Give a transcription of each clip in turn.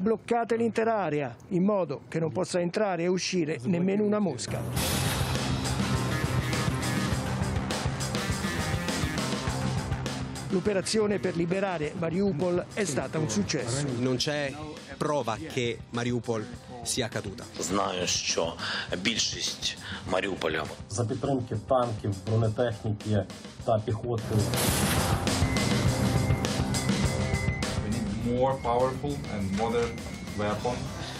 bloccate l'intera area in modo che non possa entrare e uscire nemmeno una mosca. L'operazione per liberare Mariupol è stata un successo. Non c'è prova che Mariupol sia caduta. Знаю, що більшість Маріуполя за підтримки танків, бронетехніки та піхоти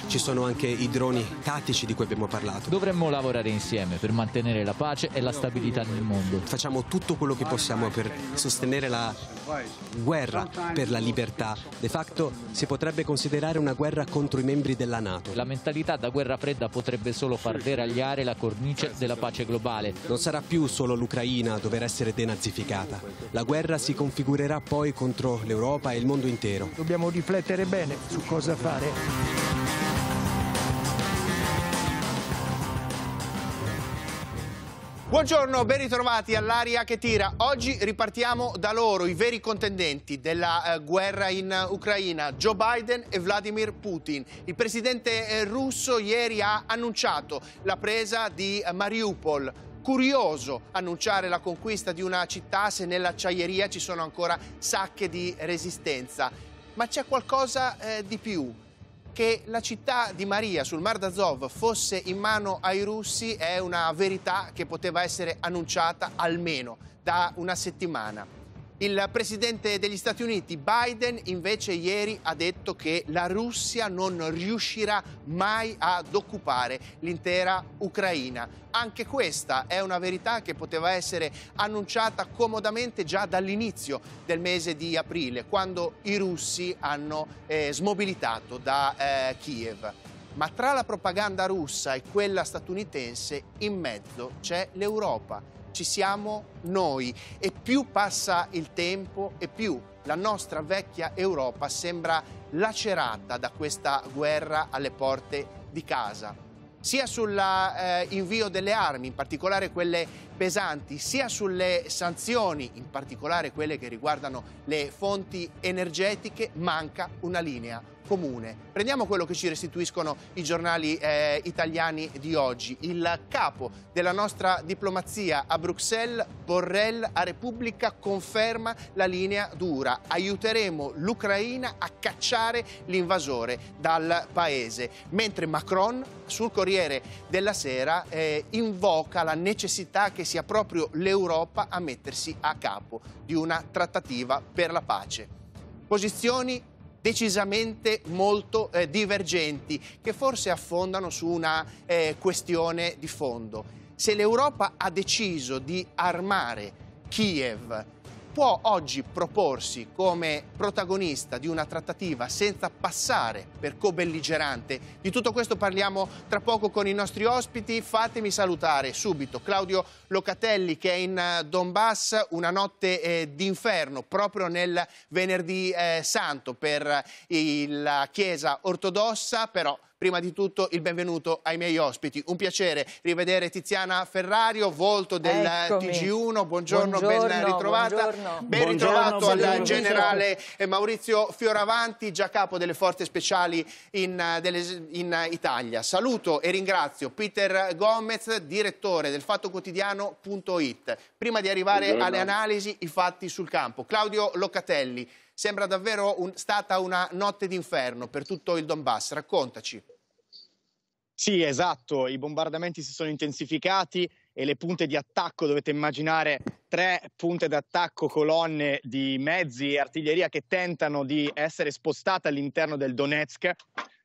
ci sono anche i droni tattici di cui abbiamo parlato. Dovremmo lavorare insieme per mantenere la pace e la stabilità nel mondo. Facciamo tutto quello che possiamo per sostenere la guerra per la libertà. De facto si potrebbe considerare una guerra contro i membri della Nato. La mentalità da guerra fredda potrebbe solo far deragliare la cornice della pace globale. Non sarà più solo l'Ucraina a dover essere denazificata. La guerra si configurerà poi contro l'Europa e il mondo intero. Dobbiamo riflettere bene su cosa fare. Buongiorno, ben ritrovati all'aria che tira. Oggi ripartiamo da loro, i veri contendenti della eh, guerra in Ucraina, Joe Biden e Vladimir Putin. Il presidente eh, russo ieri ha annunciato la presa di eh, Mariupol, curioso annunciare la conquista di una città se nell'acciaieria ci sono ancora sacche di resistenza. Ma c'è qualcosa eh, di più che la città di Maria sul Mar d'Azov fosse in mano ai russi è una verità che poteva essere annunciata almeno da una settimana. Il presidente degli Stati Uniti Biden invece ieri ha detto che la Russia non riuscirà mai ad occupare l'intera Ucraina. Anche questa è una verità che poteva essere annunciata comodamente già dall'inizio del mese di aprile, quando i russi hanno eh, smobilitato da eh, Kiev. Ma tra la propaganda russa e quella statunitense in mezzo c'è l'Europa ci siamo noi e più passa il tempo e più la nostra vecchia Europa sembra lacerata da questa guerra alle porte di casa, sia sull'invio eh, delle armi, in particolare quelle pesanti, sia sulle sanzioni, in particolare quelle che riguardano le fonti energetiche, manca una linea, comune. Prendiamo quello che ci restituiscono i giornali eh, italiani di oggi. Il capo della nostra diplomazia a Bruxelles, Borrell, a Repubblica, conferma la linea dura. Aiuteremo l'Ucraina a cacciare l'invasore dal paese. Mentre Macron, sul Corriere della Sera, eh, invoca la necessità che sia proprio l'Europa a mettersi a capo di una trattativa per la pace. Posizioni decisamente molto eh, divergenti che forse affondano su una eh, questione di fondo. Se l'Europa ha deciso di armare Kiev può oggi proporsi come protagonista di una trattativa senza passare per co-belligerante? Di tutto questo parliamo tra poco con i nostri ospiti. Fatemi salutare subito Claudio Locatelli che è in eh, Donbass, una notte eh, d'inferno proprio nel venerdì eh, santo per eh, la Chiesa ortodossa, però Prima di tutto il benvenuto ai miei ospiti. Un piacere rivedere Tiziana Ferrario, volto del Eccomi. TG1. Buongiorno, buongiorno, ben ritrovata. Buongiorno. Ben ritrovato al generale eh, Maurizio Fioravanti, già capo delle forze speciali in, eh, delle, in eh, Italia. Saluto e ringrazio Peter Gomez, direttore del fattoquotidiano.it. Prima di arrivare alle analisi, i fatti sul campo. Claudio Locatelli Sembra davvero un, stata una notte d'inferno per tutto il Donbass. Raccontaci. Sì, esatto, i bombardamenti si sono intensificati e le punte di attacco, dovete immaginare tre punte d'attacco, colonne di mezzi e artiglieria che tentano di essere spostate all'interno del Donetsk,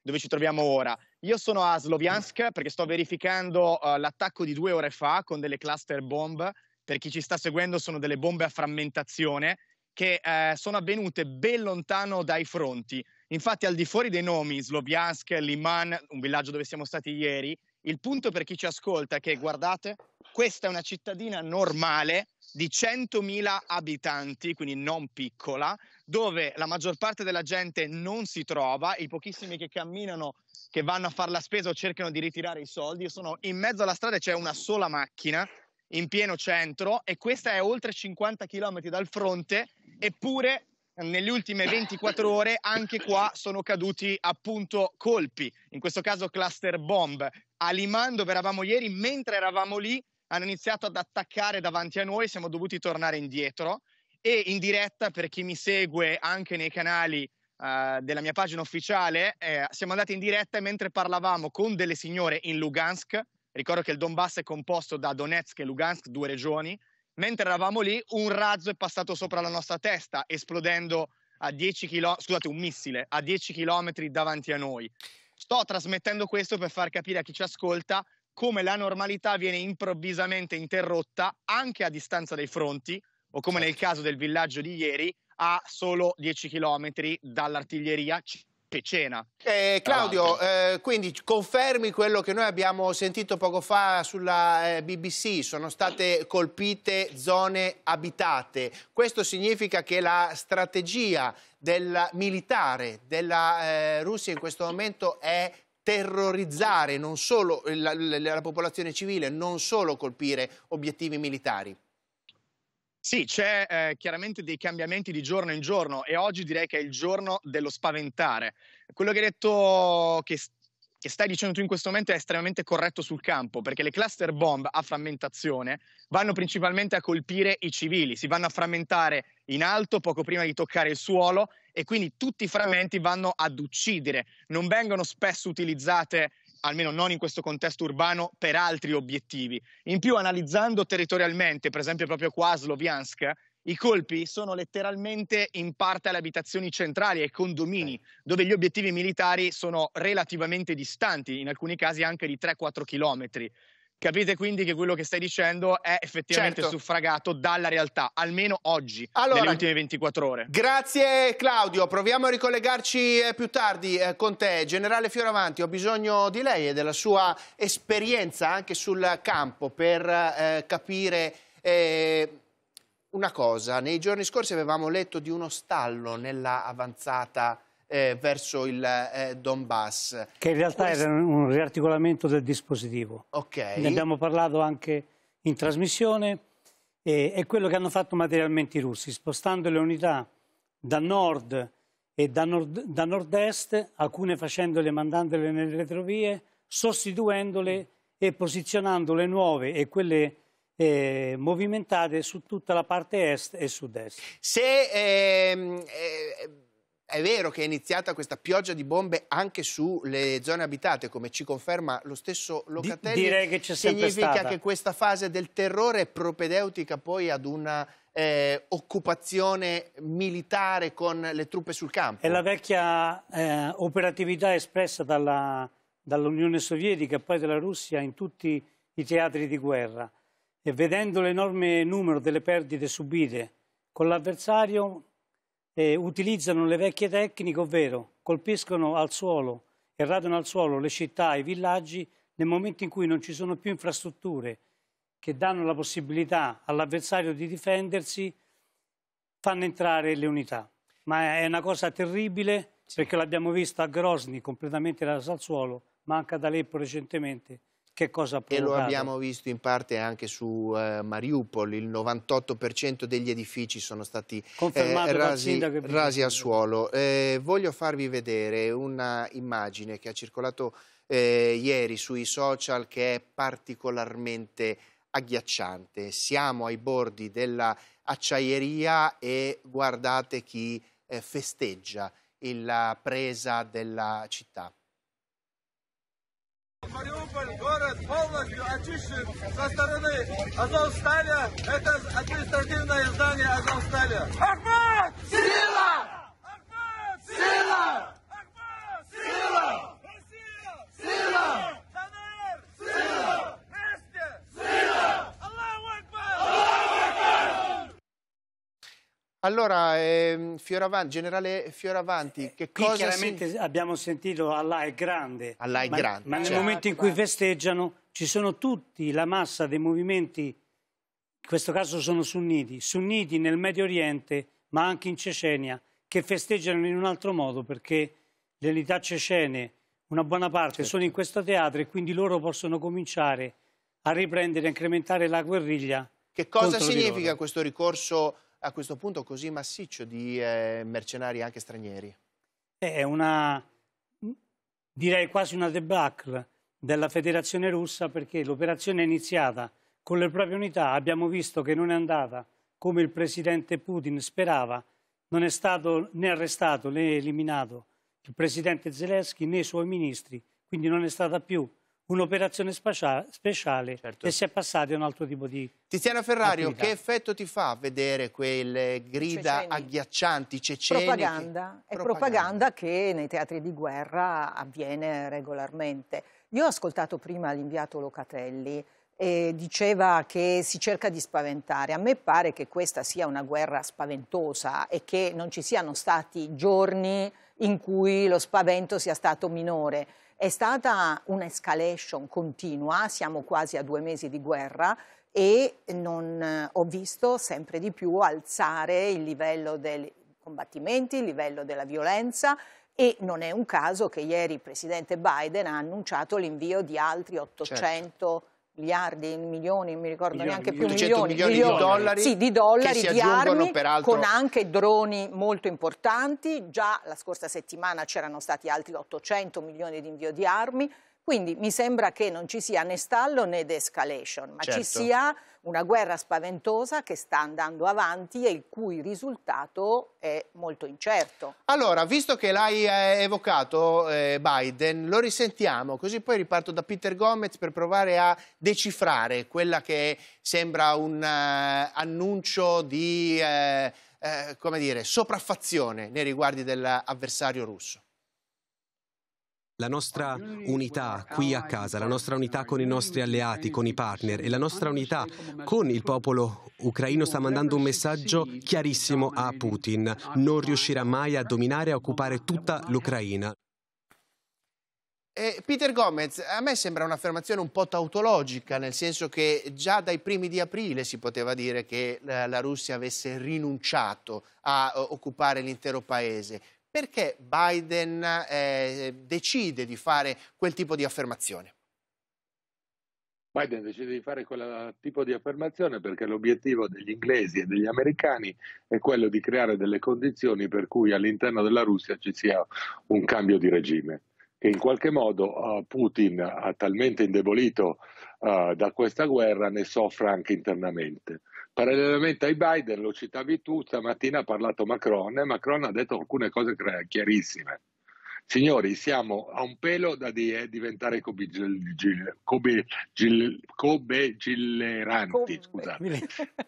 dove ci troviamo ora. Io sono a Sloviansk perché sto verificando uh, l'attacco di due ore fa con delle cluster bomb. Per chi ci sta seguendo sono delle bombe a frammentazione che eh, sono avvenute ben lontano dai fronti. Infatti, al di fuori dei nomi, Sloviansk, Liman, un villaggio dove siamo stati ieri, il punto per chi ci ascolta è che, guardate, questa è una cittadina normale di 100.000 abitanti, quindi non piccola, dove la maggior parte della gente non si trova, i pochissimi che camminano, che vanno a fare la spesa o cercano di ritirare i soldi, sono in mezzo alla strada e c'è una sola macchina in pieno centro e questa è oltre 50 km dal fronte, eppure eh, nelle ultime 24 ore anche qua sono caduti appunto colpi, in questo caso cluster bomb. A Liman dove eravamo ieri, mentre eravamo lì, hanno iniziato ad attaccare davanti a noi, siamo dovuti tornare indietro e in diretta per chi mi segue anche nei canali uh, della mia pagina ufficiale, eh, siamo andati in diretta mentre parlavamo con delle signore in Lugansk Ricordo che il Donbass è composto da Donetsk e Lugansk, due regioni. Mentre eravamo lì, un razzo è passato sopra la nostra testa, esplodendo a 10 km, scusate, un missile a 10 km davanti a noi. Sto trasmettendo questo per far capire a chi ci ascolta come la normalità viene improvvisamente interrotta anche a distanza dai fronti, o come nel certo. caso del villaggio di ieri, a solo 10 km dall'artiglieria, che cena. Eh, Claudio, eh, quindi confermi quello che noi abbiamo sentito poco fa sulla eh, BBC, sono state colpite zone abitate. Questo significa che la strategia del militare della eh, Russia in questo momento è terrorizzare non solo la, la, la popolazione civile, non solo colpire obiettivi militari. Sì, c'è eh, chiaramente dei cambiamenti di giorno in giorno e oggi direi che è il giorno dello spaventare. Quello che hai detto che che stai dicendo tu in questo momento è estremamente corretto sul campo, perché le cluster bomb a frammentazione vanno principalmente a colpire i civili, si vanno a frammentare in alto poco prima di toccare il suolo e quindi tutti i frammenti vanno ad uccidere, non vengono spesso utilizzate almeno non in questo contesto urbano, per altri obiettivi. In più, analizzando territorialmente, per esempio proprio qua a Sloviansk, i colpi sono letteralmente in parte alle abitazioni centrali ai condomini, dove gli obiettivi militari sono relativamente distanti, in alcuni casi anche di 3-4 chilometri. Capite quindi che quello che stai dicendo è effettivamente certo. suffragato dalla realtà, almeno oggi, allora, nelle ultime 24 ore. Grazie Claudio, proviamo a ricollegarci eh, più tardi eh, con te. Generale Fioravanti, ho bisogno di lei e della sua esperienza anche sul campo per eh, capire... Eh, una cosa, nei giorni scorsi avevamo letto di uno stallo nella avanzata eh, verso il eh, Donbass. Che in realtà Questo... era un riarticolamento del dispositivo. Ok. Ne abbiamo parlato anche in trasmissione. E, è quello che hanno fatto materialmente i russi, spostando le unità da nord e da, nord, da nord-est, alcune facendole e mandandole nelle retrovie, sostituendole e posizionandole nuove e quelle eh, movimentate su tutta la parte est e sud-est. Se ehm, eh, è vero che è iniziata questa pioggia di bombe anche sulle zone abitate, come ci conferma lo stesso Locatelli. direi che c'è sempre Significa stata. che questa fase del terrore è propedeutica poi ad una eh, occupazione militare con le truppe sul campo. È la vecchia eh, operatività espressa dall'Unione dall Sovietica e poi della Russia in tutti i teatri di guerra. E vedendo l'enorme numero delle perdite subite con l'avversario eh, utilizzano le vecchie tecniche, ovvero colpiscono al suolo e radono al suolo le città, e i villaggi, nel momento in cui non ci sono più infrastrutture che danno la possibilità all'avversario di difendersi, fanno entrare le unità. Ma è una cosa terribile perché l'abbiamo vista a Grosni, completamente rasa al suolo, ma anche ad Aleppo recentemente, che cosa E lo abbiamo visto in parte anche su eh, Mariupol, il 98% degli edifici sono stati eh, rasi, rasi al suolo. Eh, voglio farvi vedere un'immagine che ha circolato eh, ieri sui social che è particolarmente agghiacciante. Siamo ai bordi dell'acciaieria e guardate chi eh, festeggia la presa della città. Мариуполь, город полностью очищен со стороны Азовсталя. Это административное здание Азовсталя. Ахмад! Сила! Allora, ehm, Fioravanti, generale Fioravanti, eh, che Qui cosa... chiaramente si... abbiamo sentito Allah è grande. Allah è ma, grande. Ma nel cioè... momento in cui festeggiano ci sono tutti, la massa dei movimenti, in questo caso sono sunniti, sunniti nel Medio Oriente, ma anche in Cecenia, che festeggiano in un altro modo perché le unità cecene, una buona parte, certo. sono in questo teatro e quindi loro possono cominciare a riprendere, a incrementare la guerriglia. Che cosa significa questo ricorso a questo punto così massiccio di eh, mercenari anche stranieri? È una, direi quasi una debacle della federazione russa perché l'operazione è iniziata con le proprie unità, abbiamo visto che non è andata come il presidente Putin sperava, non è stato né arrestato né eliminato il presidente Zelensky né i suoi ministri, quindi non è stata più un'operazione speciale, certo. e si è passati a un altro tipo di Tiziana Ferrario, attività. che effetto ti fa vedere quelle grida ceceni. agghiaccianti, ceceni? Propaganda, che... è propaganda. propaganda che nei teatri di guerra avviene regolarmente. Io ho ascoltato prima l'inviato Locatelli e diceva che si cerca di spaventare. A me pare che questa sia una guerra spaventosa e che non ci siano stati giorni in cui lo spavento sia stato minore. È stata un'escalation continua, siamo quasi a due mesi di guerra e non, eh, ho visto sempre di più alzare il livello dei combattimenti, il livello della violenza e non è un caso che ieri il presidente Biden ha annunciato l'invio di altri 800 certo miliardi, milioni, non mi ricordo milioni, neanche più, milioni, milioni, milioni, di dollari, sì, di, dollari, di armi, peraltro... con anche droni molto importanti. Già la scorsa settimana c'erano stati altri 800 milioni di invio di armi. Quindi mi sembra che non ci sia né stallo né d'escalation, ma certo. ci sia una guerra spaventosa che sta andando avanti e il cui risultato è molto incerto. Allora, visto che l'hai eh, evocato eh, Biden, lo risentiamo, così poi riparto da Peter Gomez per provare a decifrare quella che sembra un eh, annuncio di, eh, eh, come dire, sopraffazione nei riguardi dell'avversario russo. La nostra unità qui a casa, la nostra unità con i nostri alleati, con i partner e la nostra unità con il popolo ucraino sta mandando un messaggio chiarissimo a Putin. Non riuscirà mai a dominare e a occupare tutta l'Ucraina. Eh, Peter Gomez, a me sembra un'affermazione un po' tautologica, nel senso che già dai primi di aprile si poteva dire che la, Russia avesse rinunciato a occupare l'intero paese. Perché Biden eh, decide di fare quel tipo di affermazione? Biden decide di fare quel tipo di affermazione perché l'obiettivo degli inglesi e degli americani è quello di creare delle condizioni per cui all'interno della Russia ci sia un cambio di regime. Che in qualche modo eh, Putin ha talmente indebolito eh, da questa guerra ne soffra anche internamente. Parallelamente ai Biden, lo citavi tu, stamattina ha parlato Macron e Macron ha detto alcune cose chiarissime. Signori, siamo a un pelo da di- eh, diventare cobegillanti. Cobe, scusate.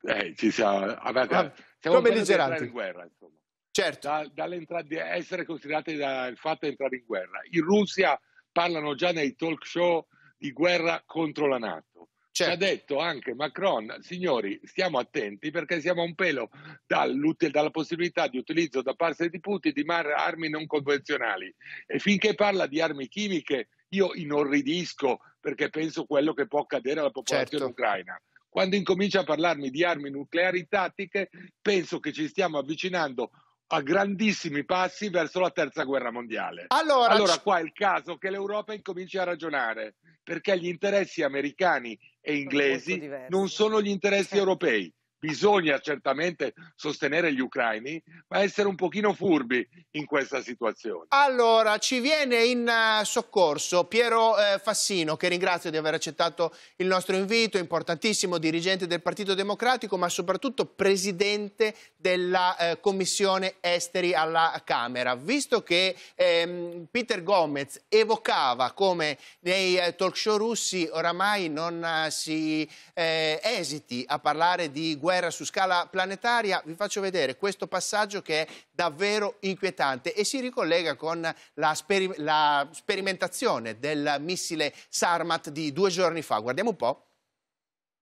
Eh, ci siamo, aveva, siamo belligeranti. in guerra, insomma. Certo. Da, di essere considerati dal fatto di entrare in guerra. In Russia parlano già nei talk show di guerra contro la Nato. Certo. Ci ha certo. detto anche Macron, signori, stiamo attenti perché siamo a un pelo dalla possibilità di utilizzo da parte di Putin di armi non convenzionali. E finché parla di armi chimiche, io inorridisco perché penso quello che può accadere alla popolazione certo. ucraina quando incomincia a parlarmi di armi nucleari tattiche, penso che ci stiamo avvicinando a grandissimi passi verso la terza guerra mondiale. Allora, allora qua è il caso che l'Europa incominci a ragionare, perché gli interessi americani e inglesi non sono gli interessi eh. europei bisogna certamente sostenere gli ucraini, ma essere un pochino furbi in questa situazione. Allora, ci viene in eh, soccorso Piero eh, Fassino, che ringrazio di aver accettato il nostro invito, importantissimo dirigente del Partito Democratico, ma soprattutto presidente della eh, Commissione Esteri alla Camera. Visto che ehm, Peter Gomez evocava come nei eh, talk show russi oramai non eh, si eh, esiti a parlare di guerra guerra su scala planetaria, vi faccio vedere questo passaggio che è davvero inquietante e si ricollega con la, speri la sperimentazione del missile Sarmat di due giorni fa. Guardiamo un po'.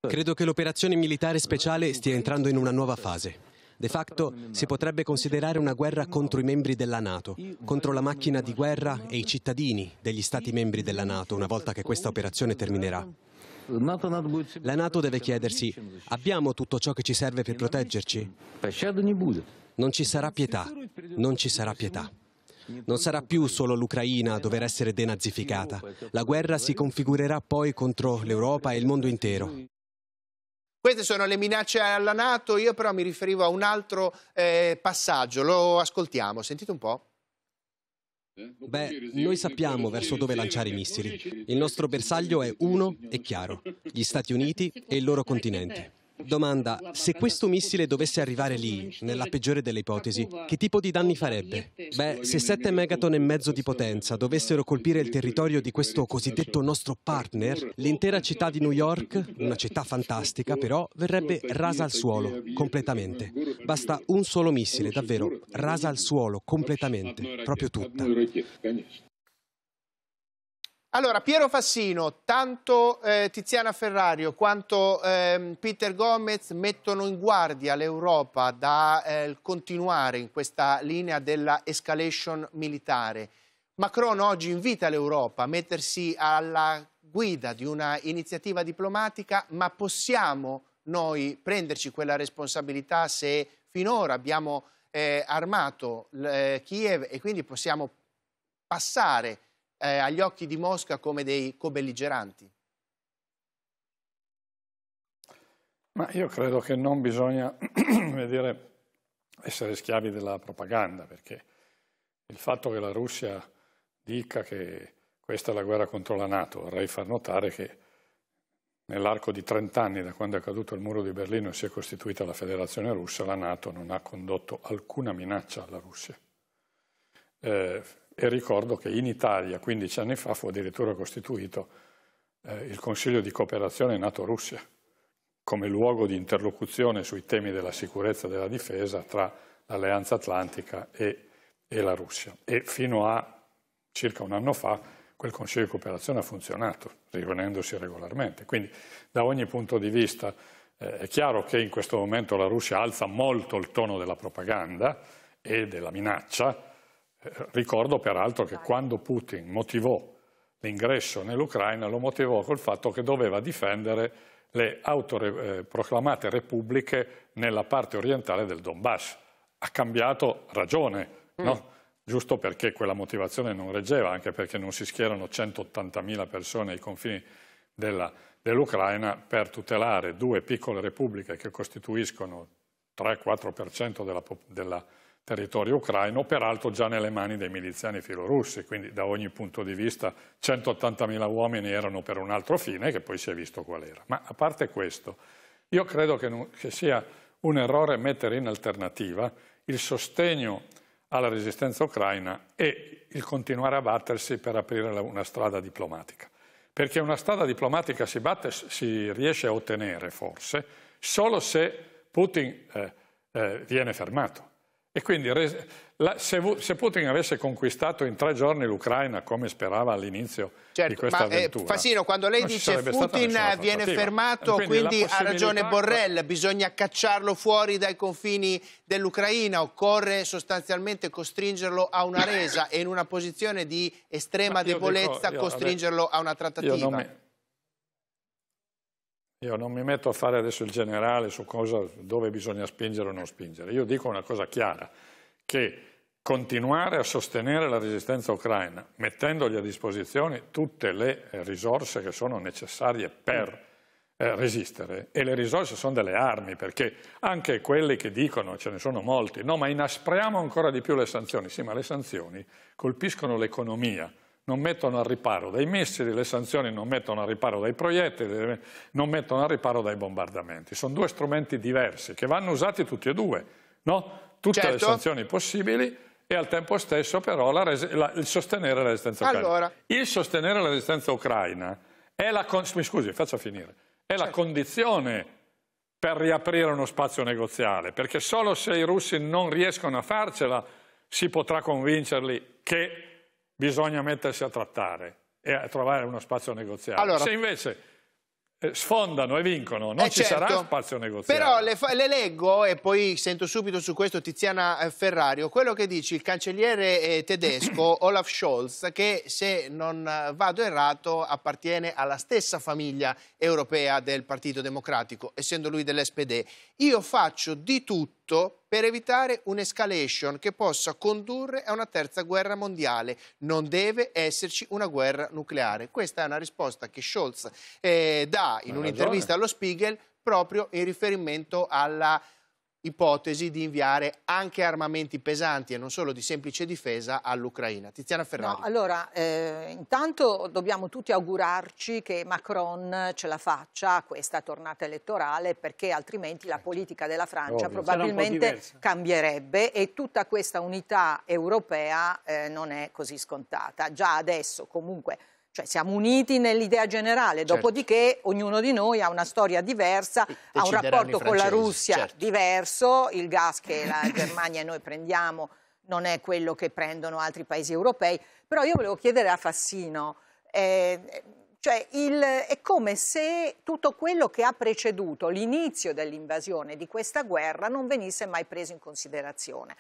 Credo che l'operazione militare speciale stia entrando in una nuova fase. De facto si potrebbe considerare una guerra contro i membri della Nato, contro la macchina di guerra e i cittadini degli Stati membri della Nato una volta che questa operazione terminerà. La Nato deve chiedersi, abbiamo tutto ciò che ci serve per proteggerci? Non ci sarà pietà, non ci sarà pietà. Non sarà più solo l'Ucraina a dover essere denazificata. La guerra si configurerà poi contro l'Europa e il mondo intero. Queste sono le minacce alla Nato, io però mi riferivo a un altro eh, passaggio, lo ascoltiamo, sentite un po'. Beh, noi sappiamo verso dove lanciare i missili. Il nostro bersaglio è uno e chiaro, gli Stati Uniti e il loro continente. Domanda, se questo missile dovesse arrivare lì, nella peggiore delle ipotesi, che tipo di danni farebbe? Beh, se 7 megaton e mezzo di potenza dovessero colpire il territorio di questo cosiddetto nostro partner, l'intera città di New York, una città fantastica però, verrebbe rasa al suolo, completamente. Basta un solo missile, davvero, rasa al suolo, completamente, proprio tutta. Allora, Piero Fassino, tanto eh, Tiziana Ferrario quanto eh, Peter Gomez mettono in guardia l'Europa dal eh, continuare in questa linea della escalation militare. Macron oggi invita l'Europa a mettersi alla guida di una iniziativa diplomatica, ma possiamo noi prenderci quella responsabilità se finora abbiamo eh, armato eh, Kiev e quindi possiamo passare eh, agli occhi di Mosca come dei cobelligeranti? Ma io credo che non bisogna dire, essere schiavi della propaganda, perché il fatto che la Russia dica che questa è la guerra contro la Nato, vorrei far notare che nell'arco di 30 anni da quando è caduto il muro di Berlino e si è costituita la federazione russa, la Nato non ha condotto alcuna minaccia alla Russia. Eh, e ricordo che in Italia, 15 anni fa, fu addirittura costituito eh, il Consiglio di cooperazione NATO-Russia come luogo di interlocuzione sui temi della sicurezza e della difesa tra l'Alleanza Atlantica e, e la Russia. E fino a circa un anno fa quel Consiglio di cooperazione ha funzionato, riunendosi regolarmente. Quindi da ogni punto di vista eh, è chiaro che in questo momento la Russia alza molto il tono della propaganda e della minaccia, Ricordo peraltro che quando Putin motivò l'ingresso nell'Ucraina lo motivò col fatto che doveva difendere le autoproclamate eh, repubbliche nella parte orientale del Donbass. Ha cambiato ragione, mm. no? giusto perché quella motivazione non reggeva, anche perché non si schierano 180.000 persone ai confini dell'Ucraina per tutelare due piccole repubbliche che costituiscono 3-4% della, popolazione territorio ucraino, peraltro già nelle mani dei miliziani filorussi, quindi da ogni punto di vista 180.000 uomini erano per un altro fine che poi si è visto qual era. Ma a parte questo, io credo che, non, che sia un errore mettere in alternativa il sostegno alla resistenza ucraina e il continuare a battersi per aprire una strada diplomatica. Perché una strada diplomatica si, batte, si riesce a ottenere, forse, solo se Putin eh, eh, viene fermato. E quindi se, Putin avesse conquistato in tre giorni l'Ucraina, come sperava all'inizio certo, di questa ma, eh, avventura... Eh, Fasino, quando lei dice che Putin viene fermato, quindi, quindi possibilità... ha ragione Borrell, bisogna cacciarlo fuori dai confini dell'Ucraina, occorre sostanzialmente costringerlo a una resa e in una posizione di estrema debolezza dico, io, costringerlo a una trattativa. Io non mi metto a fare adesso il generale su cosa, dove bisogna spingere o non spingere. Io dico una cosa chiara, che continuare a sostenere la resistenza ucraina mettendogli a disposizione tutte le eh, risorse che sono necessarie per eh, resistere. E le risorse sono delle armi, perché anche quelli che dicono, ce ne sono molti, no ma inaspriamo ancora di più le sanzioni. Sì, ma le sanzioni colpiscono l'economia, non mettono al riparo dai missili, le sanzioni non mettono al riparo dai proiettili, non mettono al riparo dai bombardamenti. Sono due strumenti diversi che vanno usati tutti e due, no? tutte certo. le sanzioni possibili e al tempo stesso però la la, il sostenere la resistenza ucraina. Allora. Il sostenere la resistenza ucraina è la, con scusi, finire, è certo. la condizione per riaprire uno spazio negoziale, perché solo se i russi non riescono a farcela si potrà convincerli che bisogna mettersi a trattare e a trovare uno spazio negoziale. Allora, Se invece eh, sfondano e vincono, non eh, ci certo, sarà spazio negoziale. Però le, le, leggo e poi sento subito su questo Tiziana eh, Ferrario, quello che dice il cancelliere tedesco Olaf Scholz che se non vado errato appartiene alla stessa famiglia europea del Partito Democratico, essendo lui dell'SPD. Io faccio di tutto per evitare un'escalation che possa condurre a una terza guerra mondiale. Non deve esserci una guerra nucleare. Questa è una risposta che Scholz eh, dà in un'intervista allo Spiegel proprio in riferimento alla ipotesi di inviare anche armamenti pesanti e non solo di semplice difesa all'Ucraina. Tiziana Ferrari. No, allora, eh, intanto dobbiamo tutti augurarci che Macron ce la faccia a questa tornata elettorale perché altrimenti la politica della Francia Ovvio. probabilmente cambierebbe e tutta questa unità europea eh, non è così scontata. Già adesso comunque cioè siamo uniti nell'idea generale, certo. dopodiché ognuno di noi ha una storia diversa, e ha un rapporto con la Russia certo. diverso, il gas che la Germania e noi prendiamo non è quello che prendono altri paesi europei, però io volevo chiedere a Fassino, eh, cioè il, è come se tutto quello che ha preceduto l'inizio dell'invasione di questa guerra non venisse mai preso in considerazione.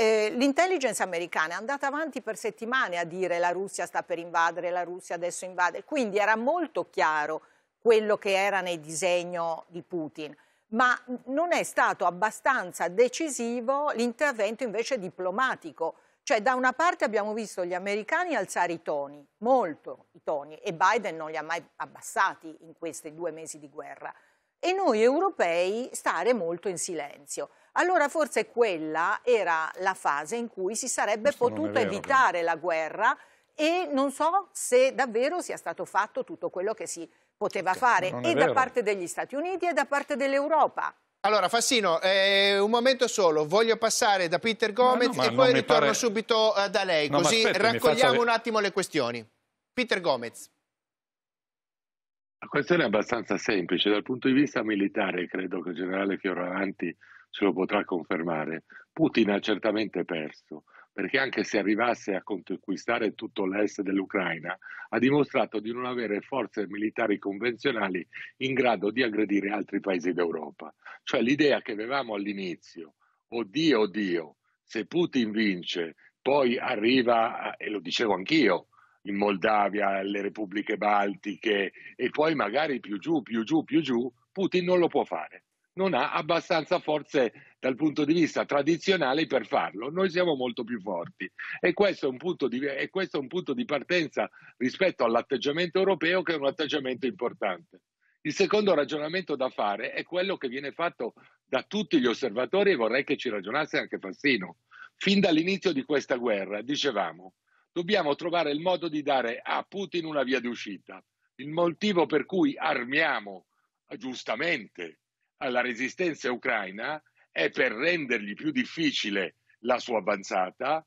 Eh, l'intelligence americana è andata avanti per settimane a dire la Russia sta per invadere, la Russia adesso invade, quindi era molto chiaro quello che era nel disegno di Putin, ma non è stato abbastanza decisivo l'intervento invece diplomatico. Cioè, da una parte abbiamo visto gli americani alzare i toni, molto i toni, e Biden non li ha mai abbassati in questi due mesi di guerra. E noi europei stare molto in silenzio allora forse quella era la fase in cui si sarebbe Questo potuto vero, evitare però. la guerra e non so se davvero sia stato fatto tutto quello che si poteva fare e da parte degli Stati Uniti e da parte dell'Europa. Allora, Fassino, eh, un momento solo, voglio passare da Peter Gomez no, no, e poi ritorno pare... subito eh, da lei, no, così aspetta, raccogliamo faccia... un attimo le questioni. Peter Gomez. La questione è abbastanza semplice, dal punto di vista militare credo che il generale Fioravanti ce lo potrà confermare, Putin ha certamente perso, perché anche se arrivasse a conquistare tutto l'est dell'Ucraina, ha dimostrato di non avere forze militari convenzionali in grado di aggredire altri paesi d'Europa. Cioè l'idea che avevamo all'inizio, oddio, oddio, se Putin vince, poi arriva, e lo dicevo anch'io, in Moldavia, le repubbliche baltiche, e poi magari più giù, più giù, più giù, Putin non lo può fare non ha abbastanza forze dal punto di vista tradizionale per farlo. Noi siamo molto più forti e questo è un punto di, è un punto di partenza rispetto all'atteggiamento europeo che è un atteggiamento importante. Il secondo ragionamento da fare è quello che viene fatto da tutti gli osservatori e vorrei che ci ragionasse anche Fassino. Fin dall'inizio di questa guerra dicevamo dobbiamo trovare il modo di dare a Putin una via d'uscita. Il motivo per cui armiamo giustamente alla resistenza ucraina è per rendergli più difficile la sua avanzata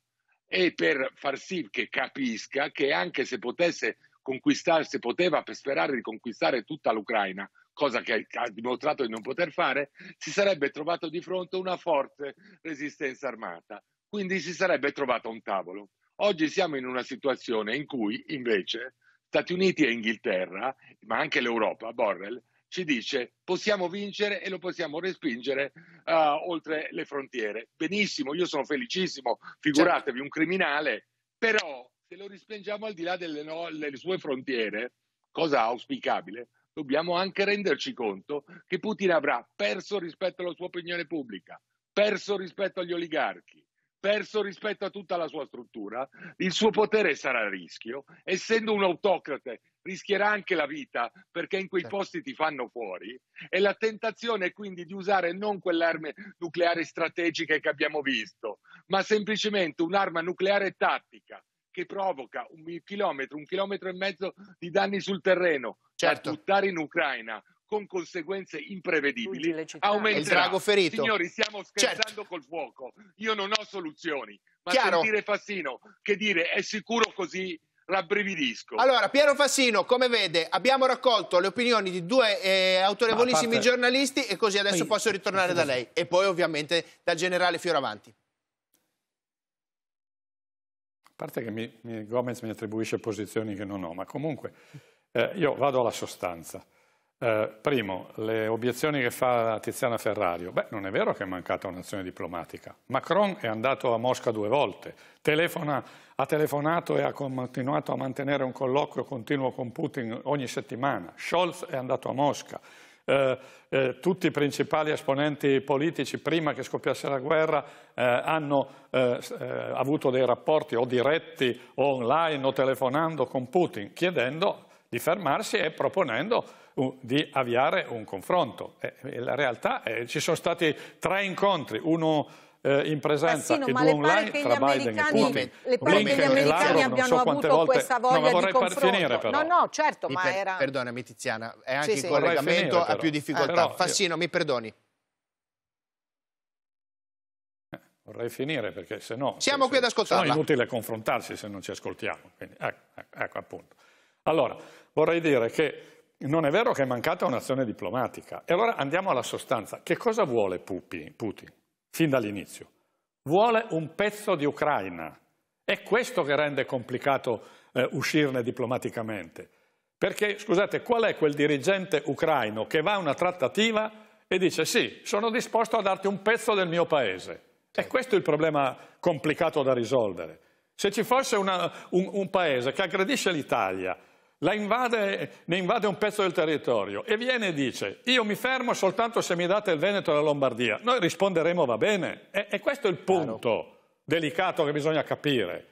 e per far sì che capisca che anche se potesse conquistarsi, poteva sperare di conquistare tutta l'Ucraina, cosa che ha dimostrato di non poter fare, si sarebbe trovato di fronte una forte resistenza armata. Quindi si sarebbe trovato a un tavolo. Oggi siamo in una situazione in cui invece Stati Uniti e Inghilterra, ma anche l'Europa, Borrell, ci dice possiamo vincere e lo possiamo respingere uh, oltre le frontiere. Benissimo, io sono felicissimo, figuratevi un criminale, però se lo respingiamo al di là delle, no, delle sue frontiere, cosa auspicabile, dobbiamo anche renderci conto che Putin avrà perso rispetto alla sua opinione pubblica, perso rispetto agli oligarchi, perso rispetto a tutta la sua struttura, il suo potere sarà a rischio, essendo un autocrate rischierà anche la vita perché in quei certo. posti ti fanno fuori e la tentazione è quindi di usare non quell'arma nucleare strategica che abbiamo visto, ma semplicemente un'arma nucleare tattica che provoca un chilometro, un chilometro e mezzo di danni sul terreno certo. da buttare in Ucraina con conseguenze imprevedibili. Aumenterà. Il drago ferito. Signori, stiamo certo. scherzando certo. col fuoco. Io non ho soluzioni. Ma Chiaro. sentire Fassino che dire è sicuro così rabbrividisco. Allora, Piero Fassino, come vede, abbiamo raccolto le opinioni di due eh, autorevolissimi parte... giornalisti e così adesso Io... posso ritornare da lei e poi ovviamente dal generale Fioravanti. A parte che mi, mi, Gomez mi attribuisce posizioni che non ho, ma comunque eh, io vado alla sostanza. Eh, primo, le obiezioni che fa Tiziana Ferrario. Beh, non è vero che è mancata un'azione diplomatica. Macron è andato a Mosca due volte, telefona, ha telefonato e ha continuato a mantenere un colloquio continuo con Putin ogni settimana. Scholz è andato a Mosca. Eh, eh, tutti i principali esponenti politici prima che scoppiasse la guerra eh, hanno eh, eh, avuto dei rapporti o diretti o online o telefonando con Putin chiedendo di fermarsi e proponendo di avviare un confronto. la realtà è che ci sono stati tre incontri, uno eh, in presenza Bassino, e due online tra Biden e Putin. Le pare Blinken che gli americani abbiano so avuto volte... questa voglia no, ma vorrei far finire però. No, no, certo, mi ma per... era... Perdonami Tiziana, è anche sì, sì. in collegamento, finire, più difficoltà. Eh, però, Fassino, io... mi perdoni. Eh, vorrei finire perché se no... Siamo qui ad ascoltarla. No, è inutile confrontarsi se non ci ascoltiamo. Quindi, ecco, ecco, ecco appunto. Allora, vorrei dire che non è vero che è mancata un'azione diplomatica. E allora andiamo alla sostanza. Che cosa vuole Putin fin dall'inizio? Vuole un pezzo di Ucraina. È questo che rende complicato eh, uscirne diplomaticamente. Perché, scusate, qual è quel dirigente ucraino che va a una trattativa e dice sì, sono disposto a darti un pezzo del mio paese? E certo. questo è il problema complicato da risolvere. Se ci fosse una, un, un paese che aggredisce l'Italia invade, ne invade un pezzo del territorio e viene e dice io mi fermo soltanto se mi date il Veneto e la Lombardia, noi risponderemo va bene. E, e questo è il punto ah, delicato che bisogna capire.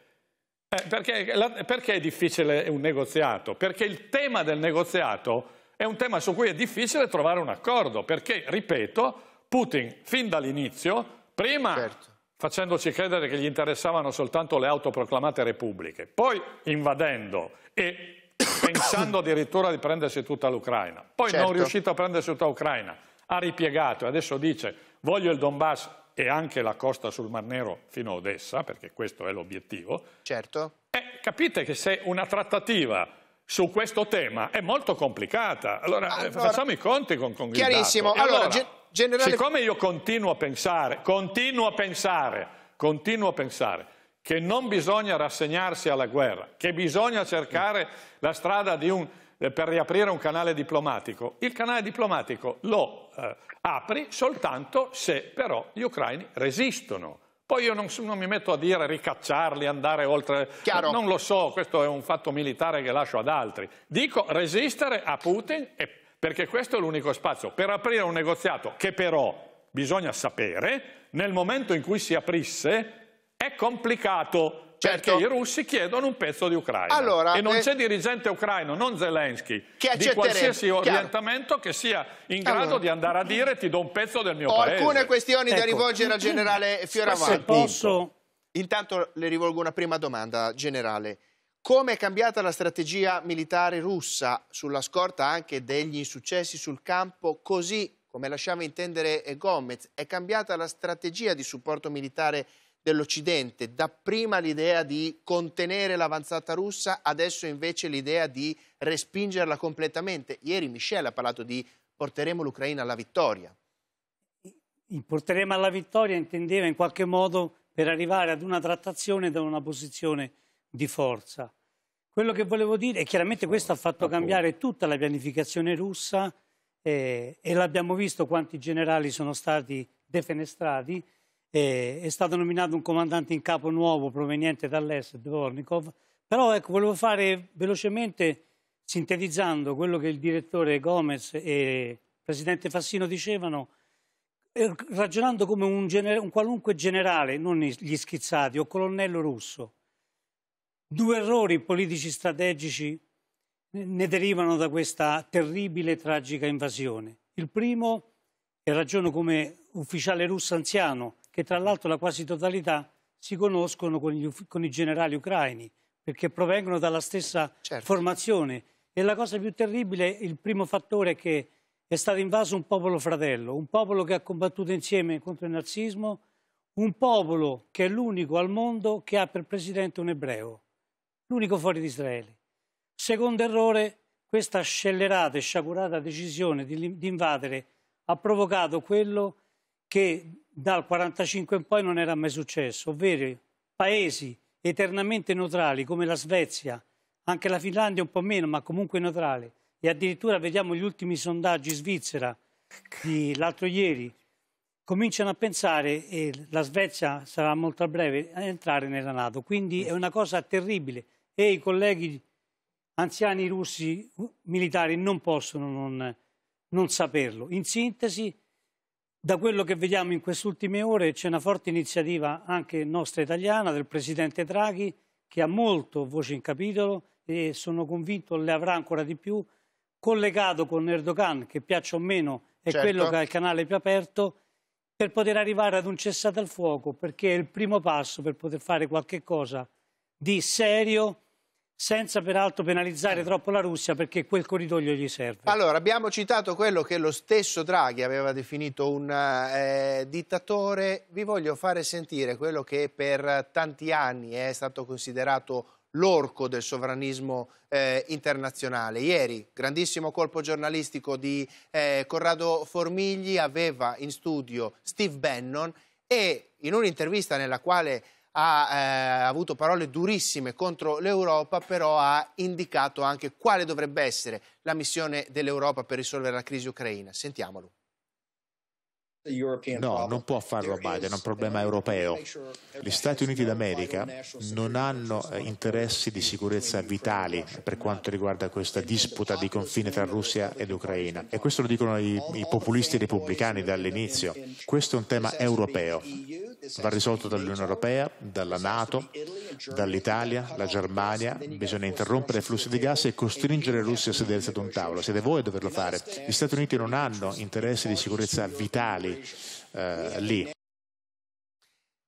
Eh, perché, la, perché è difficile un negoziato? Perché il tema del negoziato è un tema su cui è difficile trovare un accordo, perché, ripeto, Putin fin dall'inizio, prima certo. facendoci credere che gli interessavano soltanto le autoproclamate repubbliche, poi invadendo e pensando addirittura di prendersi tutta l'Ucraina. Poi certo. non è riuscito a prendersi tutta l'Ucraina, ha ripiegato e adesso dice voglio il Donbass e anche la costa sul Mar Nero fino a Odessa, perché questo è l'obiettivo. Certo. E capite che se una trattativa su questo tema è molto complicata, allora, eh, allora facciamo i conti con, con Chiarissimo. Allora, allora, generale... siccome io continuo a pensare, continuo a pensare, continuo a pensare che non bisogna rassegnarsi alla guerra, che bisogna cercare la strada un, eh, per riaprire un canale diplomatico. Il canale diplomatico lo eh, apri soltanto se però gli ucraini resistono. Poi io non, non mi metto a dire ricacciarli, andare oltre... Chiaro. Non lo so, questo è un fatto militare che lascio ad altri. Dico resistere a Putin e, perché questo è l'unico spazio per aprire un negoziato che però bisogna sapere, nel momento in cui si aprisse, è complicato. Certo. Perché i russi chiedono un pezzo di Ucraina allora, e non eh... c'è dirigente ucraino, non Zelensky, che di qualsiasi orientamento chiaro. che sia in grado allora. di andare a dire ti do un pezzo del mio Ho paese. Ho alcune questioni ecco. da rivolgere al generale Fioravanti. Se posso... Intanto le rivolgo una prima domanda, generale. Come è cambiata la strategia militare russa sulla scorta anche degli insuccessi sul campo, così come lasciava intendere Gomez? È cambiata la strategia di supporto militare russa? dell'Occidente, dapprima l'idea di contenere l'avanzata russa, adesso invece l'idea di respingerla completamente. Ieri Michel ha parlato di porteremo l'Ucraina alla vittoria. Il porteremo alla vittoria intendeva in qualche modo per arrivare ad una trattazione da una posizione di forza. Quello che volevo dire è chiaramente questo ha fatto cambiare tutta la pianificazione russa eh, e l'abbiamo visto quanti generali sono stati defenestrati e è stato nominato un comandante in capo nuovo proveniente dall'est, Dvornikov, però ecco, volevo fare velocemente, sintetizzando quello che il direttore Gomez e il presidente Fassino dicevano, eh, ragionando come un, gener un qualunque generale, non gli schizzati, o colonnello russo. Due errori politici strategici ne derivano da questa terribile e tragica invasione. Il primo, e ragiono come ufficiale russo anziano, che tra l'altro la quasi totalità si conoscono con, gli, con, i generali ucraini, perché provengono dalla stessa certo. formazione. E la cosa più terribile, il primo fattore è che è stato invaso un popolo fratello, un popolo che ha combattuto insieme contro il nazismo, un popolo che è l'unico al mondo che ha per presidente un ebreo, l'unico fuori di Israele. Secondo errore, questa scellerata e sciagurata decisione di, di invadere ha provocato quello che che dal 1945 in poi non era mai successo, ovvero paesi eternamente neutrali come la Svezia, anche la Finlandia un po' meno, ma comunque neutrale, e addirittura vediamo gli ultimi sondaggi Svizzera di l'altro ieri, cominciano a pensare, e la Svezia sarà molto a breve, a entrare nella Nato. Quindi è una cosa terribile e i colleghi anziani russi militari non possono non, non saperlo. In sintesi, da quello che vediamo in queste ultime ore c'è una forte iniziativa anche nostra italiana del Presidente Draghi che ha molto voce in capitolo e sono convinto le avrà ancora di più collegato con Erdogan che piaccia o meno è certo. quello che ha il canale più aperto per poter arrivare ad un cessate al fuoco perché è il primo passo per poter fare qualche cosa di serio senza peraltro penalizzare eh. troppo la Russia perché quel corridoio gli serve. Allora, abbiamo citato quello che lo stesso Draghi aveva definito un eh, dittatore. Vi voglio fare sentire quello che per tanti anni è stato considerato l'orco del sovranismo eh, internazionale. Ieri, grandissimo colpo giornalistico di eh, Corrado Formigli, aveva in studio Steve Bannon e in un'intervista nella quale ha eh, avuto parole durissime contro l'Europa, però ha indicato anche quale dovrebbe essere la missione dell'Europa per risolvere la crisi ucraina. Sentiamolo. No, non può farlo Biden, è un problema europeo. Gli Stati Uniti d'America non hanno eh, interessi di sicurezza vitali per quanto riguarda questa disputa di confine tra Russia ed Ucraina. E questo lo dicono i, i populisti repubblicani dall'inizio. Questo è un tema europeo va risolto dall'Unione Europea, dalla Nato, dall'Italia, la Germania. Bisogna interrompere i flussi di gas e costringere la Russia a sedersi ad un tavolo. Siete voi a doverlo fare. Gli Stati Uniti non hanno interessi di sicurezza vitali eh, lì.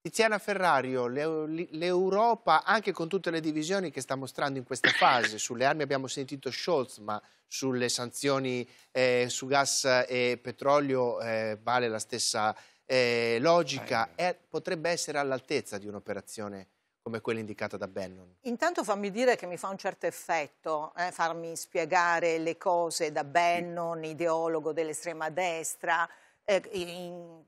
Tiziana Ferrario, l'Europa, anche con tutte le divisioni che sta mostrando in questa fase, sulle armi abbiamo sentito Scholz, ma sulle sanzioni eh, su gas e petrolio eh, vale la stessa eh, logica è, potrebbe essere all'altezza di un'operazione come quella indicata da Bannon? Intanto fammi dire che mi fa un certo effetto eh, farmi spiegare le cose da Bannon, ideologo dell'estrema destra, eh, in,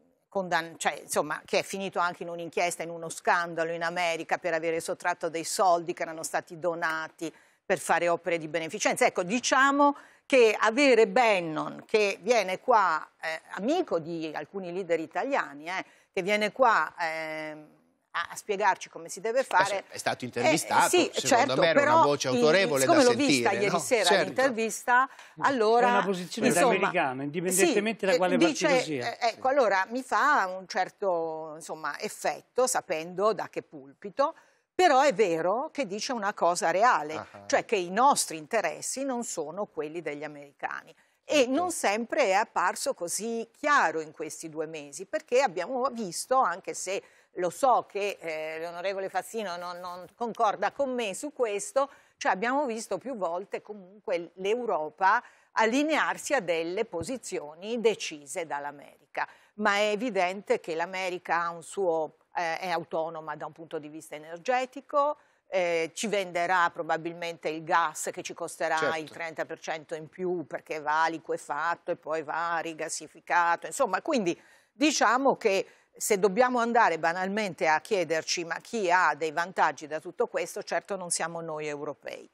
cioè, insomma, che è finito anche in un'inchiesta, in uno scandalo in America per avere sottratto dei soldi che erano stati donati per fare opere di beneficenza. Ecco, diciamo che avere Bennon, che viene qua, eh, amico di alcuni leader italiani, eh, che viene qua ehm, a, spiegarci come si deve fare. È stato intervistato, eh, sì, secondo certo, me era però, una voce autorevole da sentire. Siccome l'ho vista no? ieri sera certo. l'intervista, allora... È una posizione insomma, americana, indipendentemente sì, da quale eh, dice, partito sia. Eh, ecco, allora mi fa un certo insomma, effetto, sapendo da che pulpito, però è vero che dice una cosa reale, uh -huh. cioè che i nostri interessi non sono quelli degli americani. E non sempre è apparso così chiaro in questi due mesi, perché abbiamo visto, anche se lo so che eh, l'onorevole Fassino non, non, concorda con me su questo, cioè abbiamo visto più volte comunque l'Europa allinearsi a delle posizioni decise dall'America. Ma è evidente che l'America ha un suo eh, è autonoma da un punto di vista energetico, eh, ci venderà probabilmente il gas che ci costerà certo. il 30% in più perché va liquefatto e poi va rigassificato, insomma, quindi diciamo che se dobbiamo andare banalmente a chiederci ma chi ha dei vantaggi da tutto questo, certo non siamo noi europei.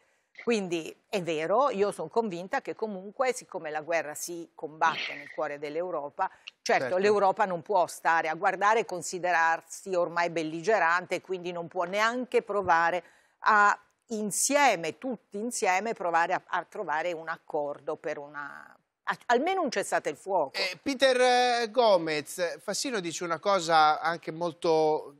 Quindi è vero, io sono convinta che comunque, siccome la guerra si combatte nel cuore dell'Europa, certo, certo. l'Europa non può stare a guardare e considerarsi ormai belligerante, quindi non può neanche provare a insieme, tutti insieme, provare a, a trovare un accordo per una, almeno un cessate il fuoco. Eh, Peter eh, Gomez, Fassino dice una cosa anche molto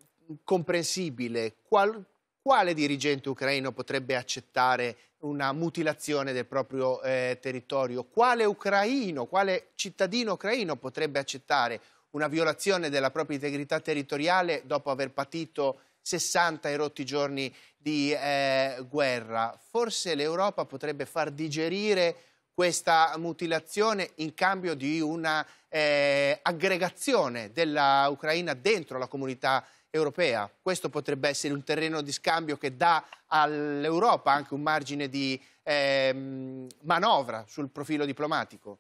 comprensibile. Qual quale dirigente ucraino potrebbe accettare una mutilazione del proprio eh, territorio? Quale ucraino, quale cittadino ucraino potrebbe accettare una violazione della propria integrità territoriale dopo aver patito 60 erotti giorni di eh, guerra? Forse l'Europa potrebbe far digerire questa mutilazione in cambio di una eh, aggregazione dell'Ucraina dentro la comunità europea europea. Questo potrebbe essere un terreno di scambio che dà all'Europa anche un margine di ehm, manovra sul profilo diplomatico.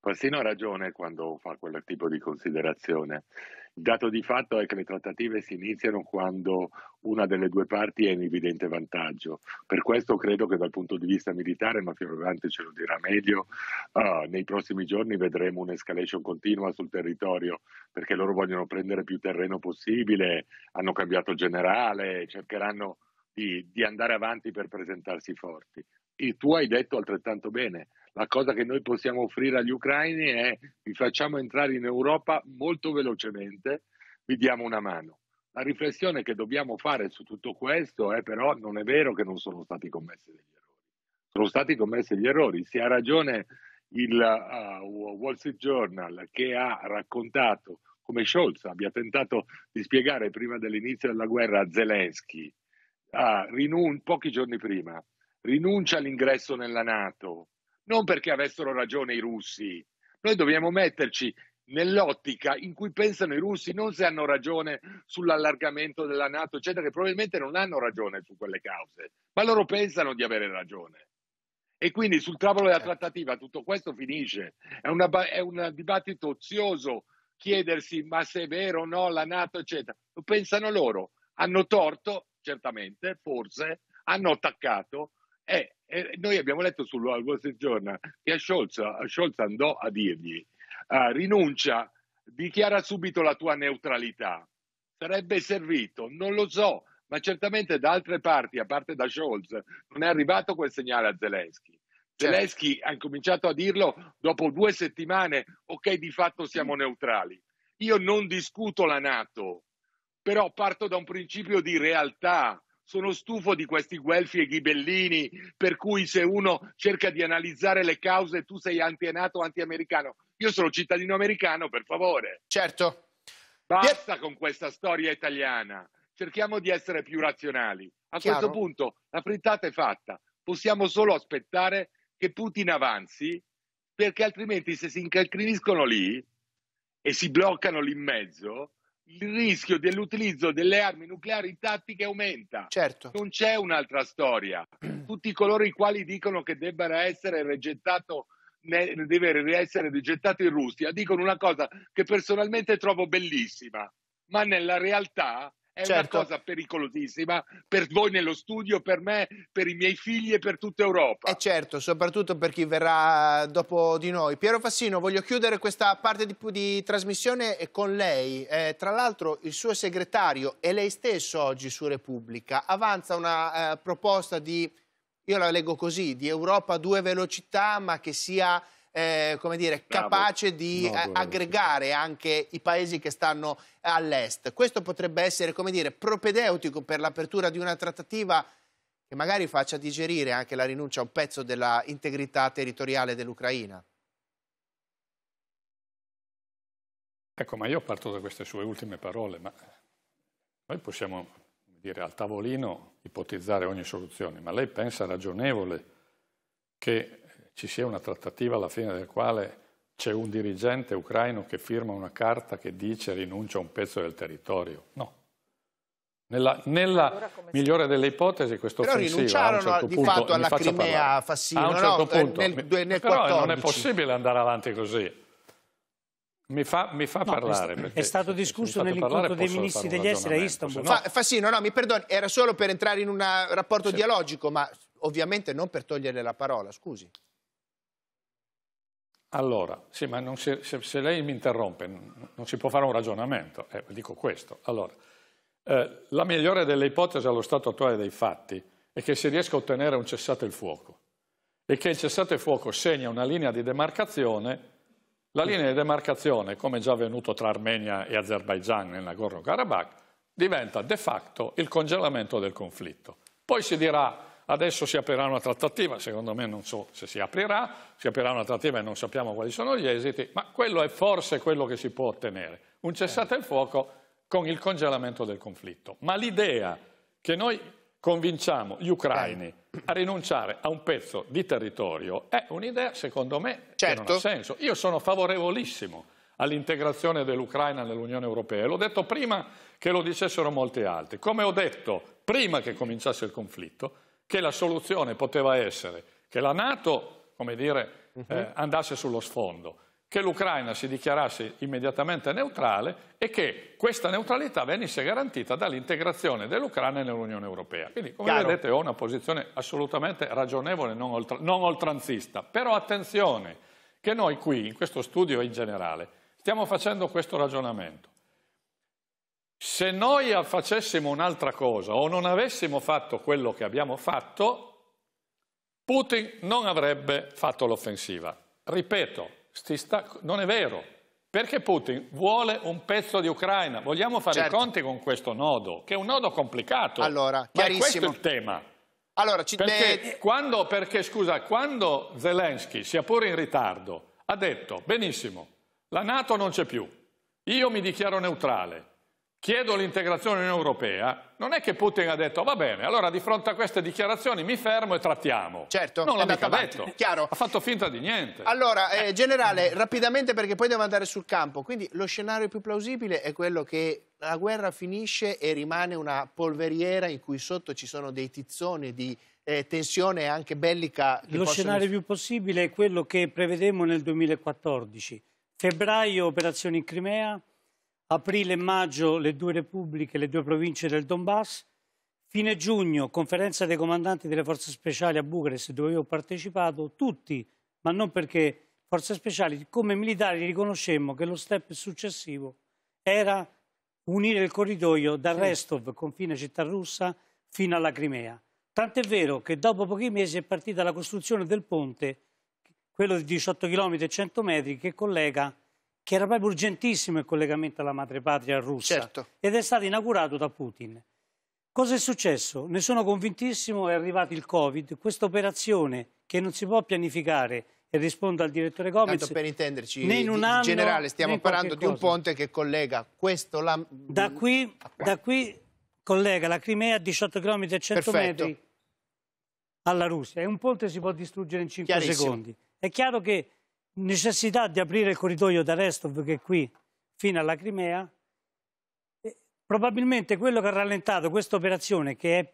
Fassino ha ragione quando fa quel tipo di considerazione. Dato di fatto è che le trattative si iniziano quando una delle due parti è in evidente vantaggio. Per questo credo che dal punto di vista militare, ma Fioravante ce lo dirà meglio, uh, nei prossimi giorni vedremo un'escalation continua sul territorio, perché loro vogliono prendere più terreno possibile, hanno cambiato generale, cercheranno di, di andare avanti per presentarsi forti. E tu hai detto altrettanto bene, la cosa che noi possiamo offrire agli ucraini è vi facciamo entrare in Europa molto velocemente, vi diamo una mano. La riflessione che dobbiamo fare su tutto questo è però non è vero che non sono stati commessi degli errori. Sono stati commessi gli errori, si ha ragione il uh, Wall Street Journal che ha raccontato come Scholz abbia tentato di spiegare prima dell'inizio della guerra a Zelensky, uh, rinun- pochi giorni prima, rinuncia all'ingresso nella Nato, non perché avessero ragione i russi. Noi dobbiamo metterci nell'ottica in cui pensano i russi, non se hanno ragione sull'allargamento della Nato, eccetera, che probabilmente non hanno ragione su quelle cause, ma loro pensano di avere ragione. E quindi sul tavolo della certo. trattativa tutto questo finisce. È, una, è un dibattito ozioso chiedersi ma se è vero o no la Nato, eccetera. Lo pensano loro. Hanno torto, certamente, forse, hanno attaccato, e, eh, e eh, noi abbiamo letto sul Wall Street Journal che a Scholz, Scholz andò a dirgli uh, rinuncia, dichiara subito la tua neutralità. Sarebbe servito, non lo so, ma certamente da altre parti, a parte da Scholz, non è arrivato quel segnale a Zelensky. Certo. Zelensky ha incominciato a dirlo dopo due settimane, ok di fatto siamo neutrali. Io non discuto la Nato, però parto da un principio di realtà, sono stufo di questi guelfi e ghibellini, per cui se uno cerca di analizzare le cause tu sei anti-NATO, anti-americano. Io sono cittadino americano, per favore. Certo. Basta con questa storia italiana. Cerchiamo di essere più razionali. A Chiaro. questo punto la frittata è fatta. Possiamo solo aspettare che Putin avanzi, perché altrimenti se si incalcriniscono lì e si bloccano lì in mezzo, il rischio dell'utilizzo delle armi nucleari tattiche aumenta. Certo. Non c'è un'altra storia. Tutti coloro i quali dicono che debba essere rigettato deve essere rigettato in Russia, dicono una cosa che personalmente trovo bellissima, ma nella realtà è certo. una cosa pericolosissima per voi nello studio, per me, per i miei figli e per tutta Europa. E eh, certo, soprattutto per chi verrà dopo di noi. Piero Fassino, voglio chiudere questa parte di, di trasmissione con lei. Eh, tra l'altro il suo segretario e lei stesso oggi su Repubblica avanza una eh, proposta di, io la leggo così, di Europa a due velocità ma che sia eh, come dire, capace di no, eh, aggregare anche i paesi che stanno all'est. Questo potrebbe essere, come dire, propedeutico per l'apertura di una trattativa che magari faccia digerire anche la rinuncia a un pezzo dell'integrità territoriale dell'Ucraina. Ecco, ma io parto da queste sue ultime parole, ma noi possiamo dire al tavolino ipotizzare ogni soluzione, ma lei pensa ragionevole che ci sia una trattativa alla fine del quale c'è un dirigente ucraino che firma una carta che dice rinuncia a un pezzo del territorio. No. Nella, nella allora migliore delle ipotesi questo però offensiva a un certo di punto, fatto alla Crimea Fassino, a un certo no, punto, nel, nel però 14. non è possibile andare avanti così. Mi fa, mi fa no, parlare. È stato discusso nell'incontro dei ministri degli esteri a Istanbul. No? Fassino, no, mi perdoni, era solo per entrare in un eh, rapporto sì. dialogico, ma ovviamente non per togliere la parola, scusi. Allora, sì, ma si, se, se, lei mi interrompe non si può fare un ragionamento, eh, dico questo. Allora, eh, la migliore delle ipotesi allo stato attuale dei fatti è che si riesca a ottenere un cessate il fuoco e che il cessate il fuoco segna una linea di demarcazione, la linea di demarcazione, come già avvenuto tra Armenia e Azerbaijan nel Nagorno-Karabakh, diventa de facto il congelamento del conflitto. Poi si dirà Adesso si aprirà una trattativa, secondo me non so se si aprirà, si aprirà una trattativa e non sappiamo quali sono gli esiti, ma quello è forse quello che si può ottenere, un cessate il fuoco con il congelamento del conflitto. Ma l'idea che noi convinciamo gli ucraini eh. a rinunciare a un pezzo di territorio è un'idea, secondo me, certo. che non ha certo. senso. Io sono favorevolissimo all'integrazione dell'Ucraina nell'Unione Europea. L'ho detto prima che lo dicessero molti altri. Come ho detto prima che cominciasse il conflitto, che la soluzione poteva essere che la Nato, come dire, uh mhm. -huh. eh, andasse sullo sfondo, che l'Ucraina si dichiarasse immediatamente neutrale e che questa neutralità venisse garantita dall'integrazione dell'Ucraina nell'Unione Europea. Quindi, come Chiaro. vedete, ho una posizione assolutamente ragionevole, non, oltra non oltranzista. Però attenzione, che noi qui, in questo studio in generale, stiamo facendo questo ragionamento. Se noi facessimo un'altra cosa o non avessimo fatto quello che abbiamo fatto, Putin non avrebbe fatto l'offensiva. Ripeto, sta... non è vero, perché Putin vuole un pezzo di Ucraina. Vogliamo fare certo. i conti con questo nodo, che è un nodo complicato, allora, ma è questo il tema. Allora, ci... perché, quando, perché, scusa, quando Zelensky, sia pure in ritardo, ha detto, benissimo, la Nato non c'è più, io mi dichiaro neutrale, chiedo l'integrazione dell'Unione Europea, non è che Putin ha detto va bene, allora di fronte a queste dichiarazioni mi fermo e trattiamo. Certo, non l'ha mica avanti. detto. Chiaro. Ha fatto finta di niente. Allora, eh, eh, generale, rapidamente perché poi devo andare sul campo, quindi lo scenario più plausibile è quello che la guerra finisce e rimane una polveriera in cui sotto ci sono dei tizzoni di eh, tensione anche bellica. Lo possono... scenario più possibile è quello che prevedemmo nel 2014. Febbraio operazione in Crimea, aprile e maggio le due repubbliche, le due province del Donbass, fine giugno conferenza dei comandanti delle forze speciali a Bucarest dove io ho partecipato, tutti, ma non perché forze speciali, come militari riconoscemmo che lo step successivo era unire il corridoio da Restov, confine città russa, fino alla Crimea. Tant'è vero che dopo pochi mesi è partita la costruzione del ponte, quello di 18 km e 100 metri, che collega che era proprio urgentissimo il collegamento alla madrepatria russa certo. ed è stato inaugurato da Putin. Cosa è successo? Ne sono convintissimo, è arrivato il Covid, questa operazione che non si può pianificare e rispondo al direttore Gomez. Tanto per intenderci, né in, un anno, in generale stiamo parlando di un ponte che collega questo... La... Da, qui, da qui collega la Crimea a 18 km e 100 Perfetto. metri alla Russia. E un ponte si può distruggere in 5 secondi. È chiaro che necessità di aprire il corridoio da Restov, che è qui, fino alla Crimea, probabilmente quello che ha rallentato questa operazione, che è,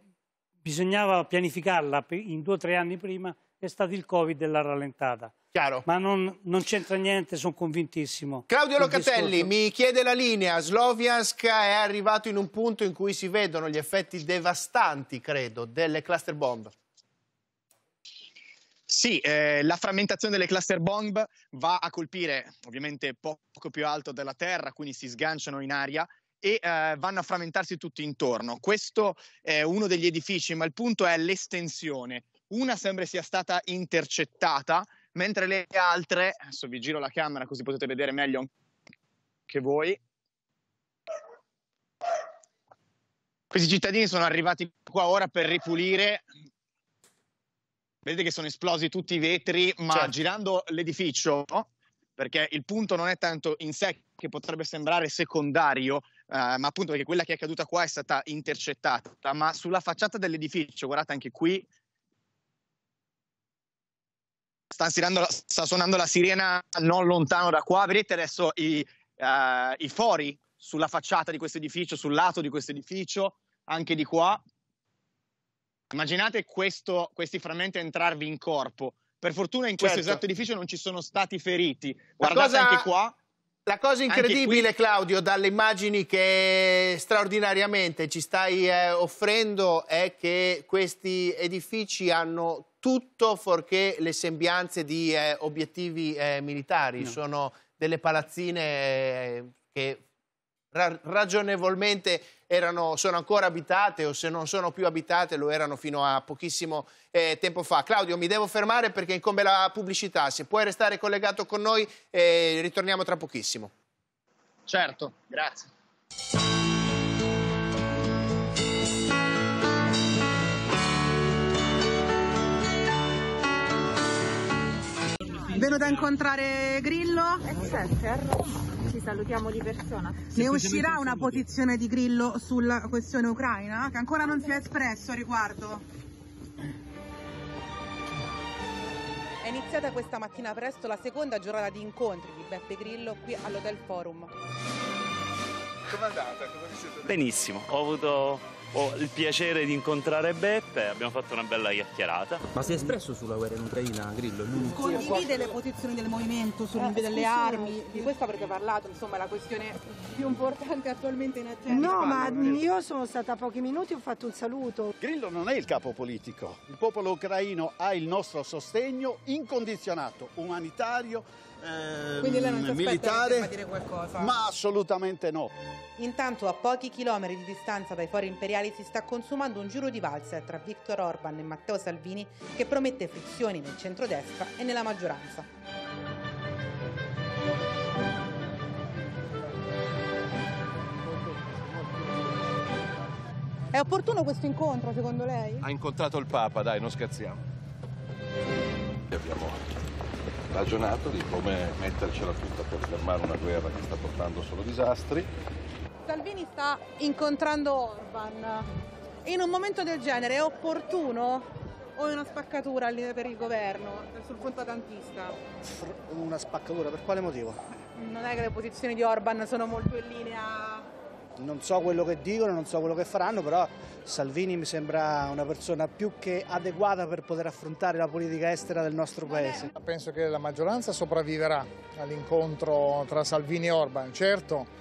bisognava pianificarla in due o tre anni prima, è stato il Covid e l'ha rallentata. Chiaro. Ma non, non c'entra niente, sono convintissimo. Claudio Locatelli mi chiede la linea. Sloviansk è arrivato in un punto in cui si vedono gli effetti devastanti, credo, delle cluster bomb. Sì, eh, la frammentazione delle cluster bomb va a colpire ovviamente poco più alto della Terra, quindi si sganciano in aria e eh, vanno a frammentarsi tutti intorno. Questo è uno degli edifici, ma il punto è l'estensione. Una sembra sia stata intercettata, mentre le altre, adesso vi giro la camera così potete vedere meglio che voi. Questi cittadini sono arrivati qua ora per ripulire Vedete che sono esplosi tutti i vetri, ma certo. girando l'edificio, no? perché il punto non è tanto in sé che potrebbe sembrare secondario, eh, ma appunto perché quella che è caduta qua è stata intercettata, ma sulla facciata dell'edificio, guardate anche qui, sta, la, sta suonando la sirena non lontano da qua, vedete adesso i, eh, i fori sulla facciata di questo edificio, sul lato di questo edificio, anche di qua, Immaginate questo, questi frammenti entrarvi in corpo. Per fortuna in questo certo. esatto edificio non ci sono stati feriti. Guardate cosa, anche qua. La cosa incredibile, qui... Claudio, dalle immagini che straordinariamente ci stai eh, offrendo è che questi edifici hanno tutto fuorché le sembianze di eh, obiettivi eh, militari. No. Sono delle palazzine eh, che ra ragionevolmente erano, sono ancora abitate o se non sono più abitate lo erano fino a pochissimo eh, tempo fa. Claudio, mi devo fermare perché incombe la pubblicità. Se puoi restare collegato con noi, eh, ritorniamo tra pochissimo. Certo, grazie. Venuta a incontrare Grillo? Eh è a Roma, ci salutiamo di persona. Ne uscirà una posizione di Grillo sulla questione ucraina, che ancora non si è espresso a riguardo? È iniziata questa mattina presto la seconda giornata di incontri di Beppe Grillo qui all'Hotel Forum. Come è andata? Benissimo, ho avuto ho il piacere di incontrare Beppe, abbiamo fatto una bella chiacchierata. Ma si è espresso sulla guerra in Ucraina, Grillo? Lui? Condivide le posizioni del movimento sull'invio eh, delle armi, di questo avrete parlato, insomma la questione più importante attualmente in azienda. No, ma io sono stata pochi minuti e ho fatto un saluto. Grillo non è il capo politico, il popolo ucraino ha il nostro sostegno incondizionato, umanitario, ehm, militare, ma assolutamente no. Intanto a pochi chilometri di distanza dai fori imperiali si sta consumando un giro di valzer tra Viktor Orban e Matteo Salvini che promette frizioni nel centrodestra e nella maggioranza. È opportuno questo incontro secondo lei? Ha incontrato il Papa, dai, non scherziamo. Abbiamo ragionato di come mettercela tutta per fermare una guerra che sta portando solo disastri. Salvini sta incontrando Orban in un momento del genere è opportuno o è una spaccatura per il governo sul fronte atlantista? Una spaccatura, per quale motivo? Non è che le posizioni di Orban sono molto in linea non so quello che dicono, non so quello che faranno, però Salvini mi sembra una persona più che adeguata per poter affrontare la politica estera del nostro Paese. Penso che la maggioranza sopravviverà all'incontro tra Salvini e Orban, certo.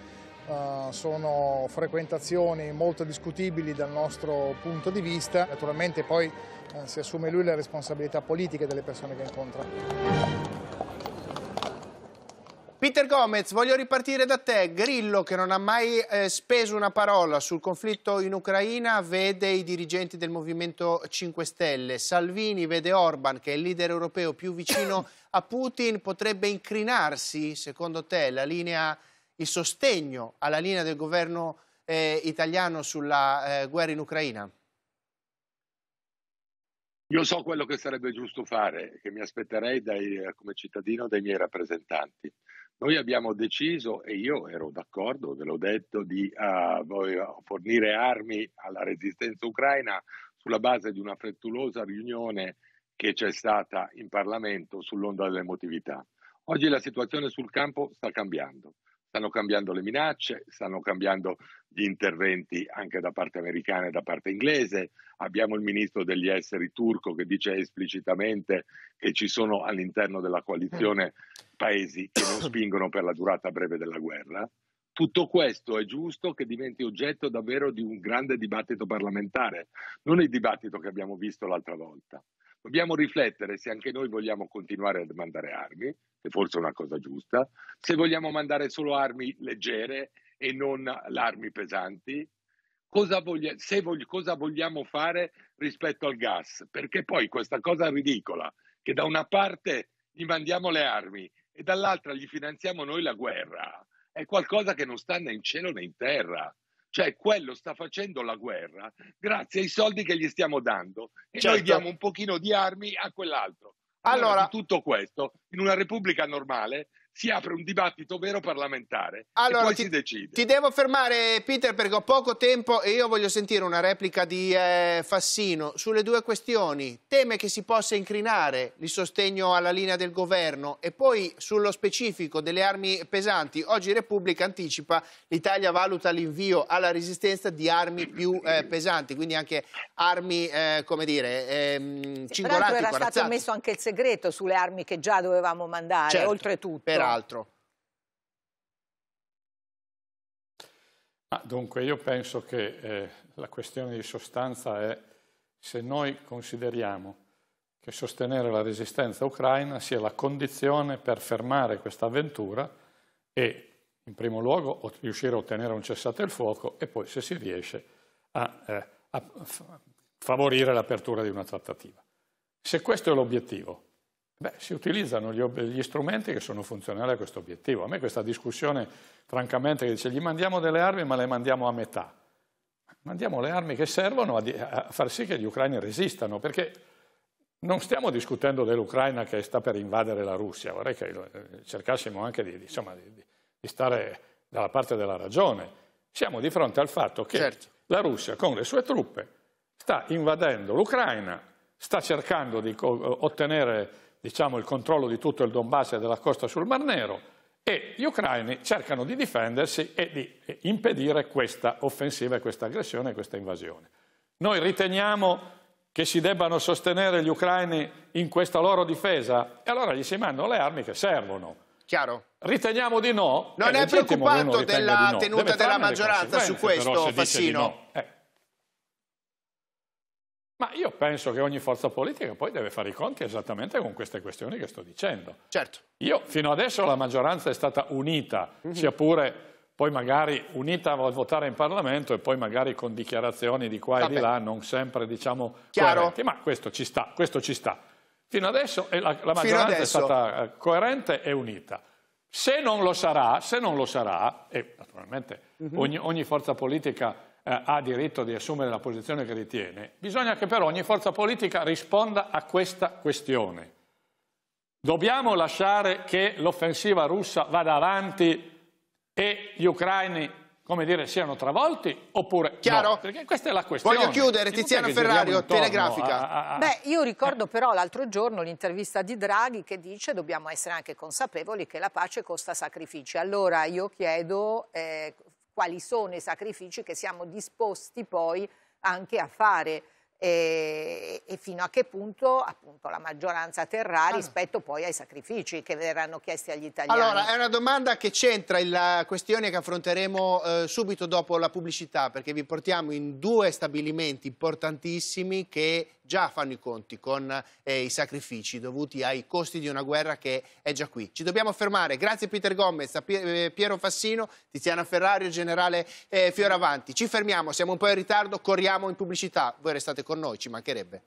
Uh, sono frequentazioni molto discutibili dal nostro punto di vista, naturalmente poi uh, si assume lui le responsabilità politiche delle persone che incontra. Peter Gomez, voglio ripartire da te. Grillo, che non ha mai eh, speso una parola sul conflitto in Ucraina, vede i dirigenti del Movimento 5 Stelle. Salvini vede Orban, che è il leader europeo più vicino a Putin. Potrebbe incrinarsi, secondo te, linea, il sostegno alla linea del governo eh, italiano sulla eh, guerra in Ucraina? Io so quello che sarebbe giusto fare, che mi aspetterei dai, eh, come cittadino dai miei rappresentanti. Noi abbiamo deciso, e io ero d'accordo, ve l'ho detto, di uh, fornire armi alla resistenza ucraina sulla base di una frettolosa riunione che c'è stata in Parlamento sull'onda dell'emotività. Oggi la situazione sul campo sta cambiando stanno cambiando le minacce, stanno cambiando gli interventi anche da parte americana e da parte inglese. Abbiamo il ministro degli esteri turco che dice esplicitamente che ci sono all'interno della coalizione paesi che non spingono per la durata breve della guerra. Tutto questo è giusto che diventi oggetto davvero di un grande dibattito parlamentare, non il dibattito che abbiamo visto l'altra volta. Dobbiamo riflettere se anche noi vogliamo continuare a mandare armi, che forse è una cosa giusta, se vogliamo mandare solo armi leggere e non armi pesanti, cosa, voglia, vog, cosa vogliamo fare rispetto al gas, perché poi questa cosa ridicola, che da una parte gli mandiamo le armi e dall'altra gli finanziamo noi la guerra, è qualcosa che non sta né in cielo né in terra. Cioè, quello sta facendo la guerra grazie ai soldi che gli stiamo dando e certo. noi diamo un pochino di armi a quell'altro. Allora, allora tutto questo in una repubblica normale si apre un dibattito vero parlamentare allora, e poi ti, si decide. Ti devo fermare Peter perché ho poco tempo e io voglio sentire una replica di eh, Fassino sulle due questioni. Teme che si possa incrinare il sostegno alla linea del governo e poi sullo specifico delle armi pesanti. Oggi Repubblica anticipa l'Italia valuta l'invio alla resistenza di armi più eh, pesanti, quindi anche armi eh, come dire ehm, cingolate. Tra l'altro era stato messo anche il segreto sulle armi che già dovevamo mandare, certo, oltretutto. Per altro? Ah, dunque, io penso che eh, la questione di sostanza è se noi consideriamo che sostenere la resistenza ucraina sia la condizione per fermare questa avventura e, in primo luogo, riuscire a ottenere un cessate il fuoco e poi, se si riesce, a, eh, a favorire l'apertura di una trattativa. Se questo è l'obiettivo, Beh, si utilizzano gli, gli, strumenti che sono funzionali a questo obiettivo. A me questa discussione, francamente, che dice gli mandiamo delle armi ma le mandiamo a metà. Mandiamo le armi che servono a, a far sì che gli ucraini resistano, perché non stiamo discutendo dell'Ucraina che sta per invadere la Russia, vorrei che eh, cercassimo anche di, insomma, di, di stare dalla parte della ragione. Siamo di fronte al fatto che certo. la Russia con le sue truppe sta invadendo l'Ucraina, sta cercando di ottenere diciamo, il controllo di tutto il Donbass e della costa sul Mar Nero e gli ucraini cercano di difendersi e di impedire questa offensiva, questa aggressione, questa invasione. Noi riteniamo che si debbano sostenere gli ucraini in questa loro difesa e allora gli si mandano le armi che servono. Chiaro. Riteniamo di no. Non è, è preoccupato della no. tenuta della maggioranza su questo, Fassino. No. Eh. Ma io penso che ogni forza politica poi deve fare i conti esattamente con queste questioni che sto dicendo. Certo. Io fino adesso la maggioranza è stata unita, mm -hmm. sia pure poi magari unita a votare in Parlamento e poi magari con dichiarazioni di qua e di là, non sempre diciamo Chiaro. ma questo ci sta, questo ci sta. Fino adesso eh, la, la maggioranza adesso. è stata eh, coerente e unita. Se non lo sarà, se non lo sarà, e naturalmente mm -hmm. ogni, ogni forza politica eh, ha diritto di assumere la posizione che ritiene, bisogna che però ogni forza politica risponda a questa questione. Dobbiamo lasciare che l'offensiva russa vada avanti e gli ucraini come dire, siano travolti oppure Chiaro? No, perché questa è la questione. Voglio chiudere, Tiziano Ferrario, Telegrafica. A, a, a... Beh, io ricordo eh. però l'altro giorno l'intervista di Draghi che dice dobbiamo essere anche consapevoli che la pace costa sacrifici. Allora io chiedo, eh, quali sono i sacrifici che siamo disposti poi anche a fare e, e fino a che punto appunto, la maggioranza terrà rispetto poi ai sacrifici che verranno chiesti agli italiani. Allora, è una domanda che c'entra la questione che affronteremo eh, subito dopo la pubblicità perché vi portiamo in due stabilimenti importantissimi che già fanno i conti con eh, i sacrifici dovuti ai costi di una guerra che è già qui. Ci dobbiamo fermare. Grazie Peter Gomez, a eh, Piero Fassino, Tiziana Ferrario, generale eh, Fioravanti. Ci fermiamo, siamo un po' in ritardo, corriamo in pubblicità. Voi restate con noi, ci mancherebbe.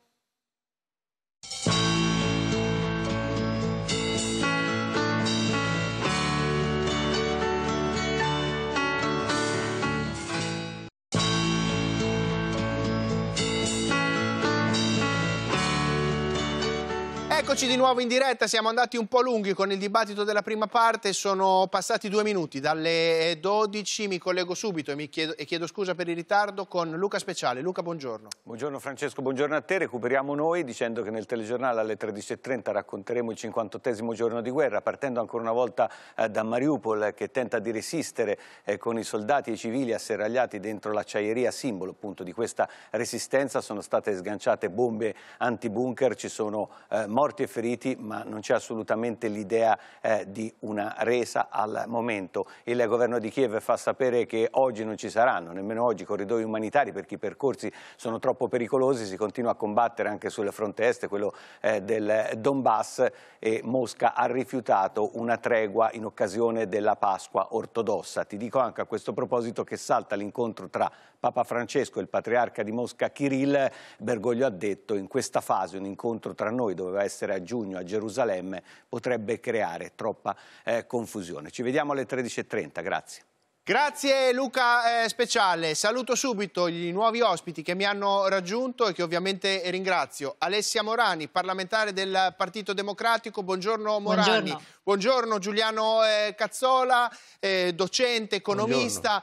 Eccoci di nuovo in diretta, siamo andati un po' lunghi con il dibattito della prima parte, sono passati due minuti, dalle 12 mi collego subito e, chiedo, e chiedo, scusa per il ritardo con Luca Speciale. Luca, buongiorno. Buongiorno Francesco, buongiorno a te, recuperiamo noi dicendo che nel telegiornale alle 13.30 racconteremo il 58 giorno di guerra, partendo ancora una volta eh, da Mariupol eh, che tenta di resistere eh, con i soldati e i civili asserragliati dentro l'acciaieria, simbolo appunto di questa resistenza, sono state sganciate bombe antibunker, ci sono eh, morti morti e feriti, ma non c'è assolutamente l'idea eh, di una resa al momento. Il governo di Kiev fa sapere che oggi non ci saranno, nemmeno oggi, corridoi umanitari perché i percorsi sono troppo pericolosi, si continua a combattere anche sul fronte est, quello eh, del Donbass e Mosca ha rifiutato una tregua in occasione della Pasqua ortodossa. Ti dico anche a questo proposito che salta l'incontro tra Papa Francesco e il patriarca di Mosca Kirill, Bergoglio ha detto in questa fase un incontro tra noi doveva essere essere a giugno a Gerusalemme potrebbe creare troppa eh, confusione. Ci vediamo alle 13.30, grazie. Grazie Luca eh, Speciale, saluto subito i nuovi ospiti che mi hanno raggiunto e che ovviamente ringrazio. Alessia Morani, parlamentare del Partito Democratico, buongiorno Morani. Buongiorno, buongiorno Giuliano eh, Cazzola, eh, docente, economista.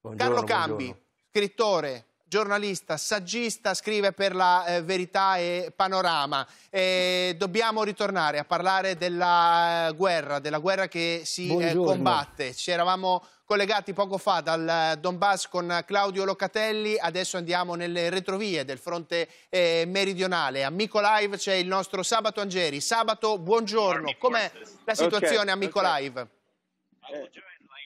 Buongiorno. Buongiorno, Carlo Cambi, scrittore, giornalista, saggista, scrive per la eh, Verità e Panorama. E eh, dobbiamo ritornare a parlare della eh, guerra, della guerra che si eh, combatte. Ci eravamo collegati poco fa dal eh, Donbass con Claudio Locatelli, adesso andiamo nelle retrovie del fronte eh, meridionale. A Micolive c'è il nostro Sabato Angeri. Sabato, buongiorno. Com'è la situazione okay, a Micolive?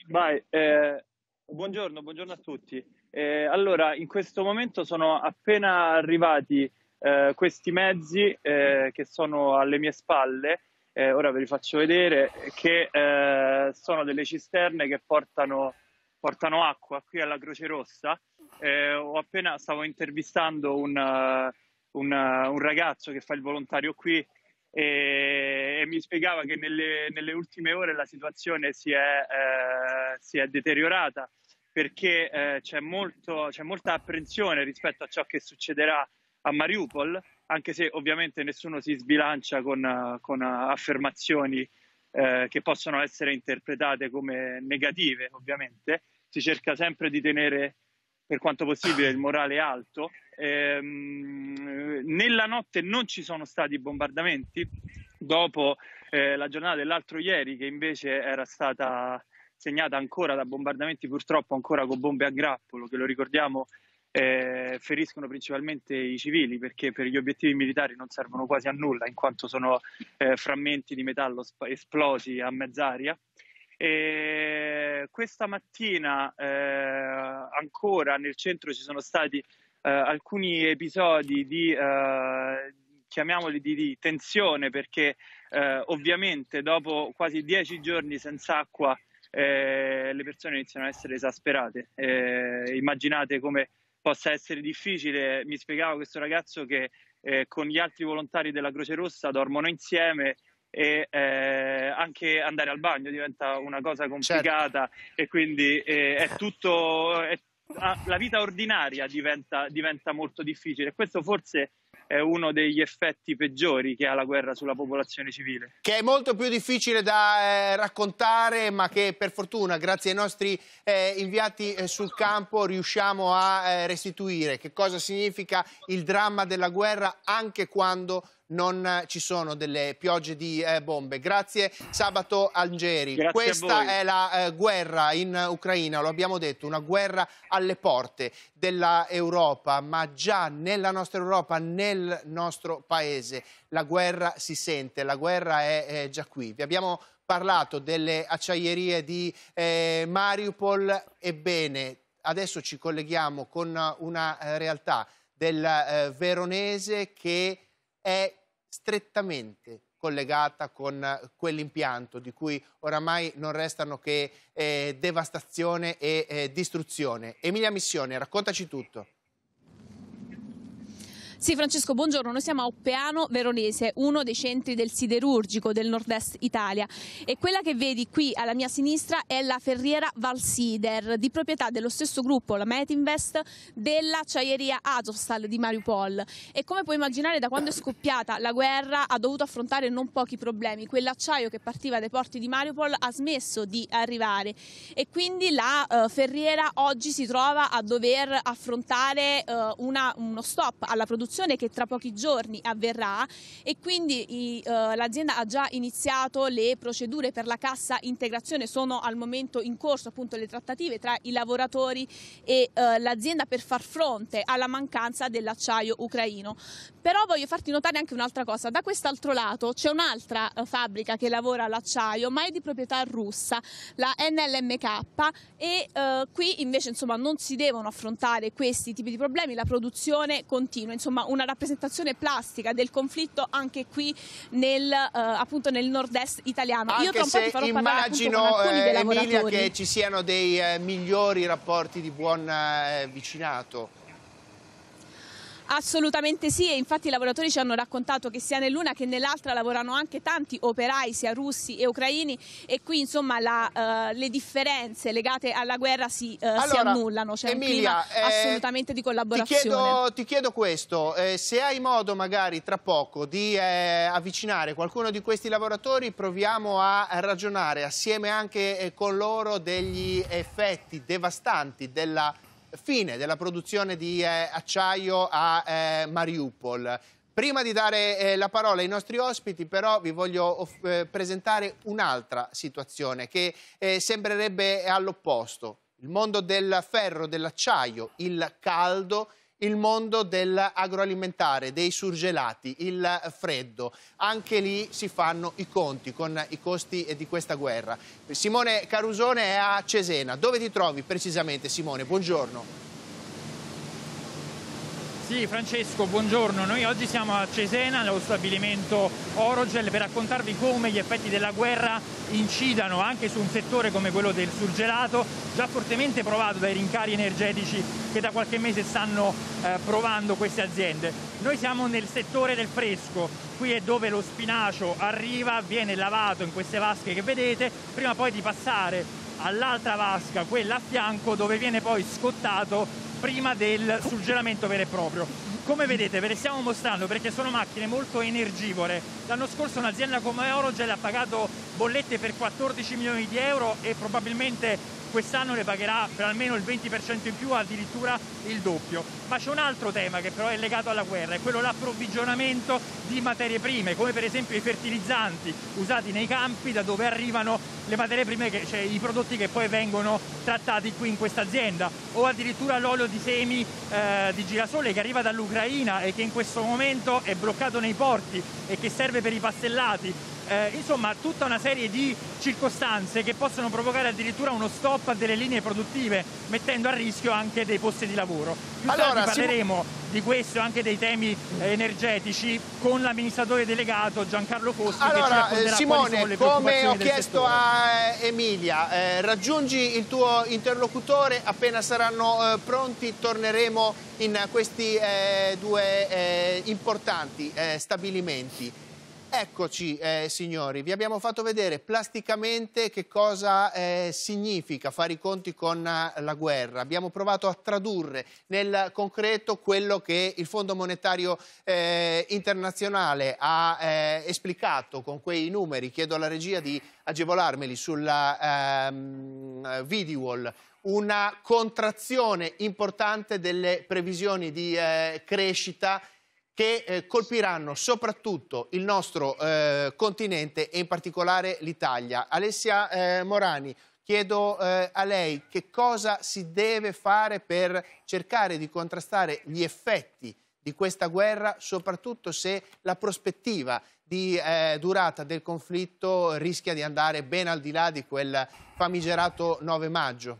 Okay. buongiorno a tutti. Eh, allora, in questo momento sono appena arrivati eh, questi mezzi eh, che sono alle mie spalle, eh, ora ve li faccio vedere, che eh, sono delle cisterne che portano, portano, acqua qui alla Croce Rossa. Eh, ho appena stavo intervistando un, un, un, ragazzo che fa il volontario qui e, e mi spiegava che nelle, nelle, ultime ore la situazione si è, si è deteriorata perché eh, c'è, molto, c'è molta apprensione rispetto a ciò che succederà a Mariupol, anche se ovviamente nessuno si sbilancia con, con affermazioni eh, che possono essere interpretate come negative, ovviamente. Si cerca sempre di tenere per quanto possibile il morale alto. Ehm, nella notte non ci sono stati bombardamenti, dopo eh, la giornata dell'altro ieri che invece era stata segnata ancora da bombardamenti purtroppo ancora con bombe a grappolo, che lo ricordiamo eh, feriscono principalmente i civili perché per gli obiettivi militari non servono quasi a nulla in quanto sono eh, frammenti di metallo sp- esplosi a mezz'aria. E questa mattina eh, ancora nel centro ci sono stati eh, alcuni episodi di, eh, chiamiamoli di, di, tensione perché eh, ovviamente dopo quasi dieci giorni senza acqua eh, le persone iniziano a essere esasperate. Eh, immaginate come possa essere difficile, mi spiegava questo ragazzo che eh, con gli altri volontari della Croce Rossa dormono insieme e eh, anche andare al bagno diventa una cosa certo. complicata certo. e quindi eh, è tutto, è, ah, la vita ordinaria diventa, diventa molto difficile. Questo forse è uno degli effetti peggiori che ha la guerra sulla popolazione civile. Che è molto più difficile da eh, raccontare, ma che per fortuna, grazie ai nostri eh, inviati eh, sul campo, riusciamo a eh, restituire. Che cosa significa il dramma della guerra anche quando non ci sono delle piogge di eh, bombe. Grazie Sabato Angeri. Grazie Questa è la eh, guerra in Ucraina, lo abbiamo detto, una guerra alle porte dell'Europa, ma già nella nostra Europa, nel nostro paese, la guerra si sente, la guerra è, è già qui. Vi abbiamo parlato delle acciaierie di eh, Mariupol, ebbene adesso ci colleghiamo con una eh, realtà del eh, veronese che è strettamente collegata con eh, quell'impianto di cui oramai non restano che eh, devastazione e eh, distruzione. Emilia Missione, raccontaci tutto. Sì, Francesco, buongiorno. Noi siamo a Oppeano Veronese, uno dei centri del siderurgico del nord-est Italia. E quella che vedi qui alla mia sinistra è la ferriera Valsider, di proprietà dello stesso gruppo, la Metinvest, dell'acciaieria Azovstal di Mariupol. E come puoi immaginare, da quando è scoppiata la guerra ha dovuto affrontare non pochi problemi. Quell'acciaio che partiva dai porti di Mariupol ha smesso di arrivare e quindi la eh, ferriera oggi si trova a dover affrontare eh, una, uno stop alla produzione ricostruzione che tra pochi giorni avverrà e quindi i, uh, l'azienda ha già iniziato le procedure per la cassa integrazione, sono al momento in corso appunto le trattative tra i lavoratori e uh, l'azienda per far fronte alla mancanza dell'acciaio ucraino. Però voglio farti notare anche un'altra cosa, da quest'altro lato c'è un'altra eh, fabbrica che lavora l'acciaio ma è di proprietà russa, la NLMK e qui invece insomma non si devono affrontare questi tipi di problemi, la produzione continua, insomma una rappresentazione plastica del conflitto anche qui nel, eh, appunto nel nord-est italiano. Anche Io tra un po' ti farò immagino, parlare eh, Emilia, che ci siano dei eh, migliori rapporti di buon eh, vicinato Assolutamente sì e infatti i lavoratori ci hanno raccontato che sia nell'una che nell'altra lavorano anche tanti operai sia russi e ucraini e qui insomma la, uh, le differenze legate alla guerra si, uh, allora, si annullano, c'è Emilia, un clima eh, assolutamente di collaborazione. Ti chiedo, ti chiedo questo, eh, se hai modo magari tra poco di eh, avvicinare qualcuno di questi lavoratori proviamo a ragionare assieme anche con loro degli effetti devastanti della fine della produzione di eh, acciaio a eh, Mariupol. Prima di dare eh, la parola ai nostri ospiti, però, vi voglio eh, presentare un'altra situazione che eh, sembrerebbe all'opposto. Il mondo del ferro, dell'acciaio, il caldo, il mondo dell'agroalimentare, dei surgelati, il freddo. Anche lì si fanno i conti con i costi di questa guerra. Simone Carusone è a Cesena. Dove ti trovi precisamente, Simone? Buongiorno. Sì, Francesco, buongiorno. Noi oggi siamo a Cesena, nello stabilimento Orogel, per raccontarvi come gli effetti della guerra incidano anche su un settore come quello del surgelato, già fortemente provato dai rincari energetici che da qualche mese stanno eh, provando queste aziende. Noi siamo nel settore del fresco, qui è dove lo spinacio arriva, viene lavato in queste vasche che vedete, prima poi di passare all'altra vasca, quella a fianco, dove viene poi scottato prima del surgelamento vero e proprio. Come vedete ve le stiamo mostrando perché sono macchine molto energivore. L'anno scorso un'azienda come Orogel ha pagato bollette per 14 milioni di euro e probabilmente quest'anno ne pagherà per almeno il 20% in più, addirittura il doppio. Ma c'è un altro tema che però è legato alla guerra, è quello l'approvvigionamento di materie prime, come per esempio i fertilizzanti usati nei campi da dove arrivano le materie prime, che, cioè i prodotti che poi vengono trattati qui in questa azienda, o addirittura l'olio di semi eh, di girasole che arriva dall'Ucraina e che in questo momento è bloccato nei porti e che serve per i pastellati eh, insomma tutta una serie di circostanze che possono provocare addirittura uno stop a delle linee produttive, mettendo a rischio anche dei posti di lavoro. Più allora, parleremo si... di questo e anche dei temi eh, energetici con l'amministratore delegato Giancarlo Costi allora, che ci eh, racconterà Simone, come ho chiesto a eh, Emilia, eh, raggiungi il tuo interlocutore, appena saranno eh, pronti torneremo in questi due importanti stabilimenti. Eccoci eh, signori, vi abbiamo fatto vedere plasticamente che cosa eh, significa fare i conti con eh, la guerra. Abbiamo provato a tradurre nel concreto quello che il Fondo Monetario eh, Internazionale ha eh, esplicato con quei numeri. Chiedo alla regia di agevolarmeli sulla ehm, video wall una contrazione importante delle previsioni di eh, crescita che eh, colpiranno soprattutto il nostro eh, continente e in particolare l'Italia. Alessia eh, Morani, chiedo eh, a lei che cosa si deve fare per cercare di contrastare gli effetti di questa guerra, soprattutto se la prospettiva di eh, durata del conflitto rischia di andare ben al di là di quel famigerato 9 maggio?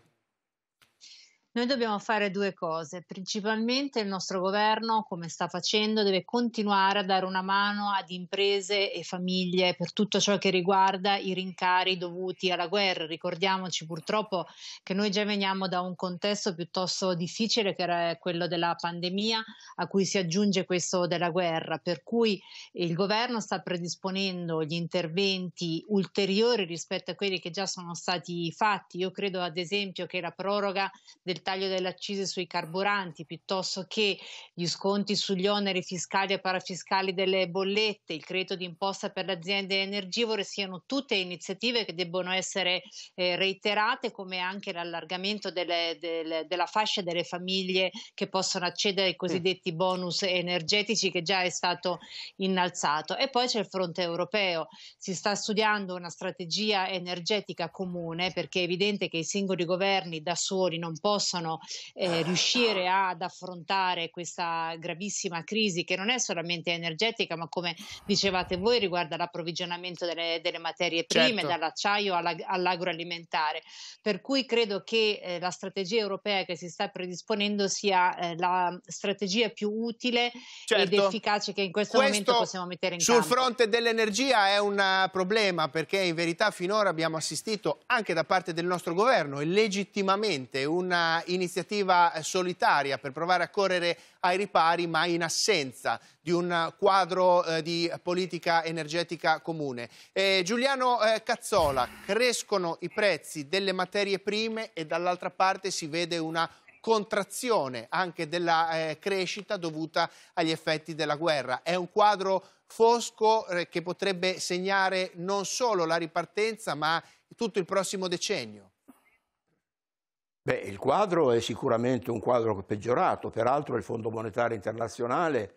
Noi dobbiamo fare due cose. Principalmente il nostro governo, come sta facendo, deve continuare a dare una mano ad imprese e famiglie per tutto ciò che riguarda i rincari dovuti alla guerra. Ricordiamoci purtroppo che noi già veniamo da un contesto piuttosto difficile che era quello della pandemia, a cui si aggiunge questo della guerra, per cui il governo sta predisponendo gli interventi ulteriori rispetto a quelli che già sono stati fatti. Io credo ad esempio che la proroga del taglio delle accise sui carburanti, piuttosto che gli sconti sugli oneri fiscali e parafiscali delle bollette, il credito d'imposta per le aziende energivore, siano tutte iniziative che debbono essere eh, reiterate, come anche l'allargamento delle, delle, della fascia delle famiglie che possono accedere ai cosiddetti bonus energetici che già è stato innalzato. E poi c'è il fronte europeo, si sta studiando una strategia energetica comune perché è evidente che i singoli governi da soli non possono possano eh, riuscire ad affrontare questa gravissima crisi che non è solamente energetica, ma come dicevate voi riguarda l'approvvigionamento delle, delle materie prime, certo. dall'acciaio alla, all'agroalimentare. Per cui credo che eh, la strategia europea che si sta predisponendo sia eh, la strategia più utile certo. ed efficace che in questo, questo momento possiamo mettere in sul campo. Sul fronte dell'energia è un problema perché in verità finora abbiamo assistito anche da parte del nostro governo e legittimamente una iniziativa eh, solitaria per provare a correre ai ripari, ma in assenza di un quadro eh, di politica energetica comune. Eh, Giuliano eh, Cazzola, crescono i prezzi delle materie prime e dall'altra parte si vede una contrazione anche della eh, crescita dovuta agli effetti della guerra. È un quadro fosco eh, che potrebbe segnare non solo la ripartenza ma tutto il prossimo decennio. Beh, il quadro è sicuramente un quadro peggiorato, peraltro il Fondo Monetario Internazionale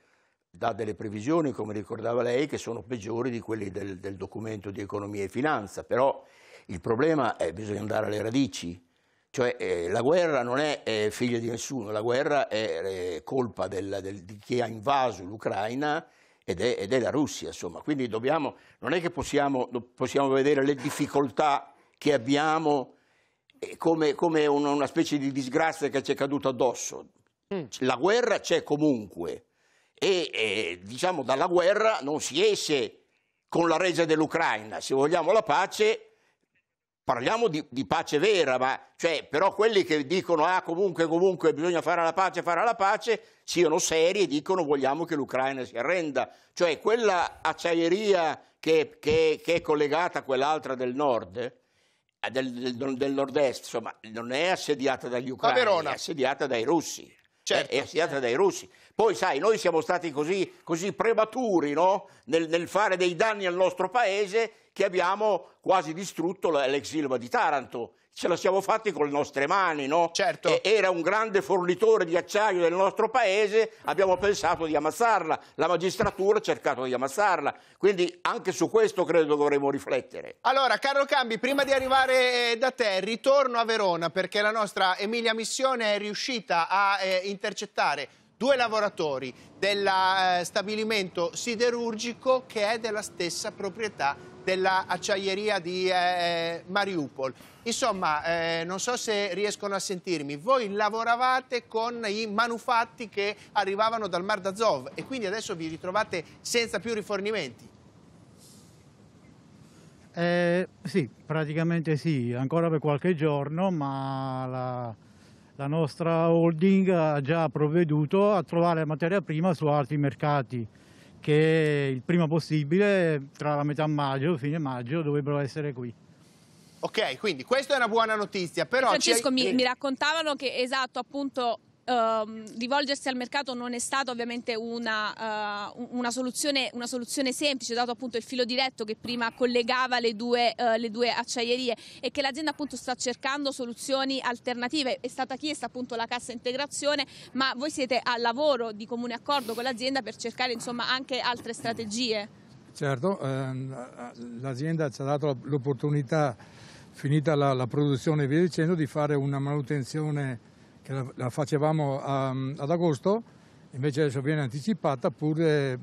dà delle previsioni, come ricordava lei, che sono peggiori di quelle del, del documento di economia e finanza, però il problema è che bisogna andare alle radici, cioè eh, la guerra non è eh, figlia di nessuno, la guerra è eh, colpa del, del, di chi ha invaso l'Ucraina ed, ed è, la Russia, insomma, quindi dobbiamo, non è che possiamo, possiamo vedere le difficoltà che abbiamo come, come una, una specie di disgrazia che ci è caduta addosso. Mm. La guerra c'è comunque e eh, diciamo dalla guerra non si esce con la regia dell'Ucraina, se vogliamo la pace parliamo di, di pace vera, ma cioè, però quelli che dicono ah comunque comunque bisogna fare la pace, fare la pace, siano seri e dicono vogliamo che l'Ucraina si arrenda, cioè quella acciaieria che, che, che è collegata a quell'altra del nord Ah, del, del, del nord-est, insomma, non è assediata dagli ucraini, è assediata dai russi. Certo. È, assediata dai russi. Poi, sai, noi siamo stati così, così prematuri no? nel, nel, fare dei danni al nostro paese che abbiamo quasi distrutto l'ex Ilva di Taranto ce la siamo fatti con le nostre mani, no? Certo. E era un grande fornitore di acciaio del nostro paese, abbiamo pensato di ammazzarla, la magistratura ha cercato di ammazzarla, quindi anche su questo credo dovremmo riflettere. Allora, Carlo Cambi, prima di arrivare eh, da te, ritorno a Verona perché la nostra Emilia Missione è riuscita a eh, intercettare due lavoratori del eh, stabilimento siderurgico che è della stessa proprietà dell'acciaieria di eh, eh, Mariupol. Insomma, eh, non so se riescono a sentirmi, voi lavoravate con i manufatti che arrivavano dal Mar d'Azov e quindi adesso vi ritrovate senza più rifornimenti? Eh, sì, praticamente sì, ancora per qualche giorno, ma la, la nostra holding ha già provveduto a trovare materia prima su altri mercati che il prima possibile, tra la metà maggio e fine maggio, dovrebbero essere qui. Ok, quindi questa è una buona notizia, però... Francesco, ci... mi, mi, raccontavano che, esatto, appunto, ehm, rivolgersi al mercato non è stata ovviamente una, eh, una, soluzione, una, soluzione, semplice, dato appunto il filo diretto che prima collegava le due, eh, le due acciaierie e che l'azienda appunto sta cercando soluzioni alternative. È stata chiesta appunto la cassa integrazione, ma voi siete al lavoro di comune accordo con l'azienda per cercare insomma anche altre strategie. Certo, ehm, l'azienda ci ha dato l'opportunità, finita la, la produzione e via dicendo, di fare una manutenzione che la, la facevamo a, ehm, ad agosto, invece adesso viene anticipata pure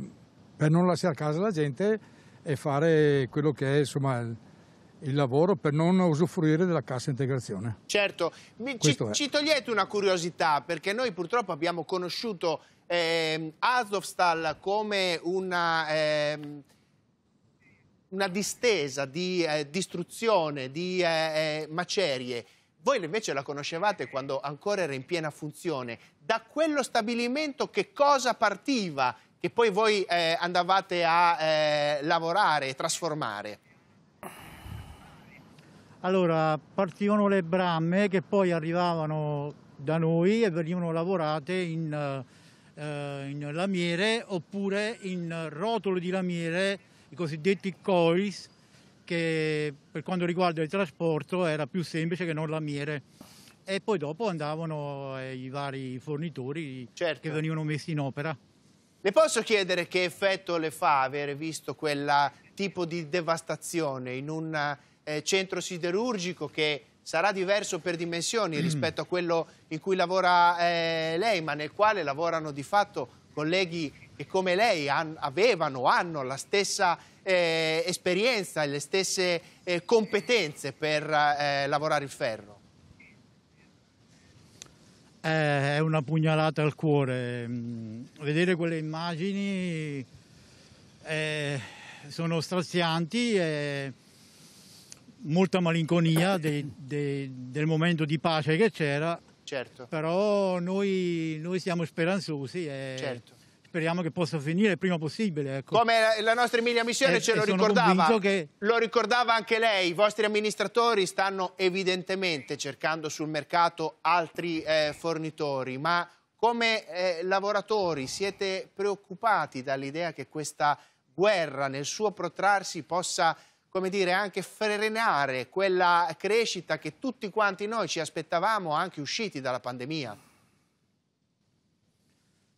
per non lasciare a casa la gente e fare quello che è insomma, il, il lavoro per non usufruire della cassa integrazione. Certo, Mi, ci, ci, togliete una curiosità perché noi purtroppo abbiamo conosciuto eh, Azovstal come una... Eh, una distesa di eh, distruzione, di eh, eh macerie. Voi invece la conoscevate quando ancora era in piena funzione. Da quello stabilimento che cosa partiva che poi voi eh, andavate a eh, lavorare e trasformare? Allora, partivano le bramme che poi arrivavano da noi e venivano lavorate in, eh, in lamiere oppure in rotolo di lamiere, i cosiddetti coils, perché per quanto riguarda il trasporto era più semplice che non lamiere e poi dopo andavano eh, i vari fornitori certo. che venivano messi in opera. Le posso chiedere che effetto le fa aver visto quel tipo di devastazione in un eh, centro siderurgico che sarà diverso per dimensioni mm. rispetto a quello in cui lavora eh, lei, ma nel quale lavorano di fatto colleghi che come lei han, avevano, hanno la stessa eh, esperienza e le stesse eh, competenze per eh, lavorare il ferro? Eh, è una pugnalata al cuore. Mm, vedere quelle immagini eh, sono strazianti e molta malinconia dei, dei, del momento di pace che c'era. Certo. Però noi, noi siamo speranzosi. E... Certo speriamo che possa finire il prima possibile. Ecco. Come la nostra Emilia Missione e, eh, ce lo ricordava, che... lo ricordava anche lei, i vostri amministratori stanno evidentemente cercando sul mercato altri eh, fornitori, ma come eh, lavoratori siete preoccupati dall'idea che questa guerra nel suo protrarsi possa come dire, anche frenare quella crescita che tutti quanti noi ci aspettavamo anche usciti dalla pandemia?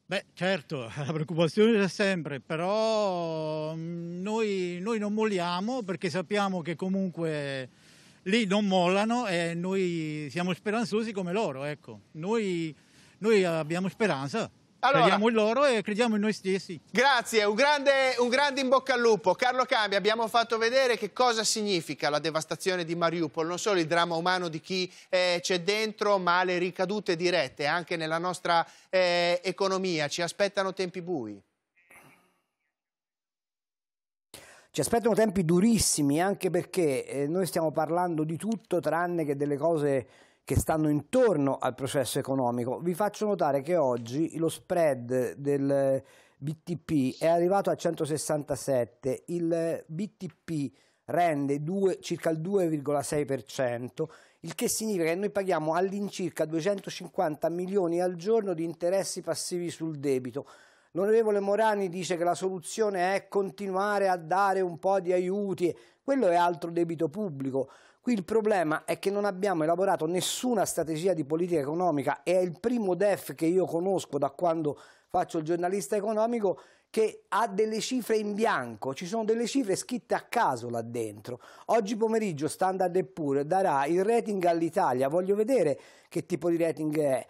Beh, certo, la preoccupazione c'è sempre, però mm, noi, noi, non molliamo perché sappiamo che comunque lì non mollano e noi siamo speranzosi come loro, ecco. Noi, noi abbiamo speranza. Allora, crediamo in loro e crediamo in noi stessi. Grazie, un grande, un grande in bocca al lupo. Carlo Cambi, abbiamo fatto vedere che cosa significa la devastazione di Mariupol, non solo il dramma umano di chi eh, c'è dentro, ma le ricadute dirette anche nella nostra eh, economia. Ci aspettano tempi bui. Ci aspettano tempi durissimi anche perché eh, noi stiamo parlando di tutto tranne che delle cose che stanno intorno al processo economico. Vi faccio notare che oggi lo spread del BTP è arrivato a 167, il BTP rende due, circa il 2,6%, il che significa che noi paghiamo all'incirca 250 milioni al giorno di interessi passivi sul debito. L'onorevole Morani dice che la soluzione è continuare a dare un po' di aiuti, quello è altro debito pubblico. Qui il problema è che non abbiamo elaborato nessuna strategia di politica economica e è il primo DEF che io conosco da quando faccio il giornalista economico che ha delle cifre in bianco, ci sono delle cifre scritte a caso là dentro. Oggi pomeriggio Standard Poor's darà il rating all'Italia, voglio vedere che tipo di rating è.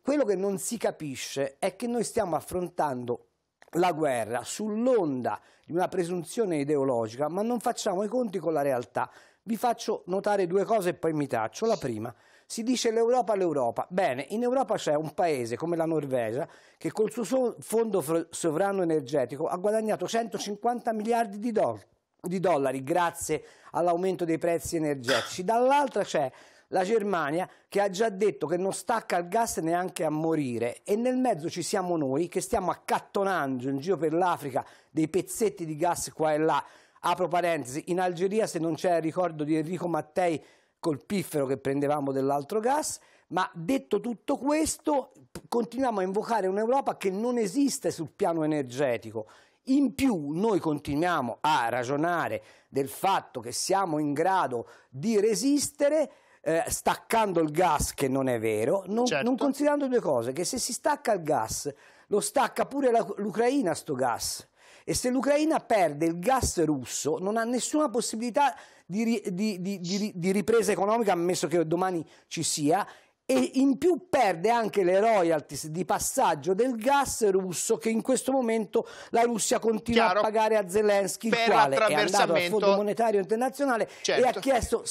Quello che non si capisce è che noi stiamo affrontando la guerra sull'onda di una presunzione ideologica, ma non facciamo i conti con la realtà. Vi faccio notare due cose e poi mi taccio. La prima, si dice l'Europa, l'Europa. Bene, in Europa c'è un paese come la Norvegia che col suo fondo sovrano energetico ha guadagnato 150 miliardi di, do di dollari grazie all'aumento dei prezzi energetici. Dall'altra c'è la Germania che ha già detto che non stacca il gas neanche a morire e nel mezzo ci siamo noi che stiamo accattonando in giro per l'Africa dei pezzetti di gas qua e là apro parentesi, in Algeria se non c'è il ricordo di Enrico Mattei col piffero che prendevamo dell'altro gas, ma detto tutto questo continuiamo a invocare un'Europa che non esiste sul piano energetico. In più noi continuiamo a ragionare del fatto che siamo in grado di resistere eh, staccando il gas, che non è vero, non, certo. non considerando due cose, che se si stacca il gas lo stacca pure l'Ucraina sto gas e se l'Ucraina perde il gas russo non ha nessuna possibilità di, di, di, di ripresa economica, ammesso che domani ci sia, e in più perde anche le royalties di passaggio del gas russo che in questo momento la Russia continua Chiaro, a pagare a Zelensky, il quale è andato al Fondo Monetario Internazionale certo. e ha certo. chiesto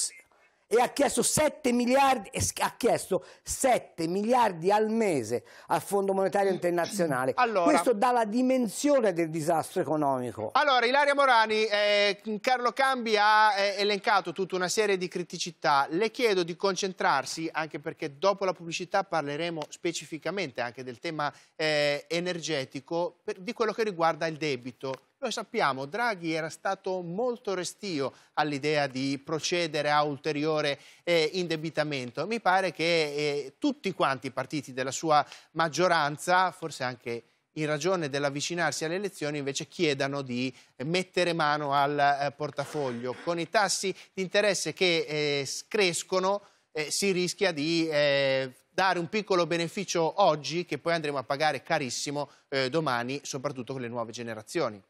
e ha chiesto 7 miliardi, chiesto 7 miliardi al mese al Fondo Monetario Internazionale. Allora, Questo dà la dimensione del disastro economico. Allora, Ilaria Morani, eh, Carlo Cambi ha eh, elencato tutta una serie di criticità. Le chiedo di concentrarsi, anche perché dopo la pubblicità parleremo specificamente anche del tema eh, energetico, per, di quello che riguarda il debito noi sappiamo, Draghi era stato molto restio all'idea di procedere a ulteriore eh, indebitamento. Mi pare che eh, tutti quanti i partiti della sua maggioranza, forse anche in ragione dell'avvicinarsi alle elezioni invece chiedano di mettere mano al eh, portafoglio. Con i tassi di interesse che eh, crescono eh, si rischia di eh, dare un piccolo beneficio oggi che poi andremo a pagare carissimo eh, domani, soprattutto con le nuove generazioni.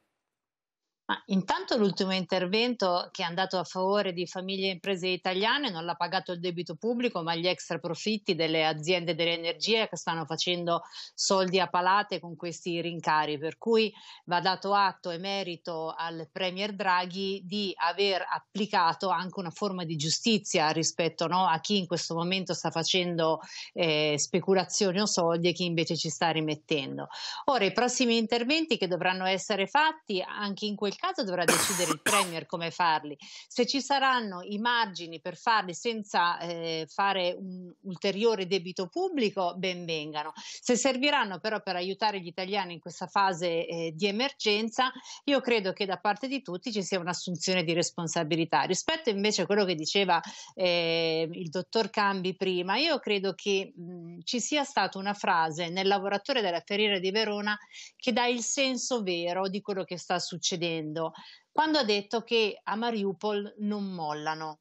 Ma intanto l'ultimo intervento che è andato a favore di famiglie e imprese italiane non l'ha pagato il debito pubblico, ma gli extra profitti delle aziende dell'energia che stanno facendo soldi a palate con questi rincari. Per cui va dato atto e merito al Premier Draghi di aver applicato anche una forma di giustizia rispetto no, a chi in questo momento sta facendo eh, speculazioni o soldi e chi invece ci sta rimettendo. Ora, i prossimi interventi che dovranno essere fatti anche in quel quel caso dovrà decidere il Premier come farli. Se ci saranno i margini per farli senza eh, fare un ulteriore debito pubblico, ben vengano. Se serviranno però per aiutare gli italiani in questa fase eh, di emergenza, io credo che da parte di tutti ci sia un'assunzione di responsabilità. Rispetto invece a quello che diceva eh, il dottor Cambi prima, io credo che mh, ci sia stata una frase nel lavoratore della Ferriera di Verona che dà il senso vero di quello che sta succedendo dicendo quando ha detto che a Mariupol non mollano.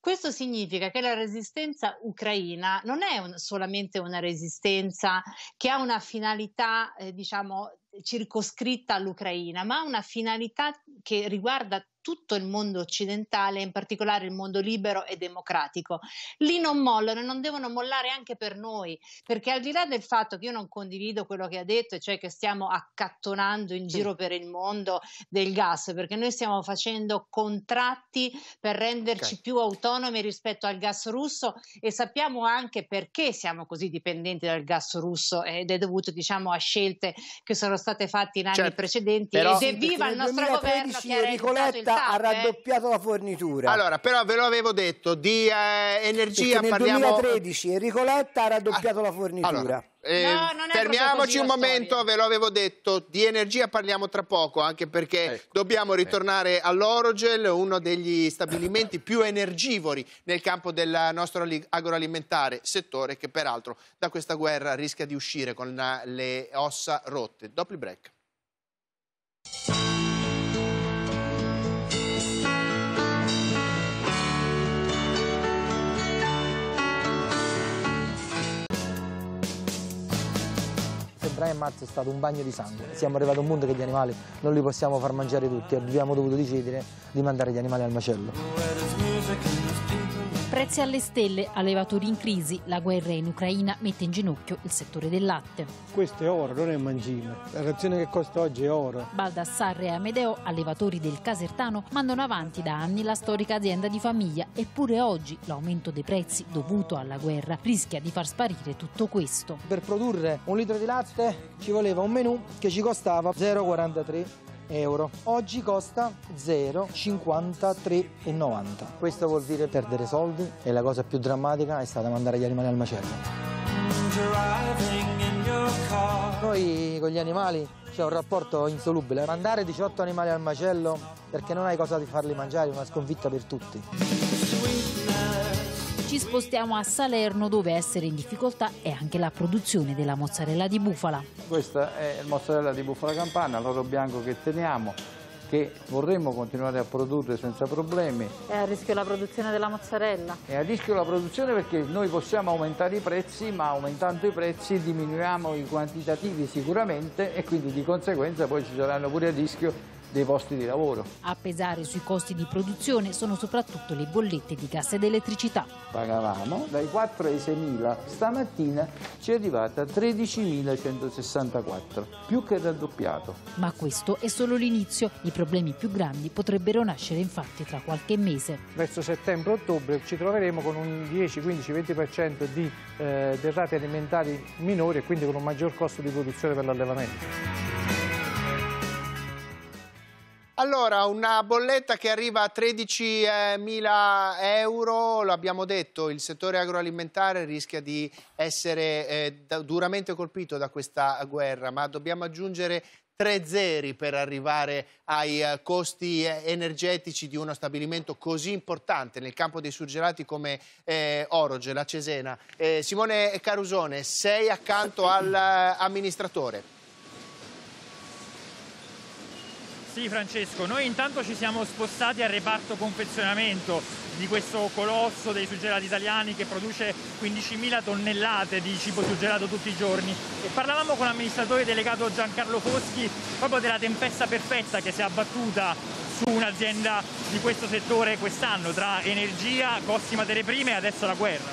Questo significa che la resistenza ucraina non è un, solamente una resistenza che ha una finalità, eh, diciamo, circoscritta all'Ucraina, ma ha una finalità che riguarda tutto il mondo occidentale, in particolare il mondo libero e democratico. Lì non mollano e non devono mollare anche per noi, perché al di là del fatto che io non condivido quello che ha detto, cioè che stiamo accattonando in giro per il mondo del gas, perché noi stiamo facendo contratti per renderci okay. più autonomi rispetto al gas russo e sappiamo anche perché siamo così dipendenti dal gas russo eh, ed è dovuto diciamo a scelte che sono state fatte in anni certo, precedenti. Però, ed viva il nostro governo che ha il ha, ha, eh? raddoppiato la fornitura. Allora, però ve lo avevo detto, di eh, energia Perché nel parliamo... 2013 Enrico Letta ha raddoppiato ah, la fornitura. Allora. Eh, no, fermiamoci un momento, ve lo avevo detto, di energia parliamo tra poco, anche perché ecco. dobbiamo ecco. ritornare ecco. all'Orogel, uno degli stabilimenti più energivori nel campo del nostro agroalimentare, settore che peraltro da questa guerra rischia di uscire con eh, le ossa rotte. Dopo il break. febbraio e marzo è stato un bagno di sangue. Siamo arrivati a un punto che gli animali non li possiamo far mangiare tutti e abbiamo dovuto decidere di mandare gli animali al macello. Prezzi alle stelle, allevatori in crisi, la guerra in Ucraina mette in ginocchio il settore del latte. Questo è oro, non è mangime. La razione che costa oggi è oro. Baldassarre e Amedeo, allevatori del Casertano, mandano avanti da anni la storica azienda di famiglia, eppure oggi l'aumento dei prezzi dovuto alla guerra rischia di far sparire tutto questo. Per produrre un litro di latte ci voleva un menù che ci costava 0,43 euro. Oggi costa 0,53,90. Questo vuol dire perdere soldi e la cosa più drammatica è stata mandare gli animali al macello. Noi con gli animali c'è un rapporto insolubile. Mandare 18 animali al macello perché non hai cosa di farli mangiare è una sconfitta per tutti ci spostiamo a Salerno dove essere in difficoltà è anche la produzione della mozzarella di bufala. Questa è mozzarella di bufala campana, l'oro bianco che teniamo che vorremmo continuare a produrre senza problemi. È a rischio la produzione della mozzarella? È a rischio la produzione perché noi possiamo aumentare i prezzi, ma aumentando i prezzi diminuiamo i quantitativi sicuramente e quindi di conseguenza poi ci saranno pure a rischio dei posti di lavoro. A pesare sui costi di produzione sono soprattutto le bollette di gas ed elettricità. Pagavamo dai 4 ai 6 mila, stamattina ci è arrivata 13.164, più che raddoppiato. Ma questo è solo l'inizio, i problemi più grandi potrebbero nascere infatti tra qualche mese. Verso settembre-ottobre ci troveremo con un 10, 15, 20% di eh, derrate alimentari minori e quindi con un maggior costo di produzione per l'allevamento. Allora, una bolletta che arriva a 13.000 euro, l'abbiamo detto, il settore agroalimentare rischia di essere eh, duramente colpito da questa guerra, ma dobbiamo aggiungere tre zeri per arrivare ai eh, costi eh, energetici di uno stabilimento così importante nel campo dei surgelati come eh, Oroge, la Cesena. Simone Carusone, sei accanto all'amministratore. Sì Francesco, noi intanto ci siamo spostati al reparto confezionamento di questo colosso dei suggelati italiani che produce 15.000 tonnellate di cibo suggelato tutti i giorni e parlavamo con l'amministratore delegato Giancarlo Foschi proprio della tempesta perfetta che si è abbattuta su un'azienda di questo settore quest'anno tra energia, costi materie prime e adesso la guerra.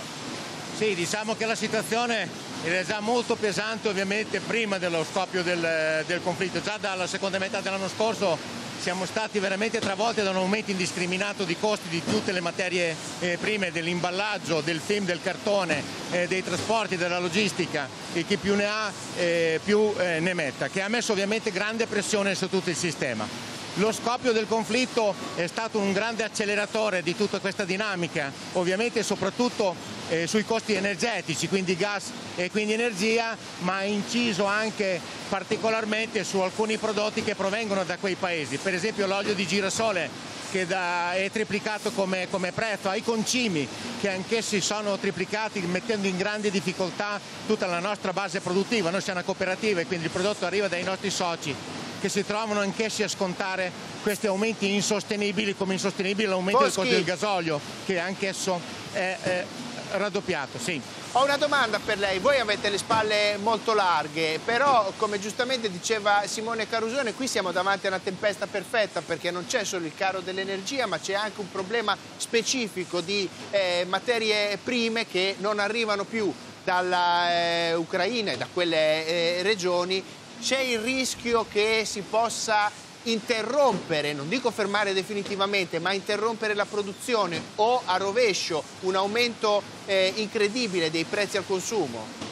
Sì, diciamo che la situazione era già molto pesante ovviamente prima dello scoppio del, del conflitto, già dalla seconda metà dell'anno scorso siamo stati veramente travolti da un aumento indiscriminato di costi di tutte le materie eh, prime, dell'imballaggio, del film, del cartone, eh, dei trasporti, della logistica e chi più ne ha eh, più eh, ne metta, che ha messo ovviamente grande pressione su tutto il sistema. Lo scoppio del conflitto è stato un grande acceleratore di tutta questa dinamica, ovviamente soprattutto eh, sui costi energetici, quindi gas e quindi energia, ma ha inciso anche particolarmente su alcuni prodotti che provengono da quei paesi, per esempio l'olio di girasole che da, è triplicato come, come prezzo, ai concimi che anch'essi sono triplicati mettendo in grande difficoltà tutta la nostra base produttiva, noi siamo una cooperativa e quindi il prodotto arriva dai nostri soci che si trovano anch'essi a scontare questi aumenti insostenibili, come insostenibile l'aumento del costo del gasolio, che anch'esso è, è raddoppiato. Sì. Ho una domanda per lei, voi avete le spalle molto larghe, però come giustamente diceva Simone Carusone, qui siamo davanti a una tempesta perfetta perché non c'è solo il caro dell'energia ma c'è anche un problema specifico di eh, materie prime che non arrivano più dall'Ucraina eh, e da quelle eh, regioni c'è il rischio che si possa interrompere, non dico fermare definitivamente, ma interrompere la produzione o a rovescio un aumento eh, incredibile dei prezzi al consumo?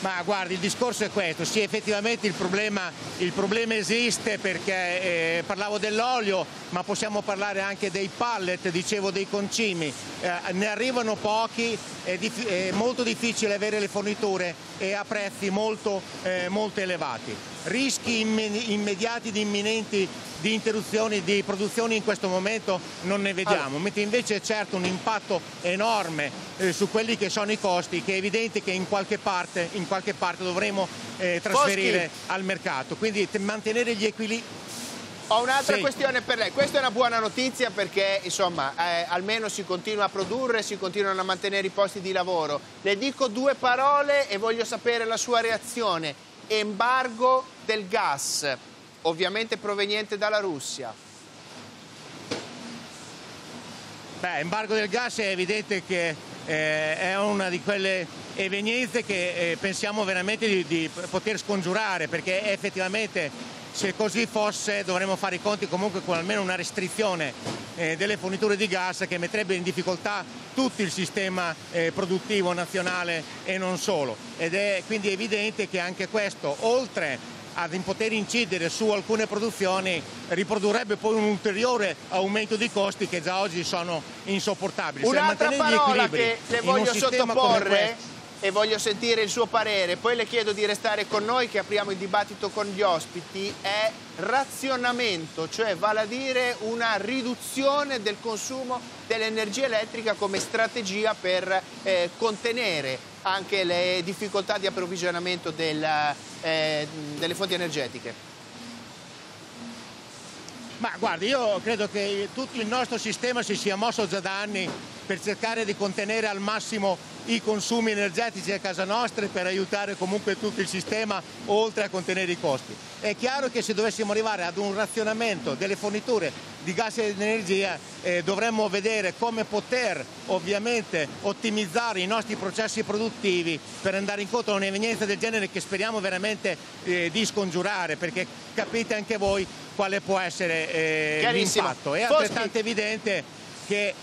Ma guardi, il discorso è questo, sì effettivamente il problema, il problema esiste perché eh, parlavo dell'olio, ma possiamo parlare anche dei pallet, dicevo dei concimi, eh, ne arrivano pochi, è, dif è molto difficile avere le forniture e a prezzi molto, eh, molto elevati. Rischi immediati ed imminenti di interruzioni di produzione in questo momento non ne vediamo, mentre invece è certo un impatto enorme eh, su quelli che sono i costi che è evidente che in qualche parte, in qualche parte dovremo eh, trasferire Foschi. al mercato. Quindi mantenere gli equilibri ho un'altra sì. questione per lei. Questa è una buona notizia perché, insomma, eh, almeno si continua a produrre, si continuano a mantenere i posti di lavoro. Le dico due parole e voglio sapere la sua reazione. Embargo del gas, ovviamente proveniente dalla Russia. Beh, embargo del gas è evidente che eh, è una di quelle evenienze che eh, pensiamo veramente di, di poter scongiurare perché effettivamente se così fosse dovremmo fare i conti comunque con almeno una restrizione eh, delle forniture di gas che metterebbe in difficoltà tutto il sistema eh, produttivo nazionale e non solo. Ed è quindi evidente che anche questo, oltre ad poter incidere su alcune produzioni riprodurrebbe poi un ulteriore aumento di costi che già oggi sono insopportabili. Un'altra parola che le voglio sottoporre questo e voglio sentire il suo parere. Poi le chiedo di restare con noi che apriamo il dibattito con gli ospiti. È razionamento, cioè vale a dire una riduzione del consumo dell'energia elettrica come strategia per eh, contenere anche le difficoltà di approvvigionamento della, eh, delle fonti energetiche. Ma guardi, io credo che tutto il nostro sistema si sia mosso già da anni per cercare di contenere al massimo i consumi energetici a casa nostra e per aiutare comunque tutto il sistema oltre a contenere i costi. È chiaro che se dovessimo arrivare ad un razionamento delle forniture di gas ed energia eh, dovremmo vedere come poter ovviamente ottimizzare i nostri processi produttivi per andare incontro a un'evenienza del genere che speriamo veramente eh, di scongiurare perché capite anche voi quale può essere eh, l'impatto. È altrettanto evidente che,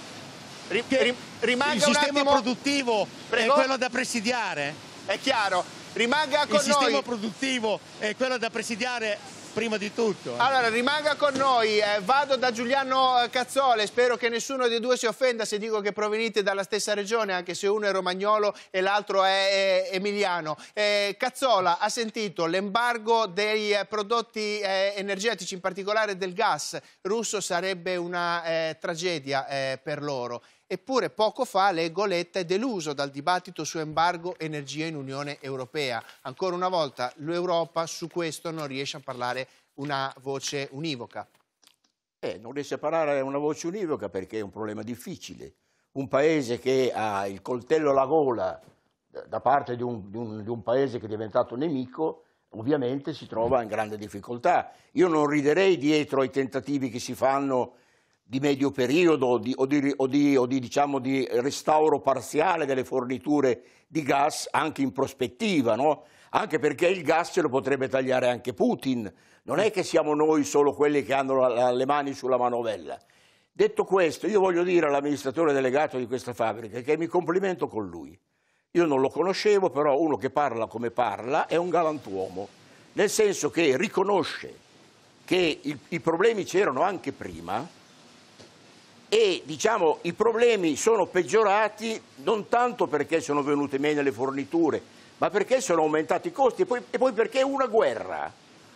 che rim, rim, il sistema attimo. produttivo Prego. è quello da presidiare. È chiaro, Rimanga con noi. Il sistema noi. produttivo è quello da presidiare prima di tutto. Eh. Allora, rimanga con noi. Eh, vado da Giuliano eh, Cazzole. Spero che nessuno dei due si offenda se dico che provenite dalla stessa regione, anche se uno è romagnolo e l'altro è, è, emiliano. Eh, Cazzola ha sentito l'embargo dei prodotti eh, energetici, in particolare del gas russo, sarebbe una eh, tragedia per loro. Eppure poco fa leggo Letta è deluso dal dibattito su embargo energia in Unione Europea. Ancora una volta l'Europa su questo non riesce a parlare una voce univoca. Eh, non riesce a parlare una voce univoca perché è un problema difficile. Un paese che ha il coltello alla gola da parte di un, di un, di un paese che è diventato nemico ovviamente si trova in grande difficoltà. Io non riderei dietro ai tentativi che si fanno di medio periodo o di, o di, o di, o di diciamo, restauro parziale delle forniture di gas anche in prospettiva, no? anche perché il gas ce lo potrebbe tagliare anche Putin, non è che siamo noi solo quelli che hanno la, le mani sulla manovella. Detto questo, io voglio dire all'amministratore delegato di questa fabbrica che mi complimento con lui. Io non lo conoscevo, però uno che parla come parla è un galantuomo, nel senso che riconosce che il, i problemi c'erano anche prima, e diciamo, i problemi sono peggiorati non tanto perché sono venute meno le forniture, ma perché sono aumentati i costi e poi, e poi perché una guerra.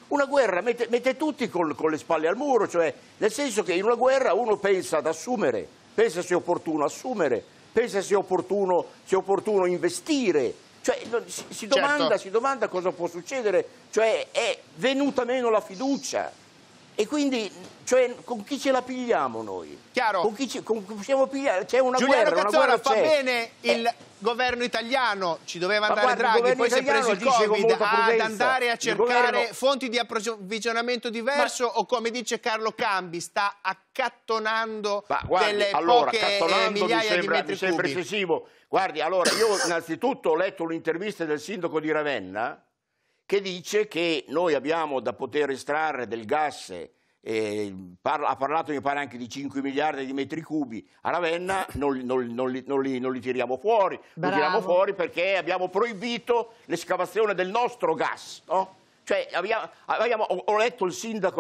Una guerra mette, mette tutti col, con le spalle al muro, cioè nel senso che in una guerra uno pensa ad assumere, pensa se è opportuno assumere, pensa sia opportuno, sia opportuno investire, cioè, si, si, certo. domanda, certo. si, domanda, cosa può succedere, cioè è venuta meno la fiducia. E quindi cioè, con chi ce la pigliamo noi? Chiaro. Con chi ce, con, possiamo pigliare? C'è una Giuliano guerra, Cazzola, una guerra fa bene eh. il eh. governo italiano, ci doveva andare guarda, Draghi, poi si è preso il Covid, ad andare a cercare governo... fonti di approvvigionamento diverso Ma... o come dice Carlo Cambi, sta accattonando Ma, guardi, delle allora, poche eh, migliaia sembra, di metri cubi. Guardi, allora, io innanzitutto ho letto un'intervista del sindaco di Ravenna, che dice che noi abbiamo da poter estrarre del gas, eh, parla, ha parlato mi pare anche di 5 miliardi di metri cubi, a Ravenna non, non, non, li, li, non, li, tiriamo fuori, Bravo. li tiriamo fuori perché abbiamo proibito l'escavazione del nostro gas. No? Cioè, abbiamo, abbiamo, ho letto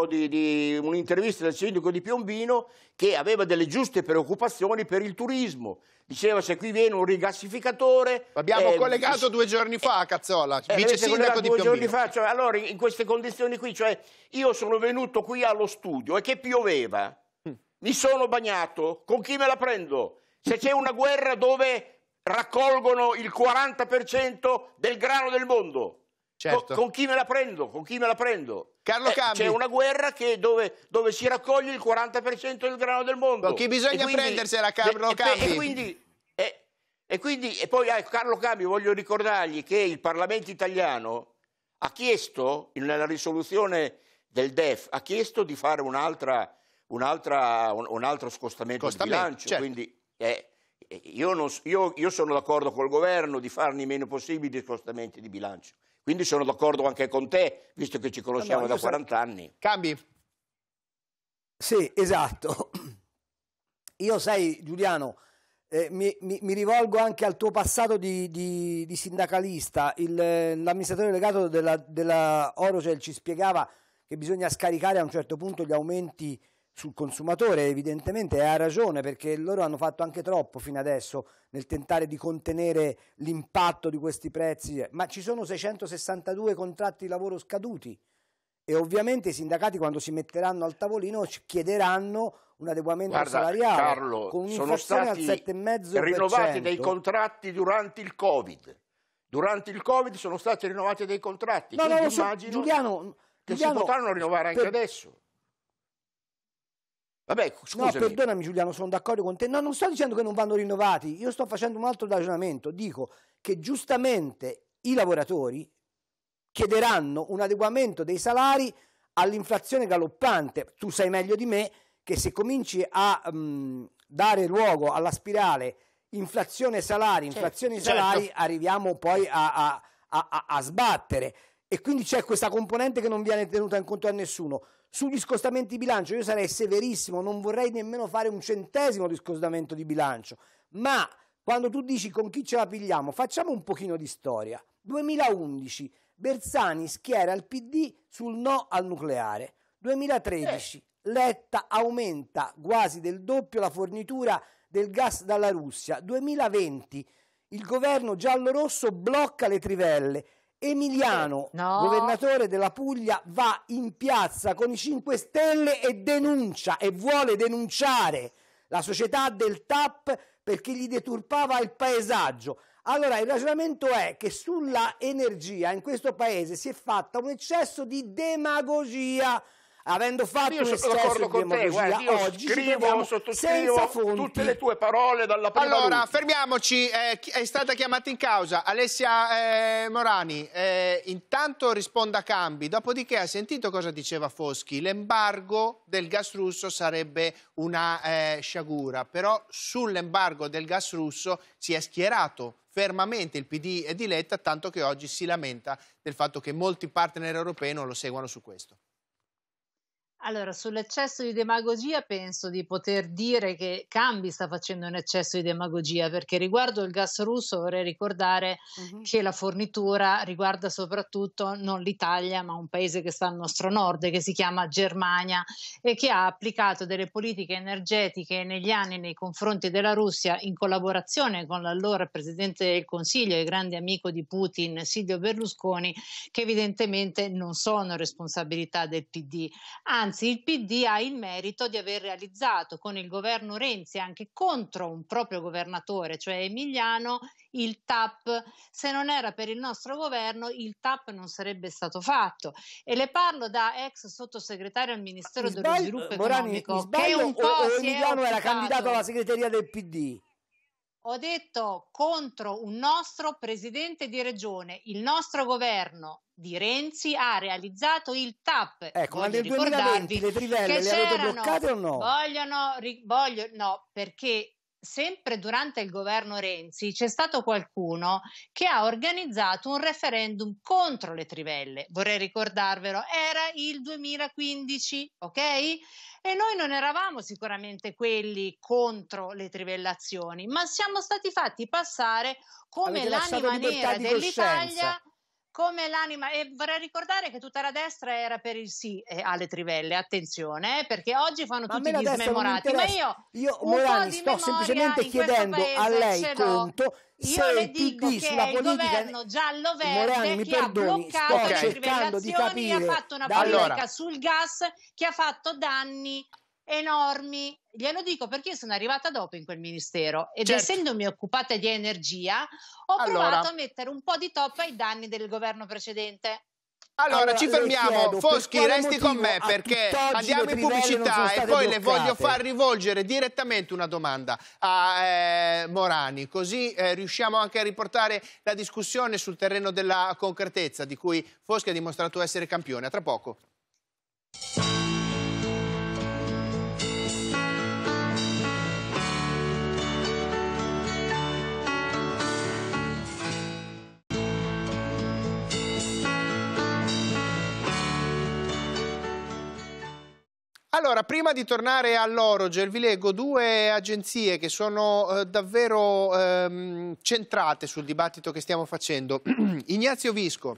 di, di, un'intervista del sindaco di Piombino che aveva delle giuste preoccupazioni per il turismo. Diceva se qui viene un rigassificatore... Abbiamo eh, collegato due giorni fa a Cazzola, eh, vice sindaco di Piombino. Due giorni fa, cioè, allora in queste condizioni qui, cioè, io sono venuto qui allo studio e che pioveva, mm. mi sono bagnato, con chi me la prendo? Se c'è una guerra dove raccolgono il 40% del grano del mondo Certo. Con, con, chi me la prendo? Con chi me la prendo? Carlo eh, Cambi. C'è una guerra dove, dove, si raccoglie il 40% del grano del mondo. Con chi bisogna quindi, prendersela, Carlo e, Cambi? E, e quindi, e, eh, e, quindi, e poi eh, Carlo Cambi voglio ricordargli che il Parlamento italiano ha chiesto, nella risoluzione del DEF, ha chiesto di fare un'altra, un'altra, un, un, altro scostamento, scostamento di bilancio. Certo. Quindi, eh, eh io, non, io, io sono d'accordo col governo di farne i meno possibili scostamenti di bilancio quindi sono d'accordo anche con te, visto che ci conosciamo no, da 40 so... anni. Cambi. Sì, esatto. Io sai, Giuliano, eh, mi, mi, mi, rivolgo anche al tuo passato di, di, di sindacalista. Il, l'amministratore delegato della, della Orocel cioè, ci spiegava che bisogna scaricare a un certo punto gli aumenti sul consumatore evidentemente ha ragione perché loro hanno fatto anche troppo fino adesso nel tentare di contenere l'impatto di questi prezzi, ma ci sono 662 contratti di lavoro scaduti e ovviamente i sindacati quando si metteranno al tavolino chiederanno un adeguamento Guarda, salariale Carlo, con un'inflazione al 7,5%. Rinnovati dei contratti durante il Covid. Durante il Covid sono stati rinnovati dei contratti, no, no, so, Giuliano, che Giuliano, si potranno rinnovare anche per, adesso. Vabbè, scusami. No, perdonami Giuliano, sono d'accordo con te. No, non sto dicendo che non vanno rinnovati, io sto facendo un altro ragionamento. Dico che giustamente i lavoratori chiederanno un adeguamento dei salari all'inflazione galoppante. Tu sai meglio di me che se cominci a mh, dare luogo alla spirale inflazione salari, certo, inflazione certo. salari, arriviamo poi a, a, a, a sbattere. E quindi c'è questa componente che non viene tenuta in conto a nessuno. Sugli scostamenti di bilancio io sarei severissimo, non vorrei nemmeno fare un centesimo di scostamento di bilancio, ma quando tu dici con chi ce la pigliamo, facciamo un pochino di storia. 2011, Bersani schiera il PD sul no al nucleare. 2013, eh. Letta aumenta quasi del doppio la fornitura del gas dalla Russia. 2020, il governo giallorosso blocca le trivelle. Emiliano, no. governatore della Puglia, va in piazza con i 5 Stelle e denuncia e vuole denunciare la società del TAP perché gli deturpava il paesaggio. Allora il ragionamento è che sulla energia in questo paese si è fatta un eccesso di demagogia avendo fatto io sono d'accordo con te guardi, io oggi scrivo sottoscrivo tutte le tue parole dalla prima allora fermiamoci eh, è stata chiamata in causa Alessia eh, Morani eh, intanto risponda a Cambi dopodiché ha sentito cosa diceva Foschi l'embargo del gas russo sarebbe una eh, sciagura però sull'embargo del gas russo si è schierato fermamente il PD e Diletta tanto che oggi si lamenta del fatto che molti partner europei non lo seguono su questo allora, sull'eccesso di demagogia penso di poter dire che Cambi sta facendo un eccesso di demagogia, perché riguardo il gas russo vorrei ricordare uh-huh. che la fornitura riguarda soprattutto non l'Italia, ma un paese che sta al nostro nord, che si chiama Germania e che ha applicato delle politiche energetiche negli anni nei confronti della Russia in collaborazione con l'allora Presidente del Consiglio e grande amico di Putin, Silvio Berlusconi, che evidentemente non sono responsabilità del PD. Anzi, Anzi, il PD ha il merito di aver realizzato con il governo Renzi, anche contro un proprio governatore, cioè Emiliano, il TAP. Se non era per il nostro governo, il TAP non sarebbe stato fatto. E le parlo da ex sottosegretario al Ministero dello Sviluppo Economico, Morani, Economico, che un po' o, o Emiliano era candidato alla segreteria del PD ho detto contro un nostro presidente di regione, il nostro governo di Renzi ha realizzato il TAP. Ecco, voglio ma nel 2020 le trivelle le avete bloccate o no? Vogliono, voglio, no, perché sempre durante il governo Renzi c'è stato qualcuno che ha organizzato un referendum contro le trivelle. Vorrei ricordarvelo, era il 2015, ok? e noi non eravamo sicuramente quelli contro le trivellazioni, ma siamo stati fatti passare come Avete l'anima nera dell'Italia come l'anima e vorrei ricordare che tutta la destra era per il sì eh, alle trivelle attenzione eh, perché oggi fanno ma tutti gli smemorati ma io, io Morani, sto semplicemente chiedendo a lei conto io le dico PD che il governo giallo-verde Morani, che ha bloccato okay. le trivellazioni ha fatto una politica allora. sul gas che ha fatto danni enormi. Glielo dico perché sono arrivata dopo in quel ministero ed certo. essendomi occupata di energia ho allora. provato a mettere un po' di top ai danni del governo precedente. Allora, ci fermiamo. Foschi, resti con me perché andiamo in pubblicità e poi bloccate. le voglio far rivolgere direttamente una domanda a eh, Morani, così eh, riusciamo anche a riportare la discussione sul terreno della concretezza di cui Foschi ha dimostrato essere campione. A tra poco. Allora, prima di tornare all'Orogel, vi leggo due agenzie che sono eh, davvero ehm, centrate sul dibattito che stiamo facendo. Ignazio Visco,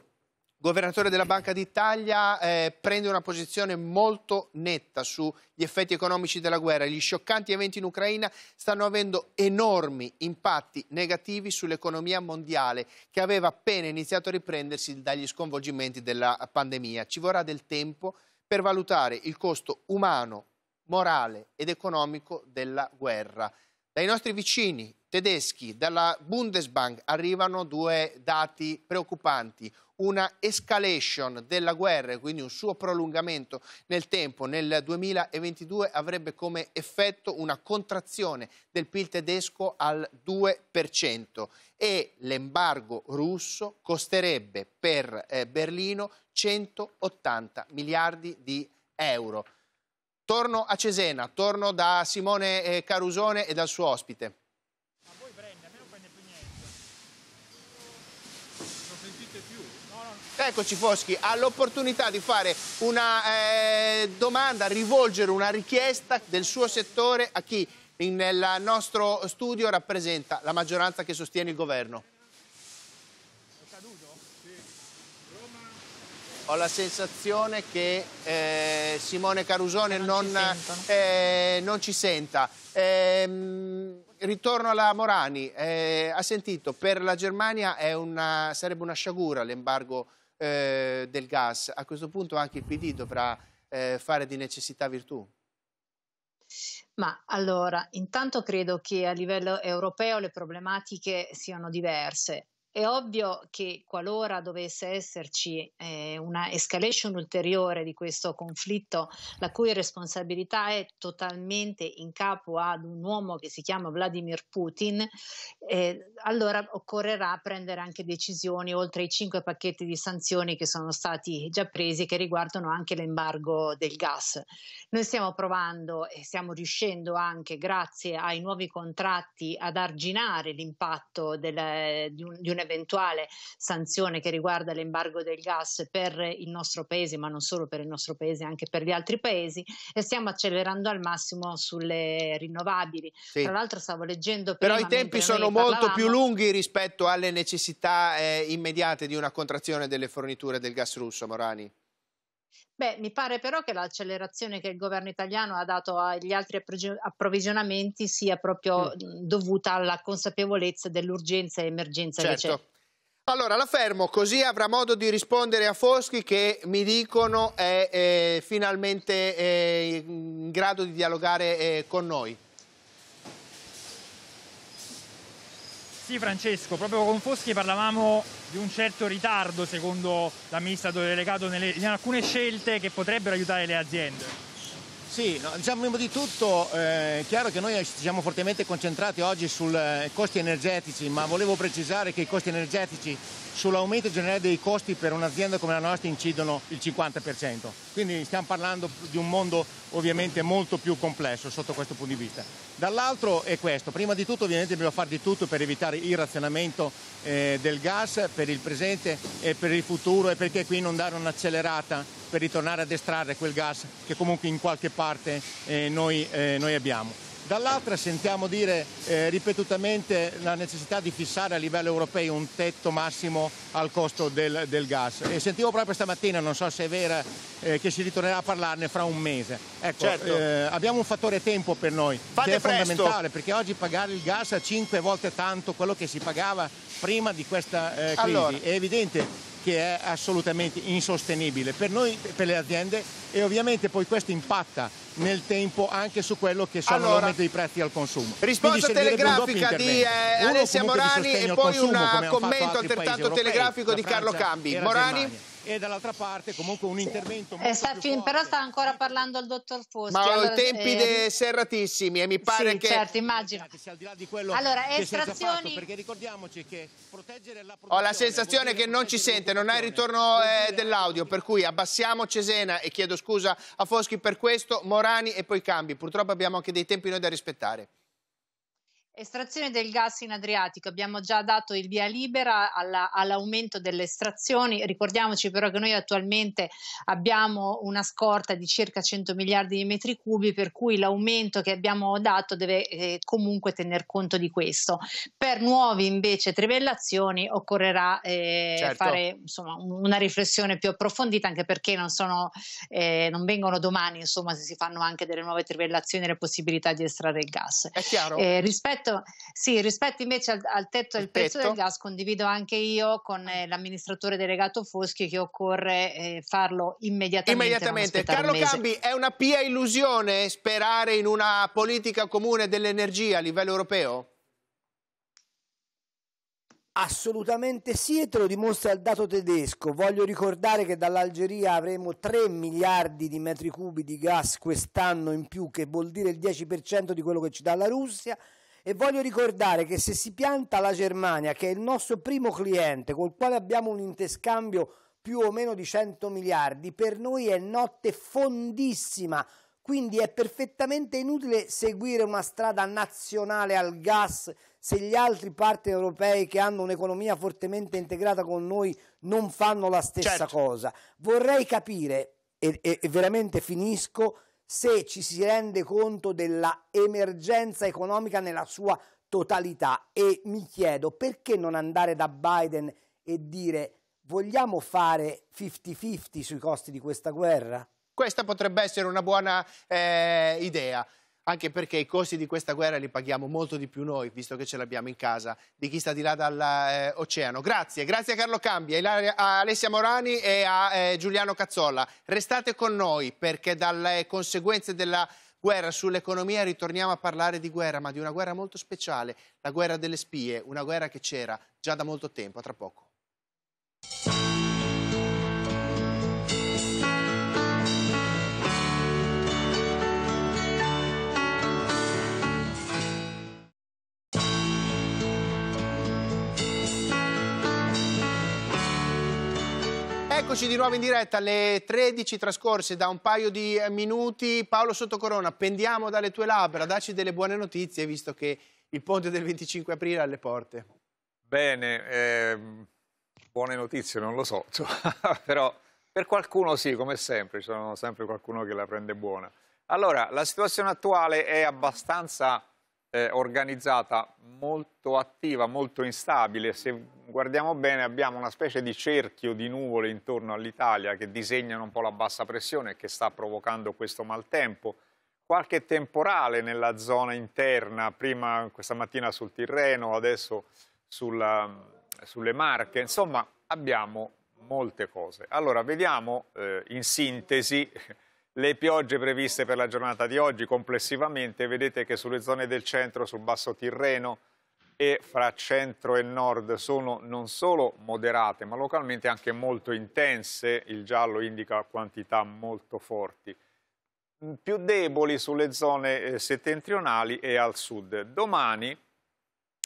governatore della Banca d'Italia, eh, prende una posizione molto netta sugli effetti economici della guerra. Gli scioccanti eventi in Ucraina stanno avendo enormi impatti negativi sull'economia mondiale, che aveva appena iniziato a riprendersi dagli sconvolgimenti della pandemia. Ci vorrà del tempo per valutare il costo umano, morale ed economico della guerra. Dai nostri vicini tedeschi, dalla Bundesbank, arrivano due dati preoccupanti. Una escalation della guerra, quindi un suo prolungamento nel tempo, nel 2022 avrebbe come effetto una contrazione del PIL tedesco al 2% e l'embargo russo costerebbe per eh, Berlino 180 miliardi di euro. Torno a Cesena, torno da Simone eh, Carusone e dal suo ospite. Ma voi prende, a me non prende più niente. Non sentite più? No, no. Eccoci Foschi, ha l'opportunità di fare una eh, domanda, rivolgere una richiesta del suo settore a chi nel nostro studio rappresenta la maggioranza che sostiene il governo. Ho la sensazione che eh, Simone Carusone non, non, ci eh, non, ci senta. Eh, ritorno alla Morani. Eh, ha sentito, per la Germania una, sarebbe una sciagura l'embargo eh, del gas. A questo punto anche il PD dovrà eh, fare di necessità virtù. Ma allora, intanto credo che a livello europeo le problematiche siano diverse. È ovvio che qualora dovesse esserci eh, una escalation ulteriore di questo conflitto, la cui responsabilità è totalmente in capo ad un uomo che si chiama Vladimir Putin, eh, allora occorrerà prendere anche decisioni oltre i cinque pacchetti di sanzioni che sono stati già presi e che riguardano anche l'embargo del gas. Noi stiamo provando e stiamo riuscendo anche grazie ai nuovi contratti ad arginare l'impatto del, di, un, di un un'eventuale sanzione che riguarda l'embargo del gas per il nostro paese, ma non solo per il nostro paese, anche per gli altri paesi e stiamo accelerando al massimo sulle rinnovabili. Sì. Tra l'altro stavo leggendo prima, Però i tempi sono molto più lunghi rispetto alle necessità eh, immediate di una contrazione delle forniture del gas russo, Morani. Beh, mi pare però che l'accelerazione che il governo italiano ha dato agli altri approvvigionamenti sia proprio mm. dovuta alla consapevolezza dell'urgenza e emergenza certo. che certo. c'è. Allora la fermo, così avrà modo di rispondere a Foschi che mi dicono è, è eh, finalmente è eh, in grado di dialogare eh, con noi. Sì Francesco, proprio con Foschi parlavamo di un certo ritardo secondo l'amministratore delegato nelle, in alcune scelte che potrebbero aiutare le aziende. Sì, no, diciamo prima di tutto eh, è chiaro che noi ci siamo fortemente concentrati oggi sui eh, costi energetici, ma volevo precisare che i costi energetici sull'aumento generale dei costi per un'azienda come la nostra incidono il 50%. Quindi stiamo parlando di un mondo ovviamente molto più complesso sotto questo punto di vista. Dall'altro è questo, prima di tutto ovviamente dobbiamo fare di tutto per evitare il razionamento eh, del gas per il presente e per il futuro e perché qui non dare un'accelerata per ritornare ad estrarre quel gas che comunque in qualche parte eh, noi, eh, noi, abbiamo. Dall'altra sentiamo dire eh, ripetutamente la necessità di fissare a livello europeo un tetto massimo al costo del, del gas e sentivo proprio stamattina, non so se è vera, eh, che si ritornerà a parlarne fra un mese. Ecco, certo. Eh, abbiamo un fattore tempo per noi Fate che è presto. fondamentale perché oggi pagare il gas a cinque volte tanto quello che si pagava prima di questa eh, crisi. Allora. È evidente che è assolutamente insostenibile per noi, per le aziende e ovviamente poi questo impatta nel tempo anche su quello che sono allora, l'aumento dei prezzi al consumo. Risposta telegrafica di eh, Alessia Morani e poi un commento altrettanto telegrafico di Carlo Cambi. Morani? Germania e dall'altra parte comunque un intervento eh, molto sta più Però sta ancora parlando il dottor Foschi. Ma allora, tempi eh, serratissimi e mi pare sì, che... certo, immagino. allora, estrazioni... perché ricordiamoci che proteggere la Ho la sensazione che non ci sente, non ha il ritorno eh, dell'audio, per cui abbassiamo Cesena e chiedo scusa a Foschi per questo, Morani e poi cambi. Purtroppo abbiamo anche dei tempi noi da rispettare. Estrazione del gas in Adriatico, abbiamo già dato il via libera alla, all'aumento delle estrazioni, ricordiamoci però che noi attualmente abbiamo una scorta di circa 100 miliardi di metri cubi, per cui l'aumento che abbiamo dato deve eh, comunque tener conto di questo. Per nuove invece trivellazioni occorrerà eh, certo. fare insomma, una riflessione più approfondita, anche perché non, sono, eh, non vengono domani, insomma, se si fanno anche delle nuove trivellazioni le possibilità di estrarre il gas. È chiaro. Eh, rispetto rispetto, sì, rispetto invece al, al tetto al prezzo del gas, condivido anche io con eh, l'amministratore delegato Foschi che occorre eh, farlo immediatamente. Immediatamente. Carlo Cambi, è una pia illusione sperare in una politica comune dell'energia a livello europeo? Assolutamente sì e te lo dimostra il dato tedesco. Voglio ricordare che dall'Algeria avremo 3 miliardi di metri cubi di gas quest'anno in più, che vuol dire il 10% di quello che ci dà la Russia. E voglio ricordare che se si pianta la Germania, che è il nostro primo cliente, col quale abbiamo un interscambio più o meno di 100 miliardi, per noi è notte fondissima. Quindi è perfettamente inutile seguire una strada nazionale al gas se gli altri partner europei che hanno un'economia fortemente integrata con noi non fanno la stessa certo. cosa. Vorrei capire, e, e, e veramente finisco, se ci si rende conto della emergenza economica nella sua totalità e mi chiedo perché non andare da Biden e dire vogliamo fare 50-50 sui costi di questa guerra? Questa potrebbe essere una buona eh, idea anche perché i costi di questa guerra li paghiamo molto di più noi, visto che ce l'abbiamo in casa, di chi sta di là dall'oceano. Eh, grazie, grazie a Carlo Cambi, a Alessia Morani e a eh, Giuliano Cazzolla. Restate con noi perché dalle conseguenze della guerra sull'economia ritorniamo a parlare di guerra, ma di una guerra molto speciale, la guerra delle spie, una guerra che c'era già da molto tempo, a tra poco. Eccoci di nuovo in diretta alle 13 trascorse da un paio di eh, minuti. Paolo Sottocorona, pendiamo dalle tue labbra, dacci delle buone notizie visto che il ponte del 25 aprile è alle porte. Bene, eh, buone notizie non lo so, cioè, però per qualcuno sì, come sempre, c'è sempre qualcuno che la prende buona. Allora, la situazione attuale è abbastanza eh, organizzata molto attiva, molto instabile. Se guardiamo bene abbiamo una specie di cerchio di nuvole intorno all'Italia che disegnano un po' la bassa pressione che sta provocando questo maltempo. Qualche temporale nella zona interna, prima questa mattina sul Tirreno, adesso sulla, sulle Marche. Insomma abbiamo molte cose. Allora vediamo eh, in sintesi le piogge previste per la giornata di oggi complessivamente vedete che sulle zone del centro, sul basso Tirreno e fra centro e nord sono non solo moderate ma localmente anche molto intense, il giallo indica quantità molto forti, più deboli sulle zone eh, settentrionali e al sud. Domani,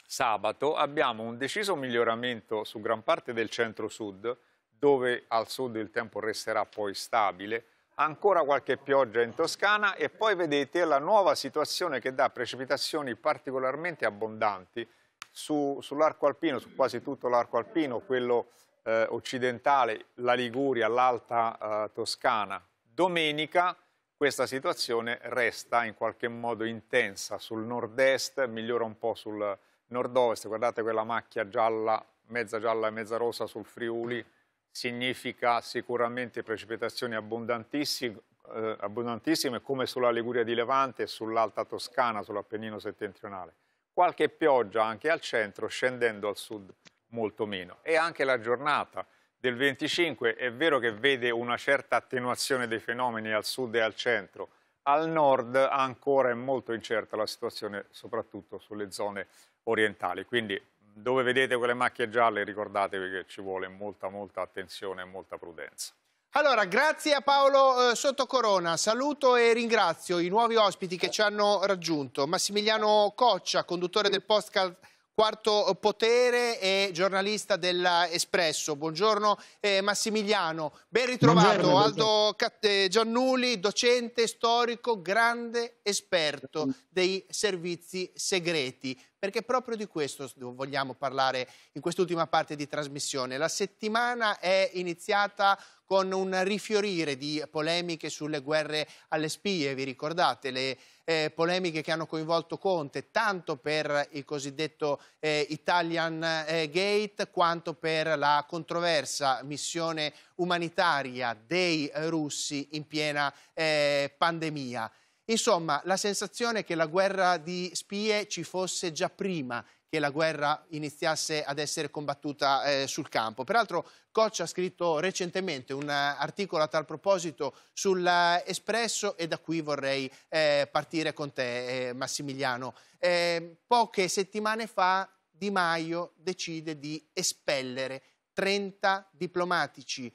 sabato, abbiamo un deciso miglioramento su gran parte del centro-sud, dove al sud il tempo resterà poi stabile, ancora qualche pioggia in Toscana e poi vedete la nuova situazione che dà precipitazioni particolarmente abbondanti su, sull'arco alpino, su quasi tutto l'arco alpino, quello eh, occidentale, la Liguria, l'Alta eh, Toscana. Domenica questa situazione resta in qualche modo intensa sul nord-est, migliora un po' sul nord-ovest, guardate quella macchia gialla, mezza gialla e mezza rosa sul Friuli, significa sicuramente precipitazioni abbondantissime, eh, abbondantissime come sulla Liguria di Levante e sull'Alta Toscana, sull'Appennino settentrionale. Qualche pioggia anche al centro, scendendo al sud molto meno. E anche la giornata del 25 è vero che vede una certa attenuazione dei fenomeni al sud e al centro, al nord ancora è molto incerta la situazione, soprattutto sulle zone orientali. Quindi dove vedete quelle macchie gialle ricordatevi che ci vuole molta molta attenzione e molta prudenza. Allora, grazie a Paolo eh, Sottocorona, saluto e ringrazio i nuovi ospiti che ci hanno raggiunto, Massimiliano Coccia, conduttore del podcast Quarto Potere e giornalista dell'Espresso. Buongiorno eh, Massimiliano, ben ritrovato buongiorno, Aldo buongiorno. Eh, Giannuli, docente, storico, grande esperto dei servizi segreti perché proprio di questo vogliamo parlare in quest'ultima parte di trasmissione. La settimana è iniziata con un rifiorire di polemiche sulle guerre alle spie, vi ricordate le eh, polemiche che hanno coinvolto Conte tanto per il cosiddetto eh, Italian eh, Gate quanto per la controversa missione umanitaria dei russi in piena eh, pandemia. Insomma, la sensazione che la guerra di spie ci fosse già prima che la guerra iniziasse ad essere combattuta eh, sul campo. Peraltro Coccia ha scritto recentemente un eh, articolo a tal proposito sull'Espresso eh, e da qui vorrei eh, partire con te eh, Massimiliano. Eh, poche settimane fa Di Maio decide di espellere 30 diplomatici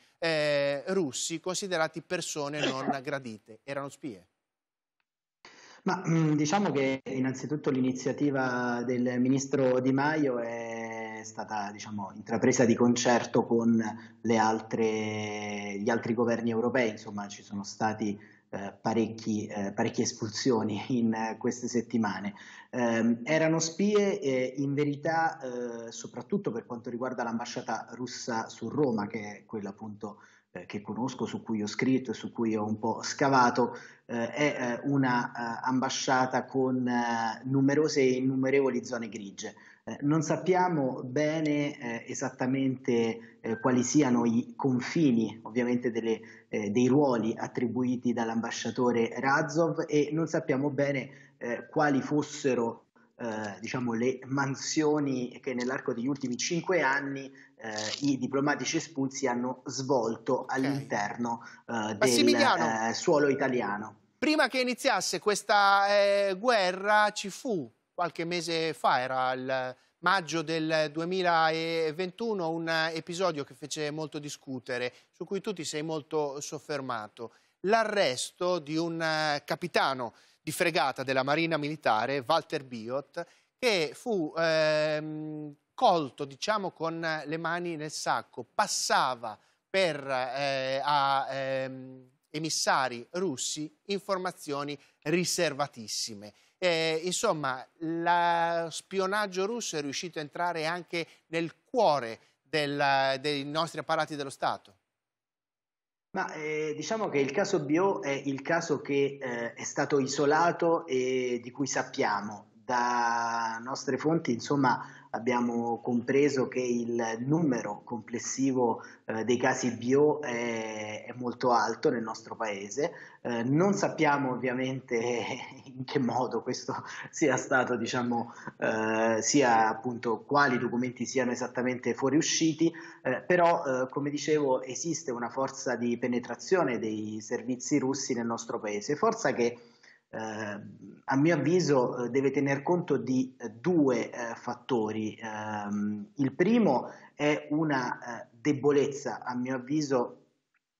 russi considerati persone non gradite. Erano spie? Ma mm, diciamo che innanzitutto l'iniziativa del ministro Di Maio è stata diciamo, intrapresa di concerto con altre, gli altri governi europei, insomma ci sono stati eh, parecchi, eh, parecchie espulsioni in queste settimane. Ehm, erano spie eh, in verità eh, soprattutto per quanto riguarda l'ambasciata russa su Roma, che è quella appunto eh, che conosco, su cui ho scritto e su cui ho un po' scavato, eh, è eh, una uh, ambasciata con uh, numerose e innumerevoli zone grigie. non sappiamo bene eh, esattamente eh, quali siano i confini ovviamente delle, dei ruoli attribuiti dall'ambasciatore Razov e non sappiamo bene quali fossero diciamo, le mansioni che nell'arco degli ultimi cinque anni eh, i diplomatici espulsi hanno svolto okay. all'interno eh, del eh, suolo italiano. Prima che iniziasse questa guerra ci fu qualche mese fa, era il maggio del 2021, un episodio che fece molto discutere, su cui tu ti sei molto soffermato. L'arresto di un capitano di fregata della Marina Militare, Walter Biot, che fu ehm, colto diciamo con eh, le mani nel sacco, passava per, eh, a eh, emissari russi informazioni riservatissime. Eh, insomma, lo spionaggio russo è riuscito a entrare anche nel cuore del, dei nostri apparati dello Stato. Ma eh, diciamo che il caso Bio è il caso che eh, è stato isolato e di cui sappiamo da nostre fonti insomma, abbiamo compreso che il numero complessivo eh, dei casi bio è, è, molto alto nel nostro paese. Eh, non sappiamo ovviamente in che modo questo sia stato, diciamo, eh, sia appunto quali documenti siano esattamente fuoriusciti, eh, però eh, come dicevo esiste una forza di penetrazione dei servizi russi nel nostro paese, forza che Ehm, a mio avviso eh, deve tener conto di eh, due eh, fattori. Ehm, il primo è una debolezza, a mio avviso,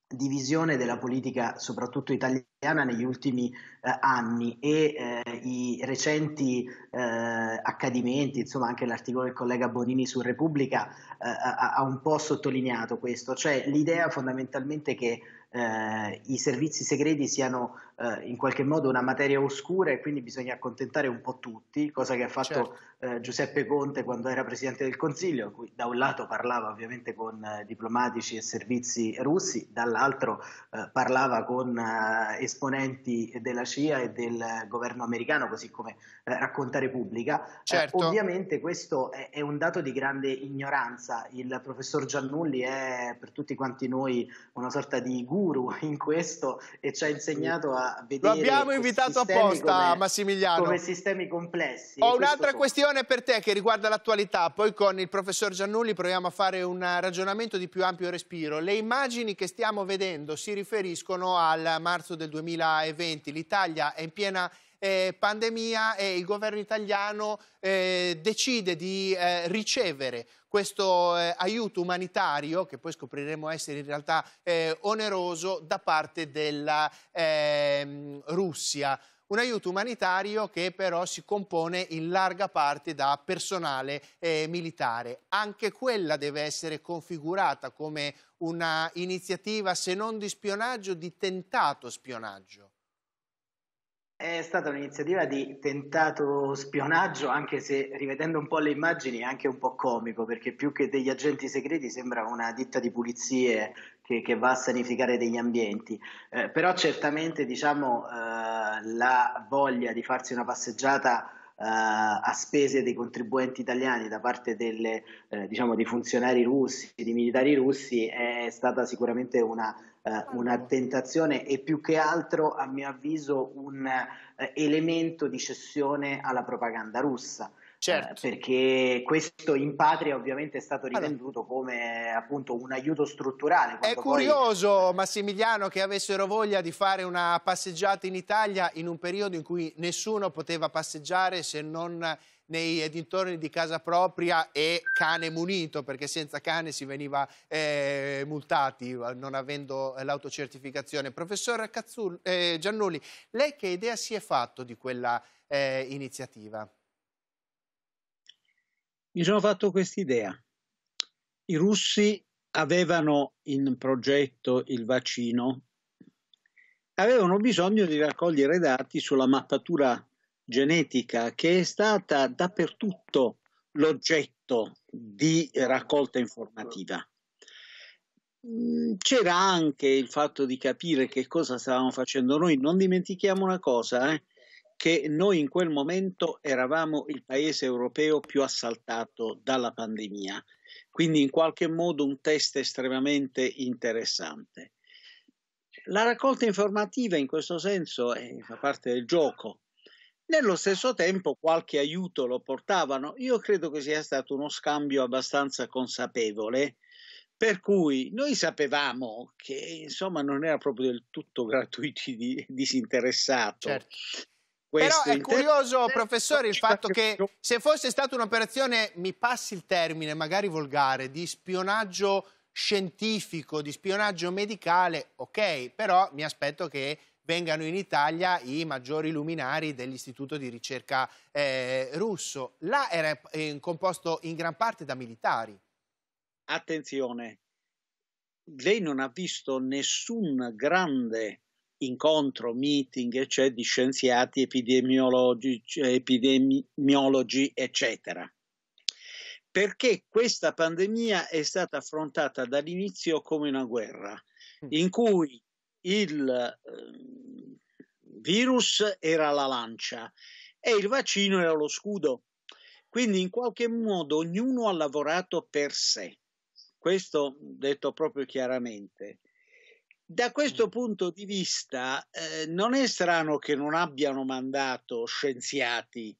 di visione della politica, soprattutto italiana, negli ultimi eh, anni e eh, i recenti eh, accadimenti, insomma anche l'articolo del collega Bonini su Repubblica ha, ha, un po' sottolineato questo, cioè l'idea fondamentalmente che i servizi segreti siano eh, in qualche modo una materia oscura e quindi bisogna accontentare un po' tutti, cosa che ha fatto certo. eh, Giuseppe Conte quando era Presidente del Consiglio, cui da un lato parlava ovviamente con eh, diplomatici e servizi russi, dall'altro eh, parlava con eh, esponenti della CIA e del governo americano, così come eh, racconta Repubblica. Certo. ovviamente questo è, è, un dato di grande ignoranza, il professor Giannulli è per tutti quanti noi una sorta di guru in questo e ci ha insegnato a vedere. Lo abbiamo invitato apposta, come, Massimiliano. Come sistemi complessi. Ho un'altra questione per te che riguarda l'attualità. Poi con il professor Giannulli proviamo a fare un ragionamento di più ampio respiro. Le immagini che stiamo vedendo si riferiscono al marzo del 2020. L'Italia è in piena eh, pandemia e il governo italiano eh, decide di eh, ricevere questo eh, aiuto umanitario, che poi scopriremo essere in realtà eh, oneroso, da parte della ehm, Russia. Un aiuto umanitario che però si compone in larga parte da personale eh, militare. Anche quella deve essere configurata come una iniziativa, se non di spionaggio, di tentato spionaggio. È stata un'iniziativa di tentato spionaggio, anche se rivedendo un po' le immagini è anche un po' comico, perché più che degli agenti segreti sembra una ditta di pulizie che, che va a sanificare degli ambienti. Eh, però certamente diciamo, eh, la voglia di farsi una passeggiata Uh, a spese dei contribuenti italiani da parte delle, eh, diciamo, dei funzionari russi, dei militari russi, è stata sicuramente una eh, una tentazione e più che altro, a mio avviso, un eh, elemento di cessione alla propaganda russa. Eh, certo. perché questo in patria ovviamente è stato rivenduto allora. come appunto un aiuto strutturale. È curioso poi... Massimiliano che avessero voglia di fare una passeggiata in Italia in un periodo in cui nessuno poteva passeggiare se non nei dintorni di casa propria e cane munito, perché senza cane si veniva eh, multati non avendo eh, l'autocertificazione. Professor Cazzul, eh, Giannulli, lei che idea si è fatto di quella eh, iniziativa? Mi sono fatto quest'idea. I russi avevano in progetto il vaccino, avevano bisogno di raccogliere dati sulla mappatura genetica che è stata dappertutto l'oggetto di raccolta informativa. Mm, c'era anche il fatto di capire che cosa stavamo facendo noi. Non dimentichiamo una cosa, eh, che noi in quel momento eravamo il paese europeo più assaltato dalla pandemia, quindi in qualche modo un test estremamente interessante. La raccolta informativa in questo senso è, eh, fa parte del gioco, nello stesso tempo qualche aiuto lo portavano. Io credo che sia stato uno scambio abbastanza consapevole, per cui noi sapevamo che insomma non era proprio del tutto gratuito e disinteressato. Certo. Però è curioso, professore, il fatto che se fosse stata un'operazione, mi passi il termine, magari volgare, di spionaggio scientifico, di spionaggio medicale, ok, però mi aspetto che vengano in Italia i maggiori luminari dell'istituto di ricerca eh, russo. Là era eh, composto in gran parte da militari. Attenzione, lei non ha visto nessun grande incontro, meeting, eccetera, eh, cioè, di scienziati epidemiologi, cioè, epidemiologi, eccetera. Perché questa pandemia è stata affrontata dall'inizio come una guerra, mm. in cui il ehm, virus era la lancia e il vaccino era lo scudo. Quindi in qualche modo ognuno ha lavorato per sé, questo detto proprio chiaramente. Da questo mm. punto di vista eh, non è strano che non abbiano mandato scienziati,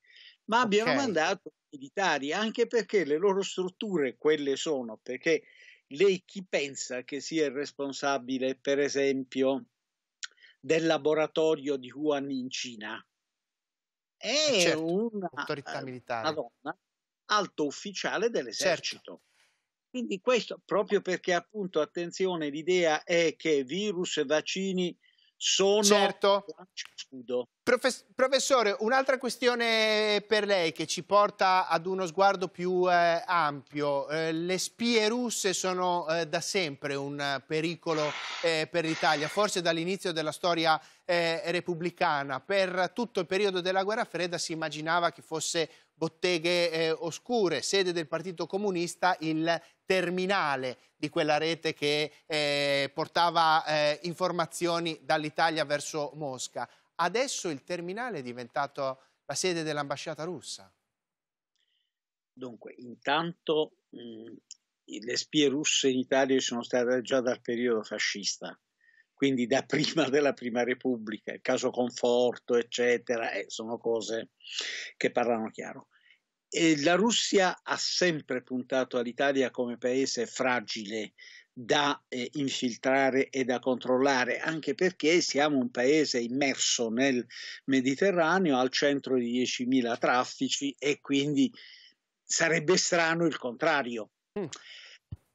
ma abbiano okay. mandato militari, anche perché le loro strutture quelle sono, perché lei chi pensa che sia il responsabile, per esempio, del laboratorio di Wuhan in Cina? È eh, certo, una autorità eh, militare. Una donna, alto ufficiale dell'esercito. Certo. Quindi questo proprio perché appunto, attenzione, l'idea è che virus e vaccini sono certo. scudo. Profes- professore, un'altra questione per lei che ci porta ad uno sguardo più eh, ampio. Eh, le spie russe sono eh, da sempre un pericolo eh, per l'Italia, forse dall'inizio della storia eh, repubblicana. Per tutto il periodo della guerra fredda si immaginava che fosse botteghe eh, oscure, sede del Partito Comunista, il terminale di quella rete che eh, portava eh, informazioni dall'Italia verso Mosca. Adesso il terminale è diventato la sede dell'ambasciata russa. Dunque, intanto mh, le spie russe in Italia sono state già dal periodo fascista, quindi da prima della Prima Repubblica, il caso Conforto, eccetera, eh, sono cose che parlano chiaro la Russia ha sempre puntato all'Italia come paese fragile da eh, infiltrare e da controllare, anche perché siamo un paese immerso nel Mediterraneo, al centro di 10.000 traffici e quindi sarebbe strano il contrario. Mm.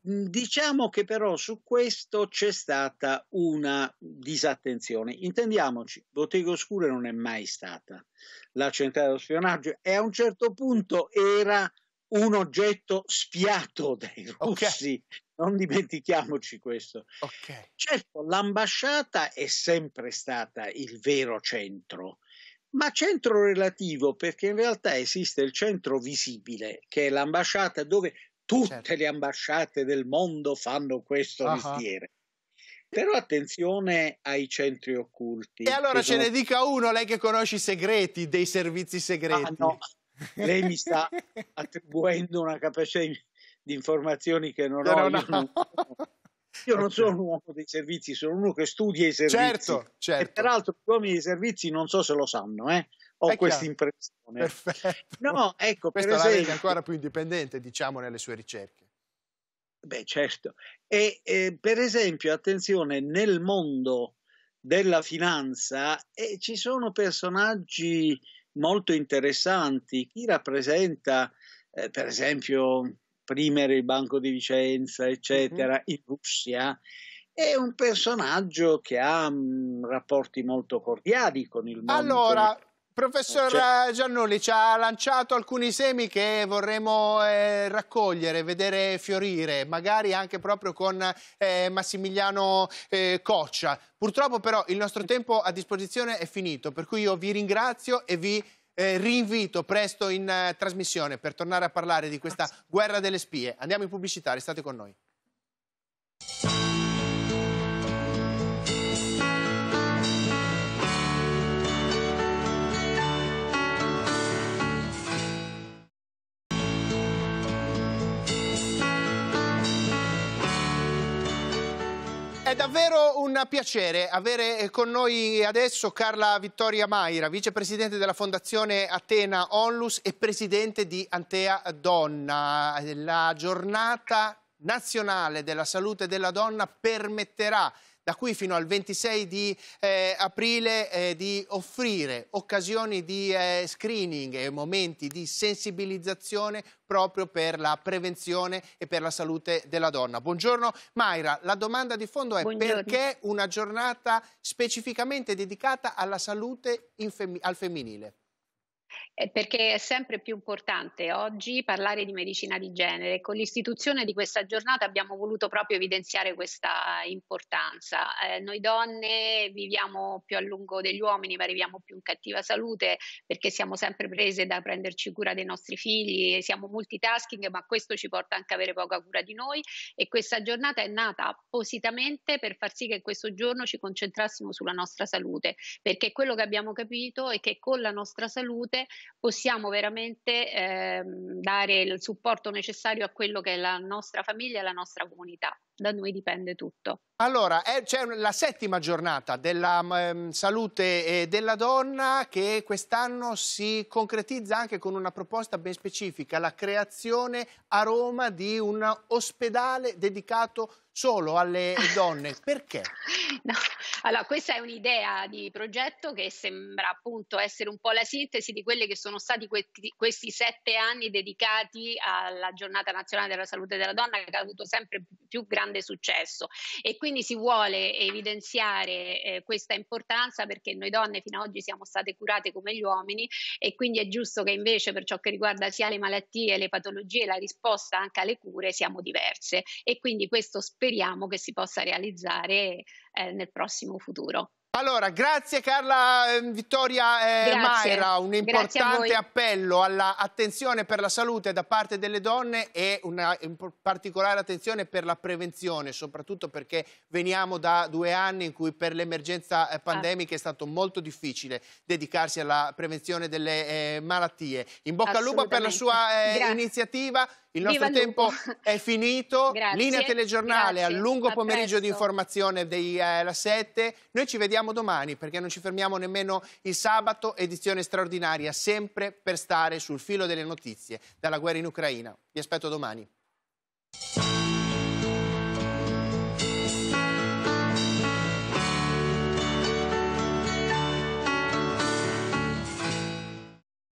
Mhmm, diciamo che però su questo c'è stata una disattenzione. Intendiamoci, Bottega Oscura non è mai stata la centrale dello spionaggio e a un certo punto era un oggetto spiato dai russi. Okay. Non dimentichiamoci questo. Okay. Certo, l'ambasciata è sempre stata il vero centro, ma centro relativo perché in realtà esiste il centro visibile, che è l'ambasciata dove Tutte certo. le ambasciate del mondo fanno questo uh-huh. mestiere. Però attenzione ai centri occulti. E allora ce sono... ne dica uno, lei che conosce i segreti dei servizi segreti. Ah, no. Lei mi sta attribuendo una capacità di informazioni che non no, ho. No, io, non... io non sono un uomo dei servizi, sono uno che studia i servizi. Certo, certo. E peraltro gli uomini dei servizi non so se lo sanno, eh? Ho questa impressione. Perfetto. No, ecco, Questa per esempio, la ancora più indipendente, diciamo, nelle sue ricerche. Beh, certo. E eh, per esempio, attenzione, nel mondo della finanza eh, ci sono personaggi molto interessanti. Chi rappresenta, eh, per esempio, Primere il Banco di Vicenza, eccetera, mm-hmm. in Russia, è un personaggio che ha mh, mm, rapporti molto cordiali con il mondo. Allora, Professor Giannoli ci ha lanciato alcuni semi che vorremmo eh, raccogliere, vedere fiorire, magari anche proprio con eh, Massimiliano eh, Coccia. Purtroppo però il nostro tempo a disposizione è finito, per cui io vi ringrazio e vi eh, rinvito presto in eh, trasmissione per tornare a parlare di questa guerra delle spie. Andiamo in pubblicità, restate con noi. È davvero un piacere avere eh, con noi adesso Carla Vittoria Maira, vicepresidente della Fondazione Atena Onlus e presidente di Antea Donna. La giornata nazionale della salute della donna permetterà da qui fino al 26 di eh, aprile eh, di offrire occasioni di eh, screening e momenti di sensibilizzazione proprio per la prevenzione e per la salute della donna. Buongiorno Mayra, la domanda di fondo è Buongiorno. perché una giornata specificamente dedicata alla salute al femminile? Eh, perché è sempre più importante oggi parlare di medicina di genere. Con l'istituzione di questa giornata abbiamo voluto proprio evidenziare questa importanza. Eh, noi donne viviamo più a lungo degli uomini, ma arriviamo più in cattiva salute perché siamo sempre prese da prenderci cura dei nostri figli, siamo multitasking, ma questo ci porta anche a avere poca cura di noi e questa giornata è nata appositamente per far sì che questo giorno ci concentrassimo sulla nostra salute, perché quello che abbiamo capito è che con la nostra salute possiamo veramente eh, dare il supporto necessario a quello che è la nostra famiglia e la nostra comunità da noi dipende tutto. Allora, c'è la settima giornata della um, salute eh, della donna che quest'anno si concretizza anche con una proposta ben specifica, la creazione a Roma di un ospedale dedicato solo alle donne. Perché? No. Allora, questa è un'idea di progetto che sembra appunto essere un po' la sintesi di quelli che sono stati questi, questi sette anni dedicati alla giornata nazionale della salute della donna che ha avuto sempre più grande grande successo e quindi si vuole evidenziare eh, questa importanza perché noi donne fino ad oggi siamo state curate come gli uomini e quindi è giusto che invece per ciò che riguarda sia le malattie, le patologie, la risposta anche alle cure siamo diverse e quindi questo speriamo che si possa realizzare eh, nel prossimo futuro. Allora, grazie Carla ehm, Vittoria eh, Maira, un importante appello all'attenzione per la salute da parte delle donne e una particolare attenzione per la prevenzione, soprattutto perché veniamo da due anni in cui per l'emergenza eh, ah. pandemica ah. è stato molto difficile dedicarsi alla prevenzione delle eh, malattie. In bocca al lupo per la sua eh, iniziativa. Il nostro Viva tempo Lupo. è finito. Grazie. Linea telegiornale al lungo a pomeriggio presto. di informazione della eh, 7. Noi ci vediamo domani perché non ci fermiamo nemmeno il sabato, edizione straordinaria, sempre per stare sul filo delle notizie dalla guerra in Ucraina. Vi aspetto domani.